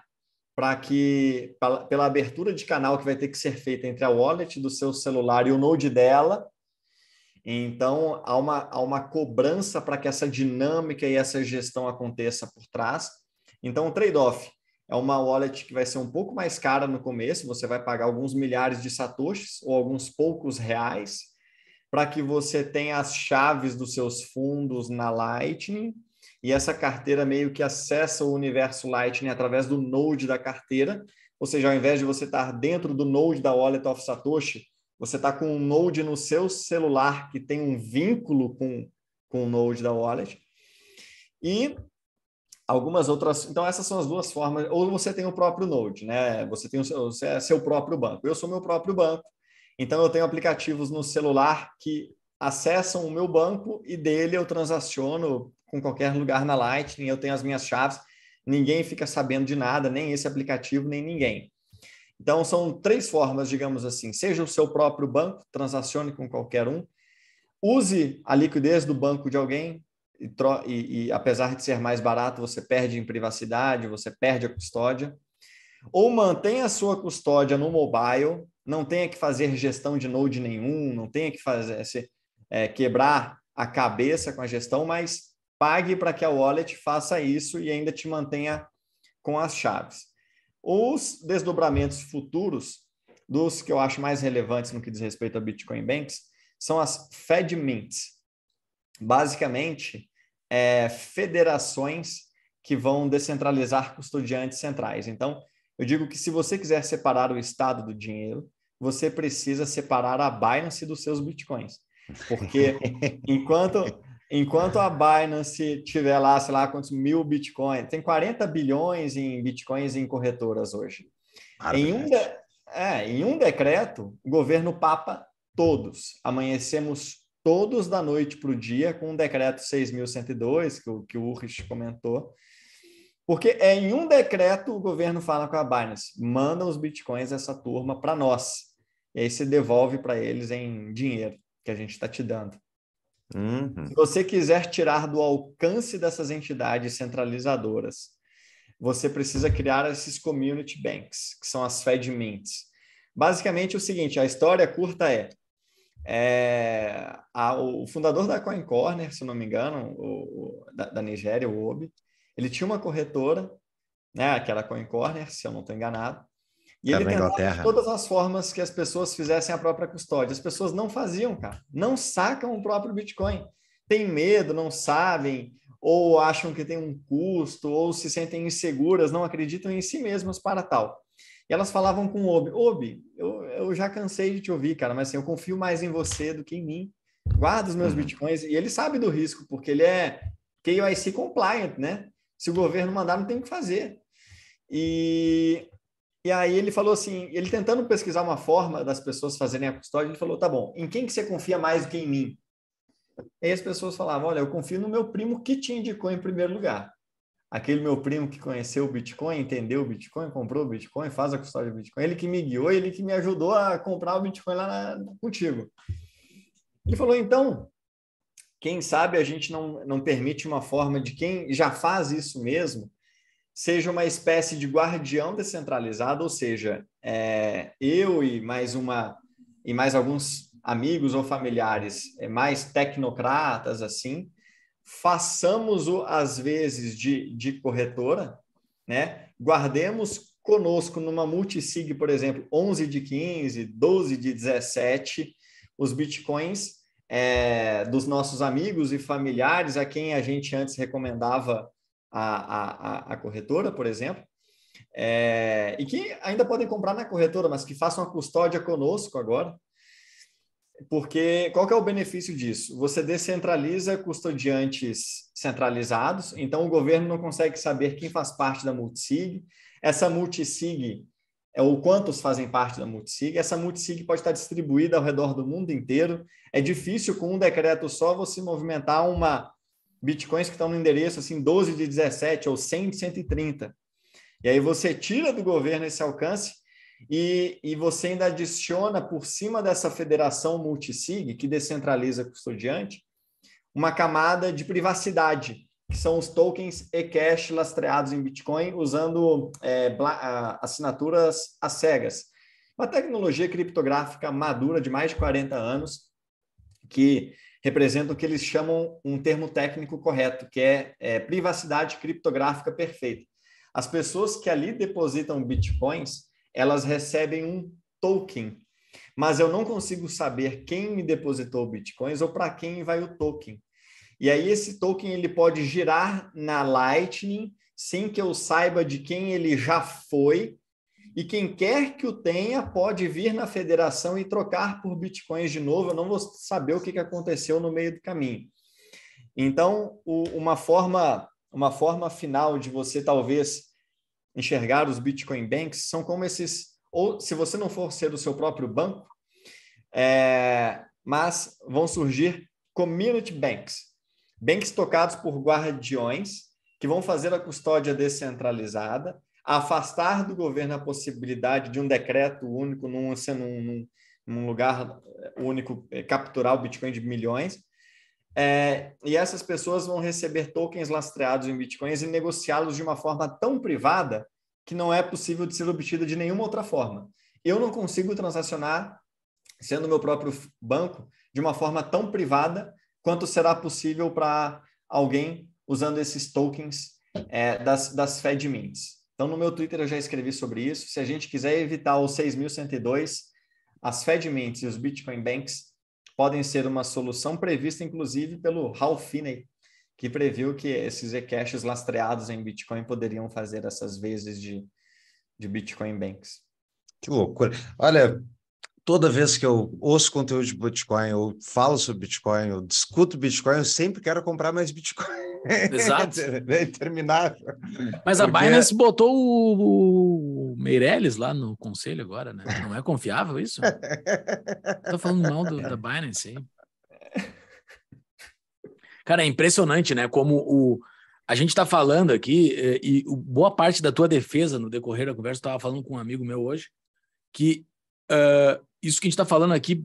para que pra, pela abertura de canal que vai ter que ser feita entre a wallet do seu celular e o node dela. Então, há uma, há uma cobrança para que essa dinâmica e essa gestão aconteça por trás. Então, o trade-off é uma wallet que vai ser um pouco mais cara no começo, você vai pagar alguns milhares de satoshis ou alguns poucos reais para que você tenha as chaves dos seus fundos na Lightning e essa carteira meio que acessa o universo Lightning através do node da carteira, ou seja, ao invés de você estar dentro do node da Wallet of Satoshi, você está com um node no seu celular que tem um vínculo com, com o node da Wallet. E algumas outras. Então, essas são as duas formas. Ou você tem o próprio Node, né? Você tem o seu, você é seu próprio banco. Eu sou meu próprio banco. Então, eu tenho aplicativos no celular que acessam o meu banco e dele eu transaciono com qualquer lugar na Lightning. Eu tenho as minhas chaves. Ninguém fica sabendo de nada, nem esse aplicativo, nem ninguém. Então, são três formas, digamos assim. Seja o seu próprio banco, transacione com qualquer um. Use a liquidez do banco de alguém, e, e, e apesar de ser mais barato, você perde em privacidade, você perde a custódia. Ou mantenha a sua custódia no mobile, não tenha que fazer gestão de node nenhum, não tenha que fazer se, é, quebrar a cabeça com a gestão, mas pague para que a wallet faça isso e ainda te mantenha com as chaves. Os desdobramentos futuros, dos que eu acho mais relevantes no que diz respeito a Bitcoin Banks, são as Fed Mints. Basicamente, é, federações que vão descentralizar custodiantes centrais. Então, eu digo que se você quiser separar o estado do dinheiro, você precisa separar a Binance dos seus bitcoins. Porque enquanto, enquanto a Binance tiver lá, sei lá, quantos mil bitcoins, tem 40 bilhões em bitcoins em corretoras hoje. Em um, de, é, em um decreto, o governo papa todos, amanhecemos todos da noite para o dia, com o decreto 6.102, que, o, que o Urich comentou. Porque é em um decreto o governo fala com a Binance, manda os bitcoins essa turma para nós. E aí você devolve para eles em dinheiro que a gente está te dando. Uhum. Se você quiser tirar do alcance dessas entidades centralizadoras, você precisa criar esses community banks, que são as Fed Mints. Basicamente é o seguinte, a história curta é, é, a, o fundador da Coin Corner, se não me engano, o, o, da, da, Nigéria, o Obi, ele tinha uma corretora, né, que era a Coin Corner, se eu não estou enganado, e ele tentava de todas as formas que as pessoas fizessem a própria custódia. As pessoas não faziam, cara, não sacam o próprio Bitcoin. Tem medo, não sabem, ou acham que tem um custo, ou se sentem inseguras, não acreditam em si mesmas para tal. E elas falavam com o Obi, Obi, eu, eu já cansei de te ouvir, cara, mas assim, eu confio mais em você do que em mim. Guarda os meus uhum. bitcoins. E ele sabe do risco, porque ele é KYC compliant, né? Se o governo mandar, não tem o que fazer. E, e aí ele falou assim, ele tentando pesquisar uma forma das pessoas fazerem a custódia, ele falou, tá bom, em quem que você confia mais do que em mim? E aí as pessoas falavam, olha, eu confio no meu primo que te indicou em primeiro lugar aquele meu primo que conheceu o Bitcoin, entendeu o Bitcoin, comprou o Bitcoin, faz a custódia do Bitcoin, ele que me guiou, ele que me ajudou a comprar o Bitcoin lá na, contigo. Ele falou, então, quem sabe a gente não, não permite uma forma de quem já faz isso mesmo, seja uma espécie de guardião descentralizado, ou seja, é, eu e mais uma e mais alguns amigos ou familiares é, mais tecnocratas assim, façamos o às vezes de, de corretora, né? Guardemos conosco numa multisig, por exemplo, 11 de 15, 12 de 17, os bitcoins é, dos nossos amigos e familiares, a quem a gente antes recomendava a, a, a corretora, por exemplo, é, e que ainda podem comprar na corretora, mas que façam a custódia conosco agora, porque qual que é o benefício disso? Você descentraliza custodiantes centralizados, então o governo não consegue saber quem faz parte da multisig. Essa multisig é ou quantos fazem parte da multisig. Essa multisig pode estar distribuída ao redor do mundo inteiro. É difícil com um decreto só você movimentar uma bitcoins que estão no endereço assim 12 de 17 ou 100 de 130. E aí você tira do governo esse alcance e, e você ainda adiciona por cima dessa federação multisig, que descentraliza custodiante, uma camada de privacidade, que são os tokens e cash lastreados em Bitcoin usando é, assinaturas às cegas. Uma tecnologia criptográfica madura de mais de 40 anos, que representa o que eles chamam um termo técnico correto, que é, é privacidade criptográfica perfeita. As pessoas que ali depositam bitcoins elas recebem um token, mas eu não consigo saber quem me depositou bitcoins ou para quem vai o token. E aí esse token ele pode girar na Lightning sem que eu saiba de quem ele já foi. E quem quer que o tenha pode vir na federação e trocar por bitcoins de novo. Eu não vou saber o que aconteceu no meio do caminho. Então, uma forma, uma forma final de você talvez enxergar os Bitcoin Banks são como esses, ou se você não for ser do seu próprio banco, é, mas vão surgir community banks, banks tocados por guardiões que vão fazer a custódia descentralizada, afastar do governo a possibilidade de um decreto único num, num, num lugar único é, capturar o Bitcoin de milhões é, e essas pessoas vão receber tokens lastreados em bitcoins e negociá-los de uma forma tão privada que não é possível de ser obtida de nenhuma outra forma. Eu não consigo transacionar, sendo meu próprio banco, de uma forma tão privada quanto será possível para alguém usando esses tokens é, das, das Fed Mints. Então, no meu Twitter eu já escrevi sobre isso. Se a gente quiser evitar o 6.102, as Fed Mints e os Bitcoin Banks podem ser uma solução prevista, inclusive, pelo Hal Finney, que previu que esses e-caches lastreados em Bitcoin poderiam fazer essas vezes de, de Bitcoin Banks. Que loucura. Olha, toda vez que eu ouço conteúdo de Bitcoin, eu falo sobre Bitcoin, eu discuto Bitcoin, eu sempre quero comprar mais Bitcoin. Exato. é interminável. Mas Porque... a Binance botou o, o Meirelles lá no conselho agora, né? Não é confiável isso? Tô falando mal do, da Binance aí. Cara, é impressionante, né? Como o, a gente está falando aqui, é, e, e boa parte da tua defesa no decorrer da conversa, eu estava falando com um amigo meu hoje, que uh, isso que a gente está falando aqui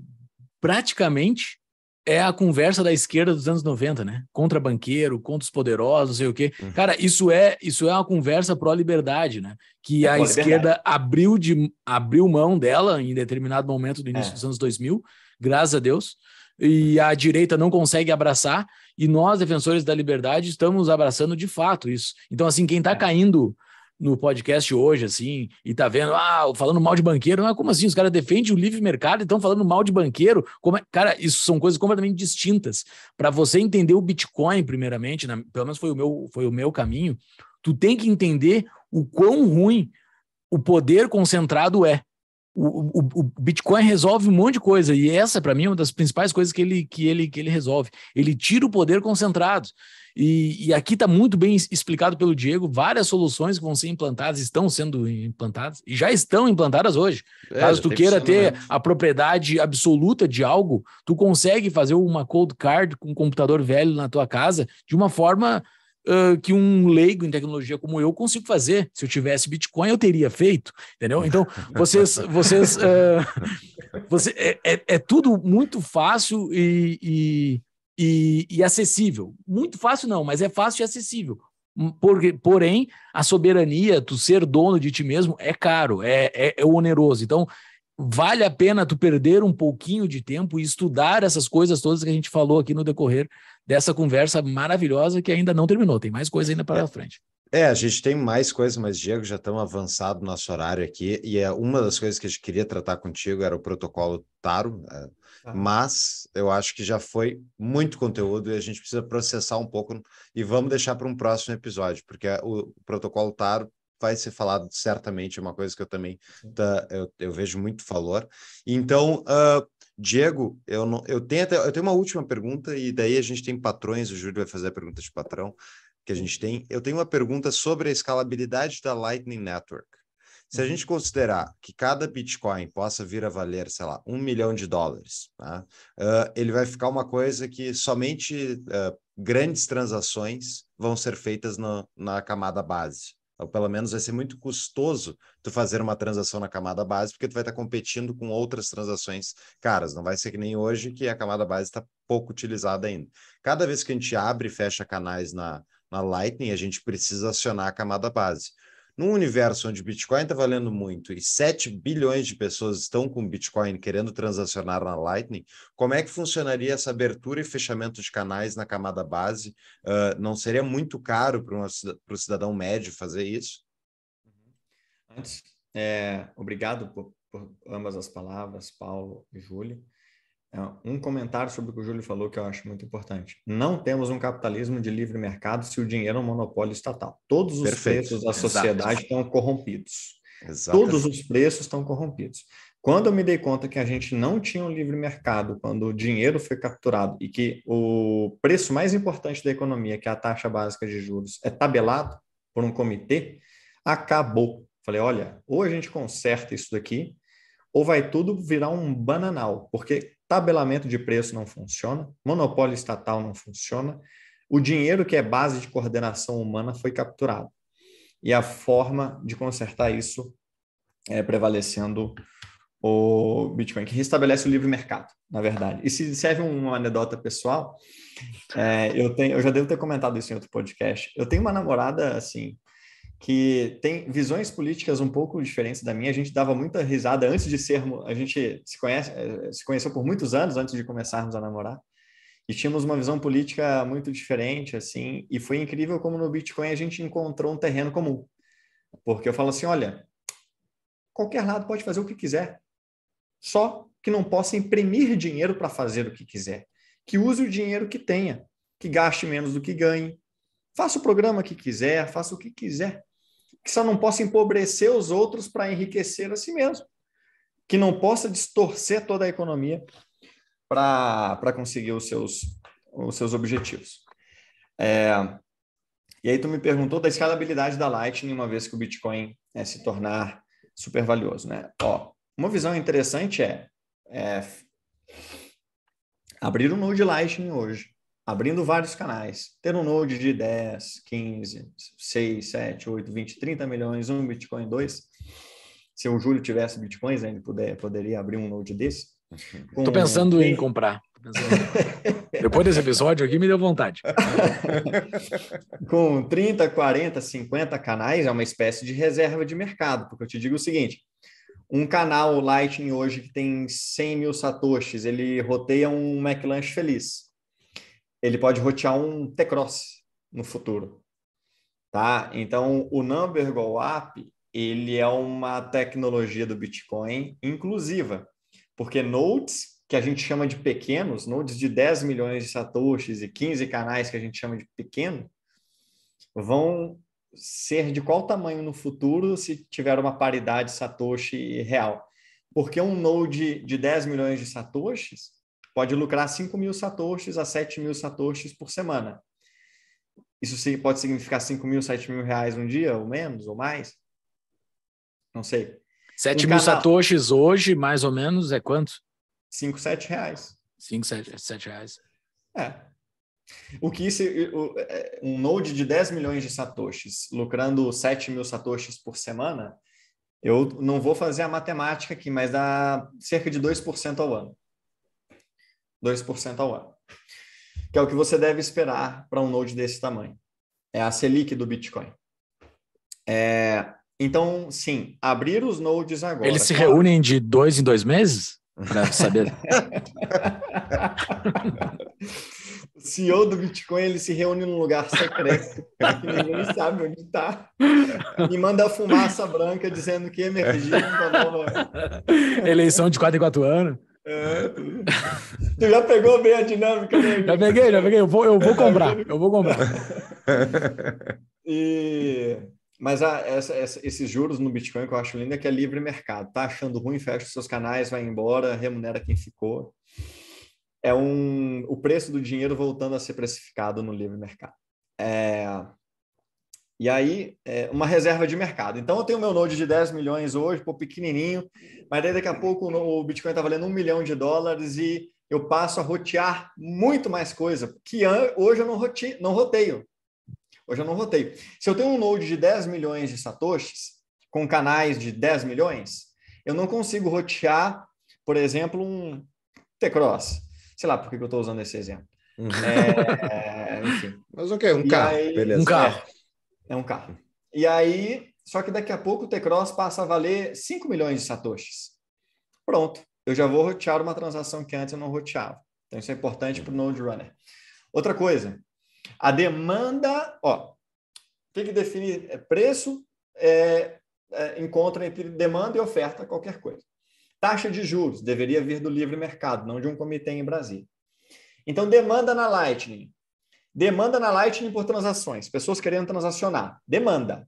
praticamente é a conversa da esquerda dos anos 90, né? Contra banqueiro, contra os poderosos, não sei o quê. Uhum. Cara, isso é isso é uma conversa pró-liberdade, né? Que é a esquerda abriu, de, abriu mão dela em determinado momento do início é. dos anos 2000, graças a Deus, e a direita não consegue abraçar, e nós, defensores da liberdade, estamos abraçando de fato isso. Então, assim, quem está é. caindo no podcast hoje, assim, e tá vendo, ah, falando mal de banqueiro. não ah, é como assim? Os caras defendem o livre mercado e estão falando mal de banqueiro. Como é? Cara, isso são coisas completamente distintas. Para você entender o Bitcoin, primeiramente, pelo menos foi o, meu, foi o meu caminho, tu tem que entender o quão ruim o poder concentrado é o, o, o, Bitcoin resolve um monte de coisa, e essa, para mim, é uma das principais coisas que ele, que ele, que ele resolve. Ele tira o poder concentrado. E, e aqui está muito bem explicado pelo Diego, várias soluções que vão ser implantadas, estão sendo implantadas, e já estão implantadas hoje. É, Caso tu queira ter a propriedade absoluta de algo, tu consegue fazer uma cold card com um computador velho na tua casa de uma forma uh, que um leigo em tecnologia como eu consigo fazer. Se eu tivesse Bitcoin, eu teria feito, entendeu? Então, vocês. vocês uh, você, é, é, é, tudo muito fácil e, e, e, e, acessível. Muito fácil, não, mas é fácil e acessível. Hum, por, porém, a soberania, tu ser dono de ti mesmo, é caro, é, é, é oneroso. Então, vale a pena tu perder um pouquinho de tempo e estudar essas coisas todas que a gente falou aqui no decorrer dessa conversa maravilhosa que ainda não terminou. Tem mais coisa ainda para é. frente. É, a gente tem mais coisas, mas, Diego, já estamos avançado nosso horário aqui, e é uma das coisas que a gente queria tratar contigo era o protocolo Taro, ah. mas eu acho que já foi muito conteúdo e a gente precisa processar um pouco e vamos deixar para um próximo episódio, porque o protocolo Taro vai ser falado certamente, é uma coisa que eu também tá, eu, eu, vejo muito valor. Então, uh, Diego, eu, não, eu, tenho até, eu tenho uma última pergunta, e daí a gente tem patrões, o Júlio vai fazer a pergunta de patrão que a gente tem. Eu tenho uma pergunta sobre a escalabilidade da Lightning Network. Se a uhum. gente considerar que cada Bitcoin possa vir a valer, sei lá, um milhão de dólares, tá? uh, ele vai ficar uma coisa que somente uh, grandes transações vão ser feitas no, na camada base ou então, pelo menos vai ser muito custoso tu fazer uma transação na camada base, porque tu vai estar competindo com outras transações caras. Não vai ser que nem hoje, que a camada base está pouco utilizada ainda. Cada vez que a gente abre e fecha canais na, na Lightning, a gente precisa acionar a camada base. Num universo onde Bitcoin está valendo muito e 7 bilhões de pessoas estão com Bitcoin querendo transacionar na Lightning, como é que funcionaria essa abertura e fechamento de canais na camada base? Uh, não seria muito caro para o cidadão médio fazer isso? Uhum. Antes, é, obrigado por, por ambas as palavras, Paulo e Júlio. É, um comentário sobre o que o Júlio falou que eu acho muito importante. Não temos um capitalismo de livre mercado se o dinheiro é um monopólio estatal. Todos os Perfeito. preços da sociedade Exato. estão corrompidos. Exato. Todos os preços estão corrompidos. Quando eu me dei conta que a gente não tinha um livre mercado, quando o dinheiro foi capturado e que o preço mais importante da economia, que é a taxa básica de juros, é tabelado por um comitê, acabou. Falei, olha, ou a gente conserta isso daqui, ou vai tudo virar um bananal, porque tabelamento de preço não funciona, monopólio estatal não funciona, o dinheiro que é base de coordenação humana foi capturado. E a forma de consertar isso é prevalecendo o Bitcoin, que restabelece o livre mercado, na verdade. E se serve uma anedota pessoal, é, eu, tenho, eu já devo ter comentado isso em outro podcast. Eu tenho uma namorada, assim, que tem visões políticas um pouco diferentes da minha. A gente dava muita risada antes de sermos, a gente se conhece, eh, se conheceu por muitos anos antes de começarmos a namorar. E tínhamos uma visão política muito diferente assim, e foi incrível como no Bitcoin a gente encontrou um terreno comum. Porque eu falo assim, olha, qualquer lado pode fazer o que quiser. Só que não possa imprimir dinheiro para fazer o que quiser. Que use o dinheiro que tenha, que gaste menos do que ganhe, faça o programa que quiser, faça o que quiser que só não possa empobrecer os outros para enriquecer a si mesmo, que não possa distorcer toda a economia para conseguir os seus, os seus objetivos. É, e aí tu me perguntou da escalabilidade da Lightning uma vez que o Bitcoin é, se tornar super valioso, né? Ó, uma visão interessante é, é abrir um node Lightning hoje abrindo vários canais, ter um node de 10, 15, 6, 7, 8, 20, 30 milhões, um Bitcoin, dois. Se o Júlio tivesse Bitcoins, né, ele puder, poderia abrir um node desse. Uhum. Estou pensando em comprar. Depois desse episódio aqui, me deu vontade. Com 30, 40, 50 canais, é uma espécie de reserva de mercado, porque eu te digo o seguinte, um canal Lightning hoje que tem 100 mil satoshis, ele roteia um McLanche feliz ele pode rotear um T-Cross no futuro, tá? Então, o Number Go Up, ele é uma tecnologia do Bitcoin inclusiva, porque nodes que a gente chama de pequenos, nodes de 10 milhões de satoshis e 15 canais que a gente chama de pequeno, vão ser de qual tamanho no futuro se tiver uma paridade satoshi real. Porque um node de 10 milhões de satoshis, pode lucrar 5 mil satoshis a 7 mil satoshis por semana. Isso pode significar 5 mil, 7 mil reais um dia, ou menos, ou mais? Não sei. 7 um mil canal... satoshis hoje, mais ou menos, é quanto? 5, 7 reais. 5, 7, reais. É. O que isso, é, um node de 10 milhões de satoshis, lucrando 7 mil satoshis por semana, eu não vou fazer a matemática aqui, mas dá cerca de 2% ao ano. 2% ao ano. Que é o que você deve esperar para um node desse tamanho. É a Selic do Bitcoin. É, então, sim, abrir os nodes agora. Eles se reúnem de dois em dois meses? Para saber. o CEO do Bitcoin ele se reúne num lugar secreto que ninguém sabe onde está e manda fumaça branca dizendo que emergiu Eleição de quatro em quatro anos. É. Tu já pegou bem a dinâmica? Né? Já peguei, já peguei. Eu vou, eu vou tá comprar. Eu vou comprar. E... Mas a, ah, essa, essa, esses juros no Bitcoin que eu acho lindo é que é livre mercado. Tá achando ruim, fecha os seus canais, vai embora, remunera quem ficou. É um, o preço do dinheiro voltando a ser precificado no livre mercado. É, e aí, é uma reserva de mercado. Então, eu tenho meu node de 10 milhões hoje, pô, pequenininho mas daqui a pouco o Bitcoin está valendo um milhão de dólares e eu passo a rotear muito mais coisa, que hoje eu não, rote, não roteio. Hoje eu não roteio. Se eu tenho um node de 10 milhões de satoshis, com canais de 10 milhões, eu não consigo rotear, por exemplo, um T-Cross. Sei lá por que eu estou usando esse exemplo. Uhum. É, é enfim. Mas ok, um e carro, aí, beleza. Um carro. É, é um carro. E aí, só que daqui a pouco o T-Cross passa a valer 5 milhões de satoshis. Pronto, eu já vou rotear uma transação que antes eu não roteava. Então isso é importante para o Node Runner. Outra coisa, a demanda, ó, tem que definir é preço, é, é, encontra entre demanda e oferta, qualquer coisa. Taxa de juros deveria vir do livre mercado, não de um comitê em Brasília. Então, demanda na Lightning. Demanda na Lightning por transações, pessoas querendo transacionar. Demanda.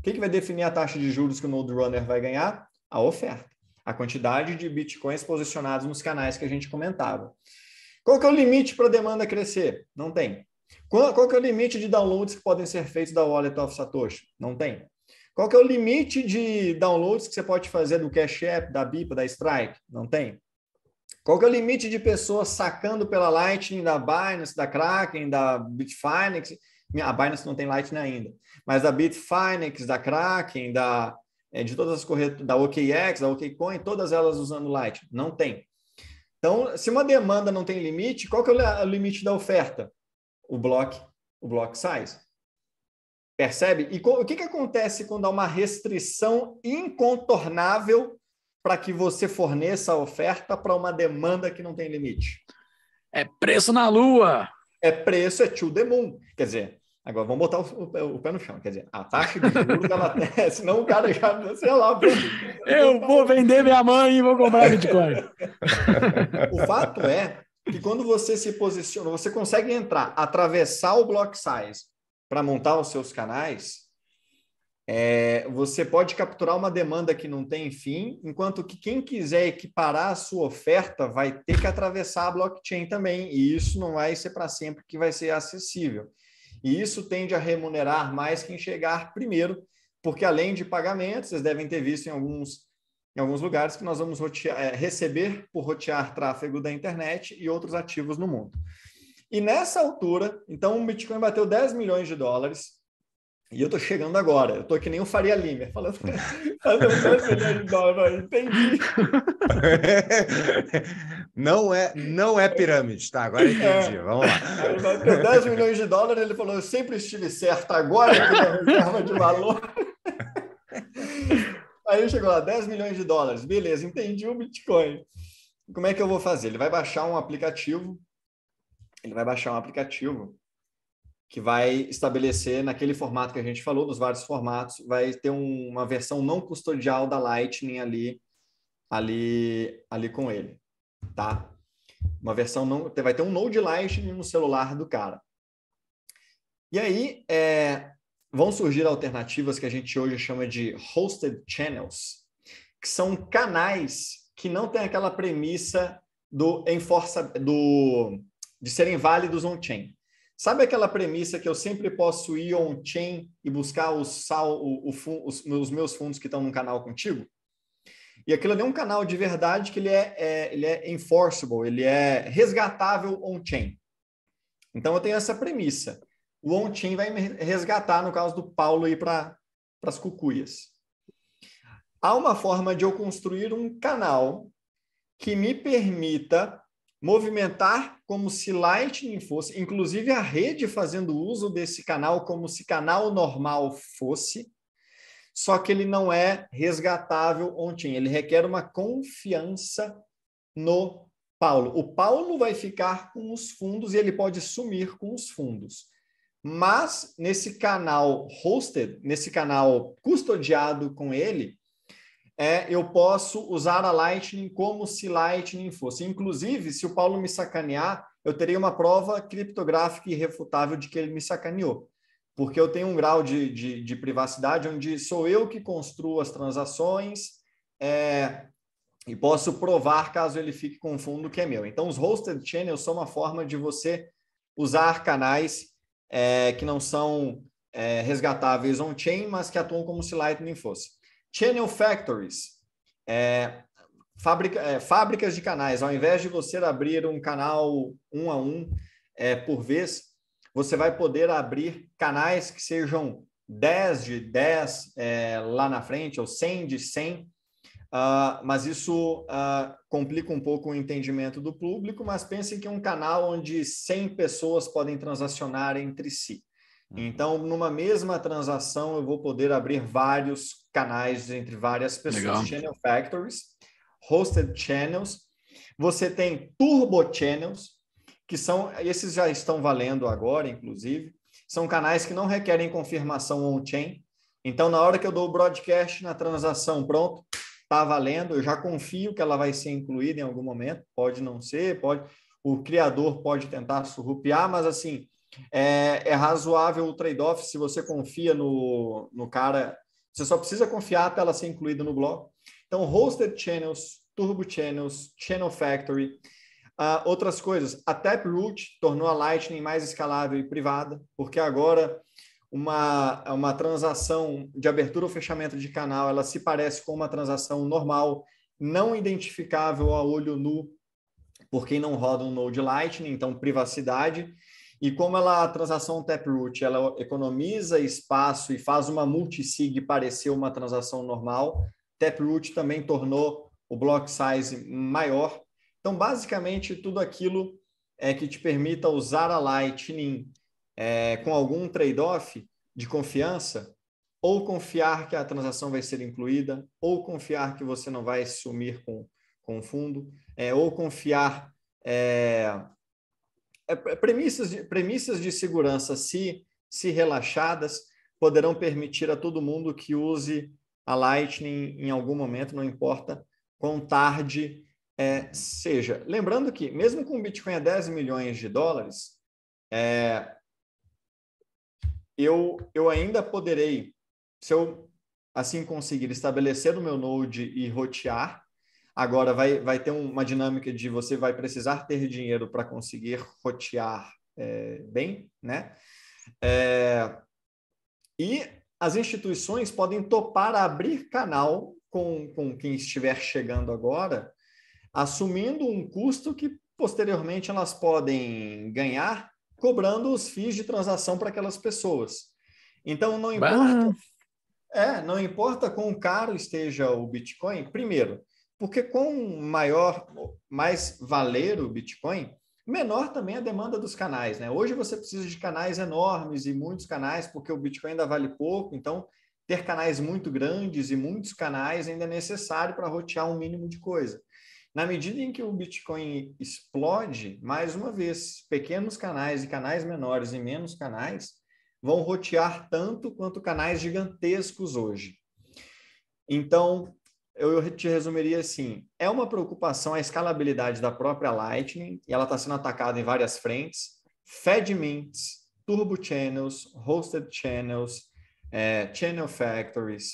O que, que vai definir a taxa de juros que o Node Runner vai ganhar? A oferta, a quantidade de bitcoins posicionados nos canais que a gente comentava. Qual que é o limite para a demanda crescer? Não tem. Qual, qual que é o limite de downloads que podem ser feitos da Wallet of Satoshi? Não tem. Qual que é o limite de downloads que você pode fazer do Cash App, da Bipa, da Strike? Não tem. Qual que é o limite de pessoas sacando pela Lightning, da Binance, da Kraken, da Bitfinex? A Binance não tem Lightning ainda. Mas a Bitfinex, da Kraken, da, é, de todas as corretoras, da OKX, da OKCoin, todas elas usando Lightning. Não tem. Então, se uma demanda não tem limite, qual que é o limite da oferta? O bloco, o block size. Percebe? E o que, que acontece quando há uma restrição incontornável para que você forneça a oferta para uma demanda que não tem limite? É preço na lua! É preço, é to the moon. Quer dizer, Agora, vamos botar o, o, pé no chão. Quer dizer, a taxa de juros, ela, senão o cara já, sei lá. Eu vou vender minha mãe e vou comprar Bitcoin. o fato é que quando você se posiciona, você consegue entrar, atravessar o block size para montar os seus canais, é, você pode capturar uma demanda que não tem fim, enquanto que quem quiser equiparar a sua oferta vai ter que atravessar a blockchain também, e isso não vai ser para sempre que vai ser acessível. E isso tende a remunerar mais quem chegar primeiro, porque além de pagamentos, vocês devem ter visto em alguns, em alguns lugares que nós vamos rotear, é, receber por rotear tráfego da internet e outros ativos no mundo. E nessa altura, então o Bitcoin bateu 10 milhões de dólares, e eu tô chegando agora, eu tô que nem o Faria Lima falando, falando nova, entendi. Não é, não é pirâmide, tá? Agora entendi, é. vamos lá. Por 10 milhões de dólares, ele falou, eu sempre estive certo, agora que reserva de valor. Aí chegou lá, 10 milhões de dólares, beleza, entendi o Bitcoin. Como é que eu vou fazer? Ele vai baixar um aplicativo, ele vai baixar um aplicativo que vai estabelecer naquele formato que a gente falou, nos vários formatos, vai ter um, uma versão não custodial da Lightning ali, ali, ali com ele, tá? Uma versão não, vai ter um Node Lightning no celular do cara. E aí é, vão surgir alternativas que a gente hoje chama de hosted channels, que são canais que não tem aquela premissa do enforça do de serem válidos on-chain. Sabe aquela premissa que eu sempre posso ir on-chain e buscar os, sal, o, o, os, os, meus fundos que estão num canal contigo? E aquilo ali é um canal de verdade que ele é, é ele é enforceable, ele é resgatável on-chain. Então eu tenho essa premissa. O on-chain vai me resgatar, no caso do Paulo, ir para as cucuias. Há uma forma de eu construir um canal que me permita movimentar como se Lightning fosse, inclusive a rede fazendo uso desse canal como se canal normal fosse, só que ele não é resgatável ontem, ele requer uma confiança no Paulo. O Paulo vai ficar com os fundos e ele pode sumir com os fundos. Mas nesse canal hosted, nesse canal custodiado com ele, é, eu posso usar a Lightning como se Lightning fosse. Inclusive, se o Paulo me sacanear, eu teria uma prova criptográfica irrefutável de que ele me sacaneou. Porque eu tenho um grau de, de, de privacidade onde sou eu que construo as transações é, e posso provar caso ele fique com fundo que é meu. Então, os hosted channels são uma forma de você usar canais é, que não são é, resgatáveis on-chain, mas que atuam como se Lightning fosse. Channel Factories. É, fábrica, é, fábricas de canais. Ao invés de você abrir um canal um a um é, por vez, você vai poder abrir canais que sejam 10 de 10 é, lá na frente, ou 100 de 100. Uh, ah, mas isso uh, complica um pouco o entendimento do público, mas pensem que é um canal onde 100 pessoas podem transacionar entre si. Uhum. Então, numa mesma transação, eu vou poder abrir vários canais entre várias pessoas. Legal. Channel Factories, Hosted Channels. Você tem Turbo Channels, que são, esses já estão valendo agora, inclusive. São canais que não requerem confirmação on-chain. Então, na hora que eu dou o broadcast na transação, pronto, está valendo. Eu já confio que ela vai ser incluída em algum momento. Pode não ser, pode. O criador pode tentar surrupiar, mas assim, é, é, razoável o trade-off se você confia no, no cara você só precisa confiar até ela ser incluída no bloco. Então, Hosted Channels, Turbo Channels, Channel Factory, uh, outras coisas. A Taproot tornou a Lightning mais escalável e privada, porque agora uma, uma transação de abertura ou fechamento de canal, ela se parece com uma transação normal, não identificável a olho nu por quem não roda um Node Lightning, então privacidade. E como ela, a transação Taproot ela economiza espaço e faz uma multisig parecer uma transação normal, Taproot também tornou o block size maior. Então, basicamente, tudo aquilo é que te permita usar a Lightning é, com algum trade-off de confiança, ou confiar que a transação vai ser incluída, ou confiar que você não vai sumir com, com o fundo, é, ou confiar é, é, é, premissas, de, premissas de segurança, se, se relaxadas, poderão permitir a todo mundo que use a Lightning em algum momento, não importa quão tarde é, seja. Lembrando que, mesmo com o Bitcoin a 10 milhões de dólares, é, eu, eu ainda poderei, se eu assim conseguir estabelecer o meu node e rotear, Agora, vai, vai ter uma dinâmica de você vai precisar ter dinheiro para conseguir rotear é, bem, né? É, e as instituições podem topar abrir canal com, com quem estiver chegando agora, assumindo um custo que posteriormente elas podem ganhar cobrando os FIIs de transação para aquelas pessoas. Então, não importa. Bah. É, não importa quão caro esteja o Bitcoin, primeiro, porque com maior, mais valer o Bitcoin, menor também a demanda dos canais. Né? Hoje você precisa de canais enormes e muitos canais, porque o Bitcoin ainda vale pouco, então ter canais muito grandes e muitos canais ainda é necessário para rotear um mínimo de coisa. Na medida em que o Bitcoin explode, mais uma vez, pequenos canais e canais menores e menos canais vão rotear tanto quanto canais gigantescos hoje. Então, eu te resumiria assim: é uma preocupação a escalabilidade da própria Lightning, e ela está sendo atacada em várias frentes. Fedmints, Turbo Channels, Hosted Channels, é, Channel Factories,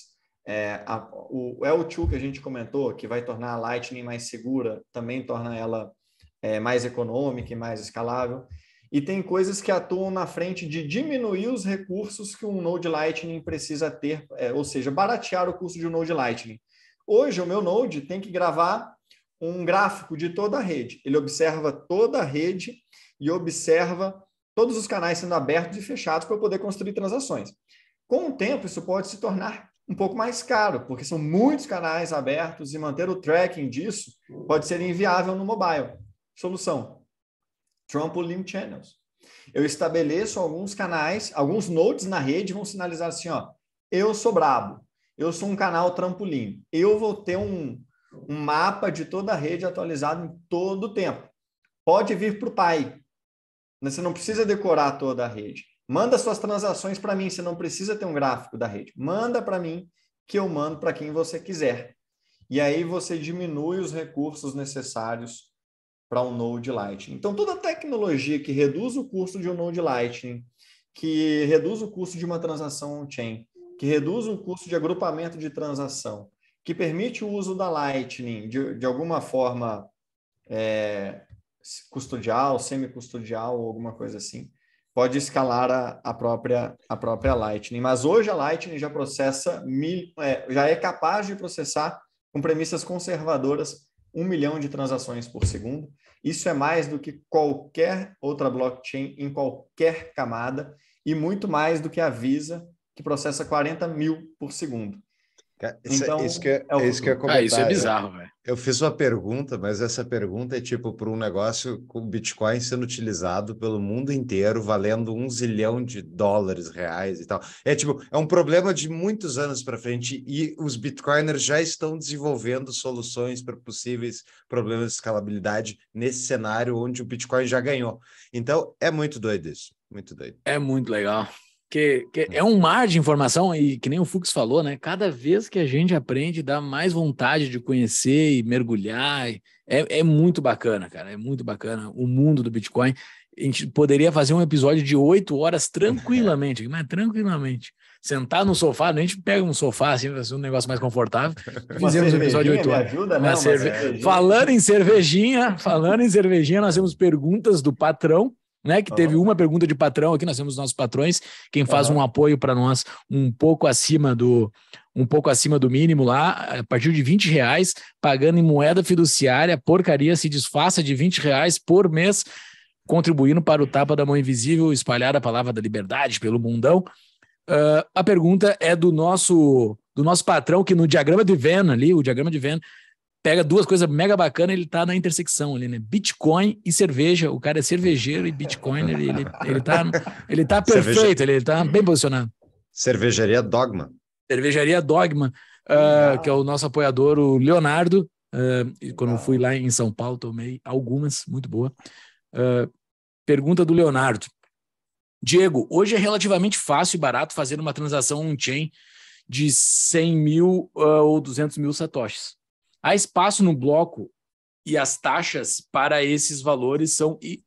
é, a, o é L2 que a gente comentou, que vai tornar a Lightning mais segura, também torna ela é, mais econômica e mais escalável. E tem coisas que atuam na frente de diminuir os recursos que um Node Lightning precisa ter, é, ou seja, baratear o custo de um Node Lightning. Hoje, o meu Node tem que gravar um gráfico de toda a rede. Ele observa toda a rede e observa todos os canais sendo abertos e fechados para poder construir transações. Com o tempo, isso pode se tornar um pouco mais caro, porque são muitos canais abertos e manter o tracking disso pode ser inviável no mobile. Solução: Trampoline Channels. Eu estabeleço alguns canais, alguns nodes na rede vão sinalizar assim, ó, eu sou brabo eu sou um canal trampolim. Eu vou ter um, um mapa de toda a rede atualizado em todo o tempo. Pode vir para o pai. Né, você não precisa decorar toda a rede. Manda suas transações para mim. Você não precisa ter um gráfico da rede. Manda para mim que eu mando para quem você quiser. E aí você diminui os recursos necessários para um Node Lightning. Então, toda tecnologia que reduz o custo de um Node Lightning, que reduz o custo de uma transação on-chain, que reduz o custo de agrupamento de transação, que permite o uso da Lightning de, de alguma forma é, custodial, semi-custodial ou alguma coisa assim, pode escalar a, a, própria, a própria Lightning. Mas hoje a Lightning já processa, mil, é, já é capaz de processar com premissas conservadoras um milhão de transações por segundo. Isso é mais do que qualquer outra blockchain em qualquer camada e muito mais do que a Visa que processa 40 mil por segundo. Isso, é, então, isso que, é, é isso que Ah, isso é, é bizarro, velho. Eu fiz uma pergunta, mas essa pergunta é tipo para um negócio com Bitcoin sendo utilizado pelo mundo inteiro, valendo um zilhão de dólares reais e tal. É tipo, é um problema de muitos anos para frente e os Bitcoiners já estão desenvolvendo soluções para possíveis problemas de escalabilidade nesse cenário onde o Bitcoin já ganhou. Então, é muito doido isso. Muito doido. É muito legal. Que, que, é um mar de informação e que nem o Fux falou, né? Cada vez que a gente aprende, dá mais vontade de conhecer e mergulhar. é, é, muito bacana, cara. É muito bacana o mundo do Bitcoin. A gente poderia fazer um episódio de oito horas tranquilamente, mas tranquilamente. Sentar no sofá, a gente pega um sofá assim, um negócio mais confortável. Fizemos um episódio de oito horas. Ajuda, não, né? cerve... Falando em cervejinha, falando em cervejinha, nós temos perguntas do patrão né? Que teve uma pergunta de patrão aqui, nós temos nossos patrões, quem faz uhum. um apoio para nós um pouco acima do um pouco acima do mínimo lá, a partir de 20 reais, pagando em moeda fiduciária, porcaria se desfaça de 20 reais por mês, contribuindo para o tapa da mão invisível, espalhar a palavra da liberdade pelo mundão. Uh, a pergunta é do nosso do nosso patrão, que no diagrama de Venn ali, o diagrama de Venn, pega duas coisas mega bacanas, ele tá na intersecção ali, né? Bitcoin e cerveja. O cara é cervejeiro e Bitcoin, ele, ele, ele, tá, ele tá perfeito, ele tá bem posicionado. Cervejaria Dogma. Cervejaria Dogma, uh, que é o nosso apoiador, o Leonardo. Uh, quando eu fui lá em São Paulo, tomei algumas, muito boa. Uh, pergunta do Leonardo. Diego, hoje é relativamente fácil e barato fazer uma transação on-chain de 100 mil ou 200 mil satoshis. Há espaço no bloco e as taxas para esses valores são. I...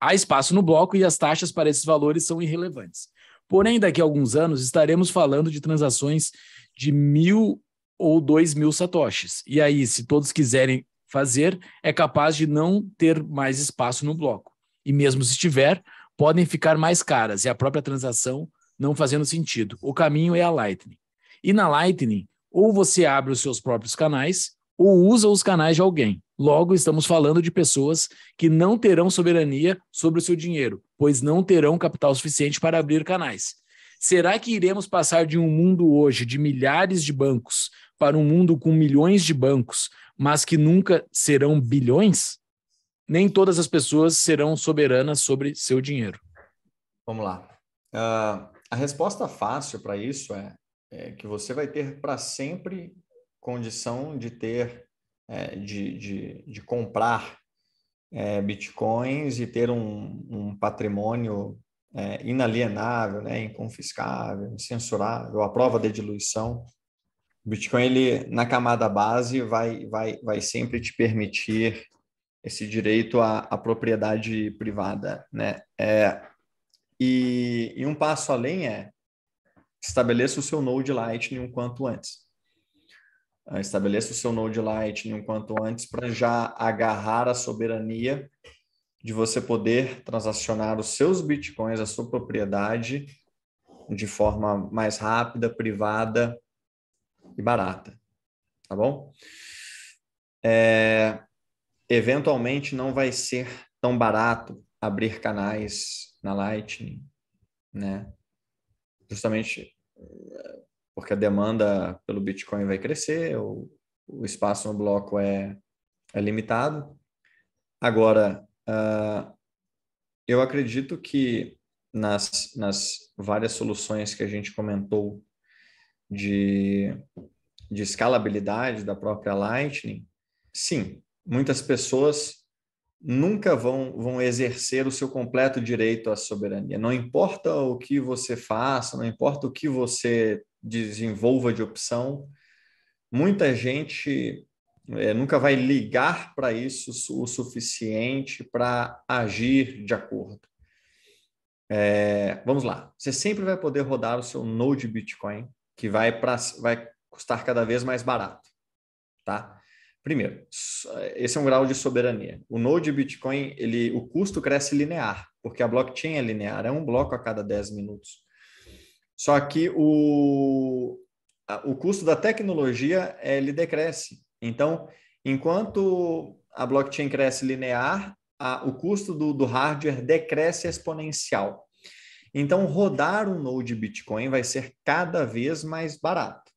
Há espaço no bloco e as taxas para esses valores são irrelevantes. Porém, daqui a alguns anos, estaremos falando de transações de mil ou dois mil satoshis. E aí, se todos quiserem fazer, é capaz de não ter mais espaço no bloco. E mesmo se tiver, podem ficar mais caras e a própria transação não fazendo sentido. O caminho é a Lightning. E na Lightning, ou você abre os seus próprios canais, ou usa os canais de alguém. Logo, estamos falando de pessoas que não terão soberania sobre o seu dinheiro, pois não terão capital suficiente para abrir canais. Será que iremos passar de um mundo hoje de milhares de bancos para um mundo com milhões de bancos, mas que nunca serão bilhões? Nem todas as pessoas serão soberanas sobre seu dinheiro. Vamos lá. Uh, a resposta fácil para isso é é, que você vai ter para sempre condição de ter, é, de, de, de, comprar é, bitcoins e ter um, um patrimônio é, inalienável, né, inconfiscável, incensurável, a prova de diluição. O Bitcoin, ele, na camada base, vai, vai, vai sempre te permitir esse direito à, à propriedade privada, né? É, e, e, um passo além é estabeleça o seu node Lightning o quanto antes. Ah, estabeleça o seu node Lightning o quanto antes para já agarrar a soberania de você poder transacionar os seus bitcoins, a sua propriedade, de forma mais rápida, privada e barata. Tá bom? É, eventualmente não vai ser tão barato abrir canais na Lightning, né? justamente porque a demanda pelo Bitcoin vai crescer, o, o espaço no bloco é, é limitado. Agora, uh, eu acredito que nas, nas várias soluções que a gente comentou de, de escalabilidade da própria Lightning, sim, muitas pessoas nunca vão, vão exercer o seu completo direito à soberania. Não importa o que você faça, não importa o que você desenvolva de opção, muita gente é, nunca vai ligar para isso o suficiente para agir de acordo. É, vamos lá. Você sempre vai poder rodar o seu node Bitcoin, que vai, pra, vai custar cada vez mais barato, tá? Primeiro, esse é um grau de soberania. O Node Bitcoin, ele, o custo cresce linear, porque a blockchain é linear, é um bloco a cada 10 minutos. Só que o, o custo da tecnologia, ele decresce. Então, enquanto a blockchain cresce linear, a, o custo do, do hardware decresce exponencial. Então, rodar um Node Bitcoin vai ser cada vez mais barato.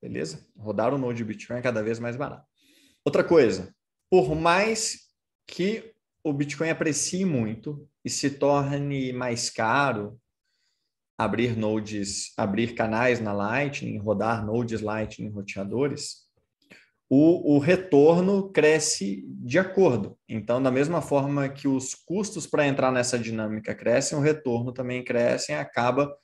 Beleza? Rodar um Node Bitcoin é cada vez mais barato. Outra coisa, por mais que o Bitcoin aprecie muito e se torne mais caro abrir nodes, abrir canais na Lightning, rodar nodes Lightning roteadores, o, o retorno cresce de acordo. Então, da mesma forma que os custos para entrar nessa dinâmica crescem, o retorno também cresce e acaba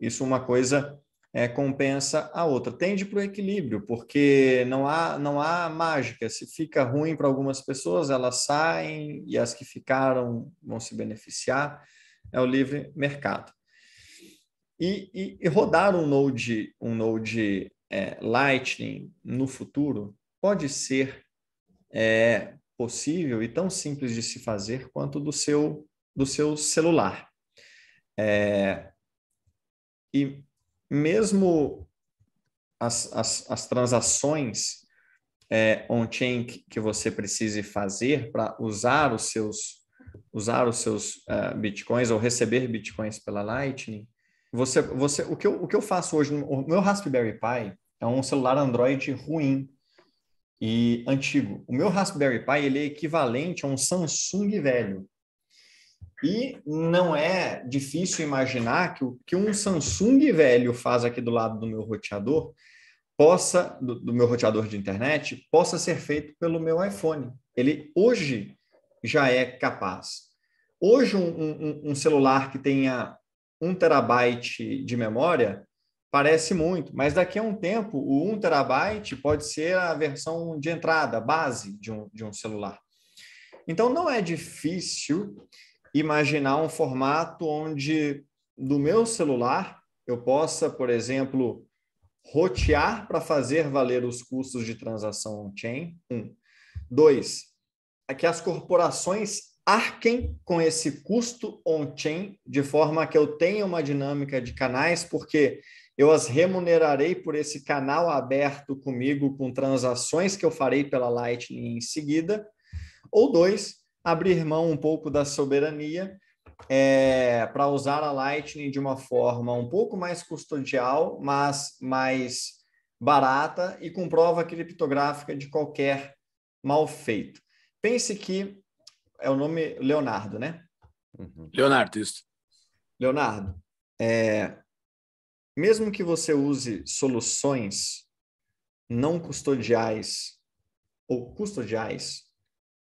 isso é uma coisa é, compensa a outra. Tende para o equilíbrio, porque não há, não há mágica. Se fica ruim para algumas pessoas, elas saem e as que ficaram vão se beneficiar. É o livre mercado. E, e, e rodar um node, um node é, Lightning no futuro pode ser é, possível e tão simples de se fazer quanto do seu do seu celular. É, e mesmo as, as, as transações é, on-chain que você precise fazer para usar os seus usar os seus uh, bitcoins ou receber bitcoins pela Lightning, você, você, o, que eu, o que eu faço hoje, o meu Raspberry Pi é um celular Android ruim e antigo. O meu Raspberry Pi ele é equivalente a um Samsung velho. E não é difícil imaginar que o que um Samsung velho faz aqui do lado do meu roteador possa do, do meu roteador de internet possa ser feito pelo meu iPhone. Ele hoje já é capaz. Hoje um, um, um celular que tenha um terabyte de memória parece muito, mas daqui a um tempo o 1 terabyte pode ser a versão de entrada, base de um, de um celular. Então não é difícil imaginar um formato onde do meu celular eu possa, por exemplo, rotear para fazer valer os custos de transação on-chain. Um. Dois, é que as corporações arquem com esse custo on-chain de forma que eu tenha uma dinâmica de canais, porque eu as remunerarei por esse canal aberto comigo, com transações que eu farei pela Lightning em seguida. Ou dois, abrir mão um pouco da soberania é, eh, para usar a Lightning de uma forma um pouco mais custodial, mas mais barata e com prova criptográfica de qualquer mal feito. Pense que é o nome Leonardo, né? Uhum. Leonardo, isso. Leonardo, é, mesmo que você use soluções não custodiais ou custodiais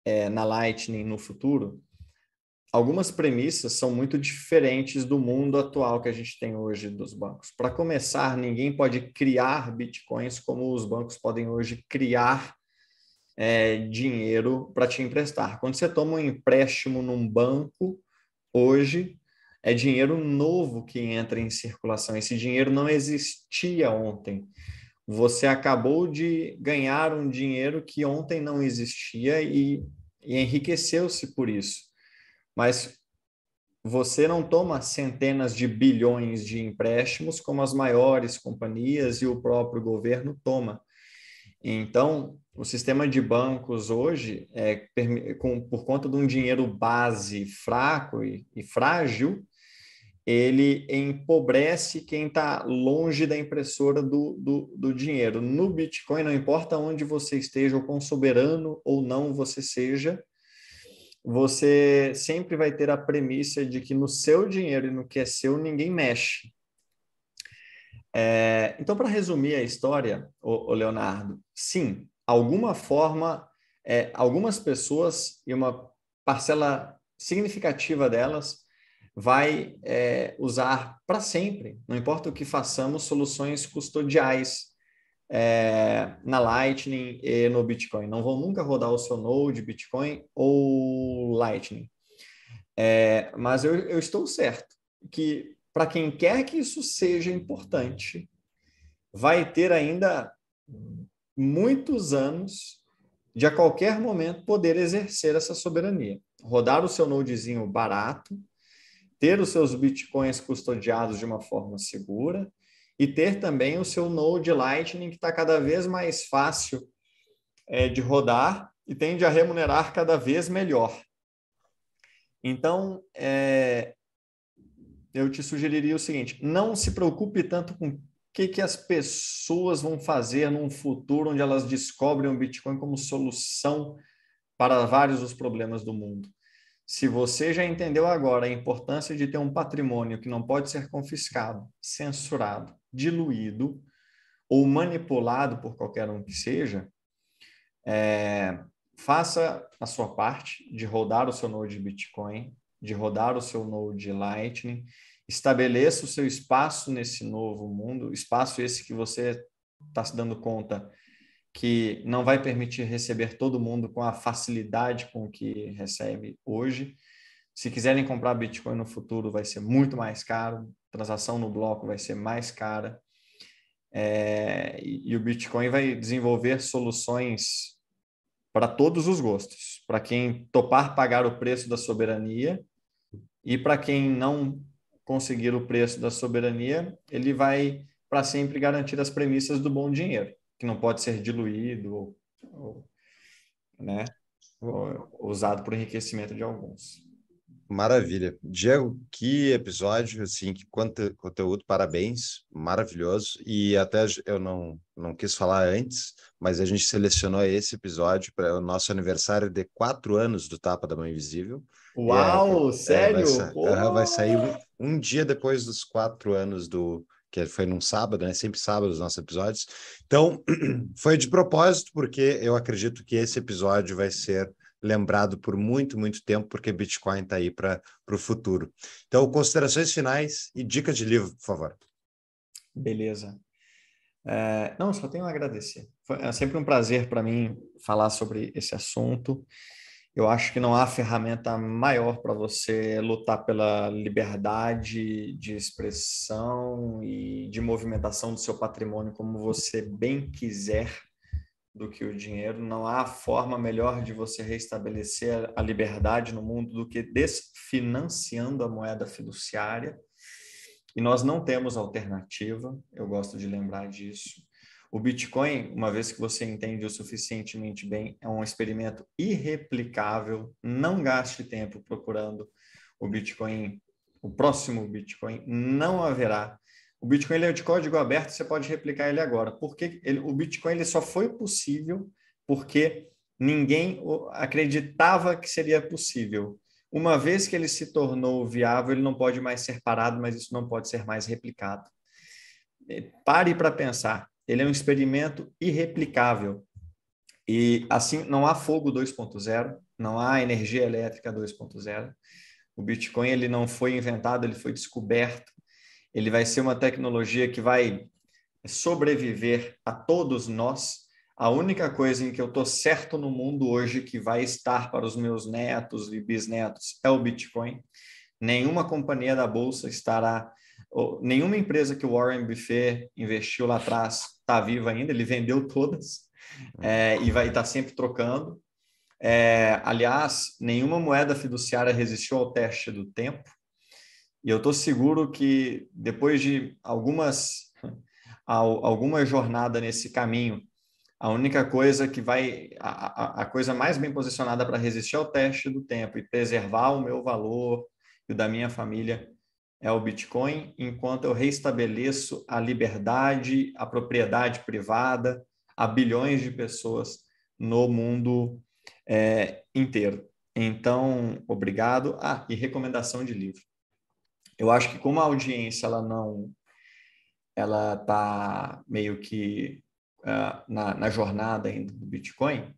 é, na Lightning no futuro, algumas premissas são muito diferentes do mundo atual que a gente tem hoje dos bancos. Para começar, ninguém pode criar bitcoins como os bancos podem hoje criar é, dinheiro para te emprestar. Quando você toma um empréstimo num banco, hoje é dinheiro novo que entra em circulação. Esse dinheiro não existia ontem você acabou de ganhar um dinheiro que ontem não existia e, e enriqueceu-se por isso. Mas você não toma centenas de bilhões de empréstimos como as maiores companhias e o próprio governo toma. Então, o sistema de bancos hoje, é, com, por conta de um dinheiro base fraco e, e frágil, ele empobrece quem está longe da impressora do, do, do, dinheiro. No Bitcoin, não importa onde você esteja, ou quão soberano ou não você seja, você sempre vai ter a premissa de que no seu dinheiro e no que é seu, ninguém mexe. É, então, para resumir a história, o, Leonardo, sim, alguma forma, é, algumas pessoas e uma parcela significativa delas vai é, usar para sempre, não importa o que façamos, soluções custodiais é, na Lightning e no Bitcoin. Não vão nunca rodar o seu Node, Bitcoin ou Lightning. É, mas eu, eu estou certo que para quem quer que isso seja importante, vai ter ainda muitos anos de a qualquer momento poder exercer essa soberania. Rodar o seu nodezinho barato, ter os seus bitcoins custodiados de uma forma segura e ter também o seu Node Lightning, que está cada vez mais fácil é, de rodar e tende a remunerar cada vez melhor. Então, é, eu te sugeriria o seguinte: não se preocupe tanto com o que, que as pessoas vão fazer num futuro onde elas descobrem o Bitcoin como solução para vários dos problemas do mundo. Se você já entendeu agora a importância de ter um patrimônio que não pode ser confiscado, censurado, diluído ou manipulado por qualquer um que seja, é, faça a sua parte de rodar o seu node Bitcoin, de rodar o seu node Lightning, estabeleça o seu espaço nesse novo mundo, espaço esse que você está se dando conta que não vai permitir receber todo mundo com a facilidade com que recebe hoje. Se quiserem comprar Bitcoin no futuro, vai ser muito mais caro, transação no bloco vai ser mais cara. É, e o Bitcoin vai desenvolver soluções para todos os gostos, para quem topar pagar o preço da soberania e para quem não conseguir o preço da soberania, ele vai para sempre garantir as premissas do bom dinheiro que não pode ser diluído ou, ou né, ou, usado para enriquecimento de alguns. Maravilha. Diego, que episódio, assim, que conteúdo, parabéns, maravilhoso. E até eu não, não quis falar antes, mas a gente selecionou esse episódio para o nosso aniversário de quatro anos do Tapa da Mãe Invisível. Uau, é, sério? É, vai, sa oh! vai, sair um, um, dia depois dos quatro anos do, que é, foi num sábado, né? Sempre sábado os nossos episódios. Então, foi de propósito, porque eu acredito que esse episódio vai ser lembrado por muito, muito tempo, porque Bitcoin está aí para o futuro. Então, considerações finais e dica de livro, por favor. Beleza. É, não, só tenho a agradecer. Foi, é sempre um prazer para mim falar sobre esse assunto. Eu acho que não há ferramenta maior para você lutar pela liberdade de expressão e de movimentação do seu patrimônio como você bem quiser do que o dinheiro. Não há forma melhor de você restabelecer a liberdade no mundo do que desfinanciando a moeda fiduciária. E nós não temos alternativa, eu gosto de lembrar disso. O Bitcoin, uma vez que você entende o suficientemente bem, é um experimento irreplicável. Não gaste tempo procurando o Bitcoin, o próximo Bitcoin. Não haverá. O Bitcoin ele é de código aberto, você pode replicar ele agora. Porque ele, o Bitcoin ele só foi possível porque ninguém acreditava que seria possível. Uma vez que ele se tornou viável, ele não pode mais ser parado, mas isso não pode ser mais replicado. Pare para pensar ele é um experimento irreplicável. E assim, não há fogo 2.0, não há energia elétrica 2.0. O Bitcoin ele não foi inventado, ele foi descoberto. Ele vai ser uma tecnologia que vai sobreviver a todos nós. A única coisa em que eu estou certo no mundo hoje que vai estar para os meus netos e bisnetos é o Bitcoin. Nenhuma companhia da bolsa estará nenhuma empresa que o Warren Buffett investiu lá atrás está viva ainda, ele vendeu todas é, é e vai estar tá sempre trocando. É, aliás, nenhuma moeda fiduciária resistiu ao teste do tempo. E eu estou seguro que depois de algumas alguma jornada nesse caminho, a única coisa que vai a, a coisa mais bem posicionada para resistir ao teste do tempo e preservar o meu valor e o da minha família é o Bitcoin, enquanto eu restabeleço a liberdade, a propriedade privada a bilhões de pessoas no mundo é, inteiro. Então, obrigado. Ah, e recomendação de livro. Eu acho que como a audiência ela não, ela está meio que uh, na, na jornada ainda do Bitcoin,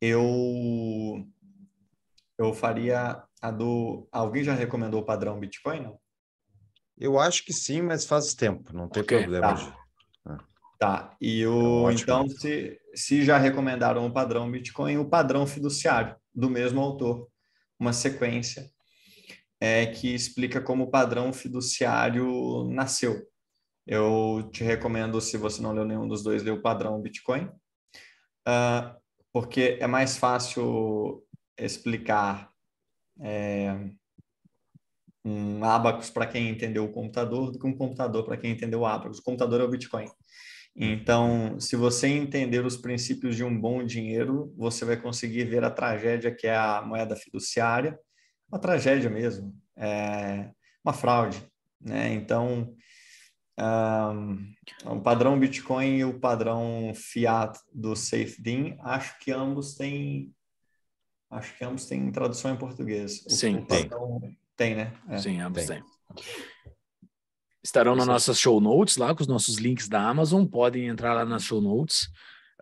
eu eu faria a do. Alguém já recomendou o padrão Bitcoin? Não? Eu acho que sim, mas faz tempo, não tem okay, problema. Tá. É. tá. E é o, é então, se, se já recomendaram o padrão Bitcoin, o padrão fiduciário, do mesmo autor, uma sequência é, que explica como o padrão fiduciário nasceu. Eu te recomendo, se você não leu nenhum dos dois, ler o padrão Bitcoin, uh, porque é mais fácil explicar é, um abacus para quem entendeu o computador do que um computador para quem entendeu o abacus. O computador é o Bitcoin. Então, se você entender os princípios de um bom dinheiro, você vai conseguir ver a tragédia que é a moeda fiduciária, uma tragédia mesmo, é uma fraude. Né? Então, um, o padrão Bitcoin e o padrão Fiat do SafeDean, acho que ambos têm Acho que ambos têm tradução em português. O, Sim, o padrão, tem. Tem, né? É, Sim, ambos tem. Estarão nas nossas show notes lá, com os nossos links da Amazon. Podem entrar lá nas show notes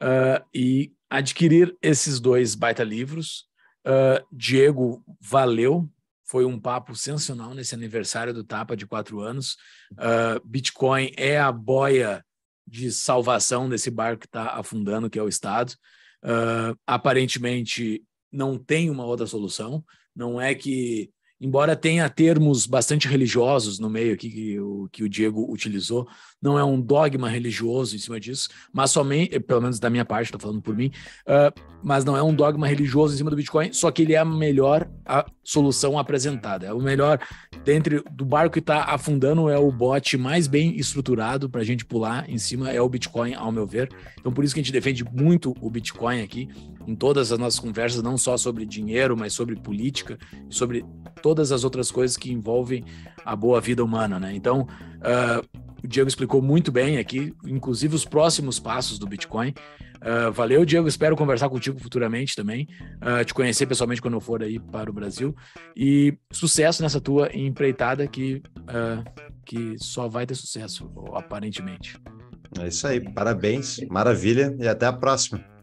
uh, e adquirir esses dois baita livros. Uh, Diego, valeu. Foi um papo sensacional nesse aniversário do Tapa de quatro anos. Uh, Bitcoin é a boia de salvação desse barco que está afundando, que é o Estado. aparentemente, não tem uma outra solução. Não é que embora tenha termos bastante religiosos no meio aqui que o, que o Diego utilizou, não é um dogma religioso em cima disso, mas somente, eh, pelo menos da minha parte, estou falando por mim, uh, mas não é um dogma religioso em cima do Bitcoin, só que ele é a melhor a solução apresentada, é o melhor dentre do barco que está afundando é o bote mais bem estruturado para a gente pular em cima é o Bitcoin, ao meu ver. Então por isso que a gente defende muito o Bitcoin aqui em todas as nossas conversas, não só sobre dinheiro, mas sobre política, sobre todas as outras coisas que envolvem a boa vida humana, né? Então, uh, o Diego explicou muito bem aqui, inclusive os próximos passos do Bitcoin. Uh, valeu, Diego. Espero conversar contigo futuramente também, uh, te conhecer pessoalmente quando eu for aí para o Brasil. E sucesso nessa tua empreitada que, uh, que só vai ter sucesso, aparentemente. É isso aí, parabéns, maravilha e até a próxima.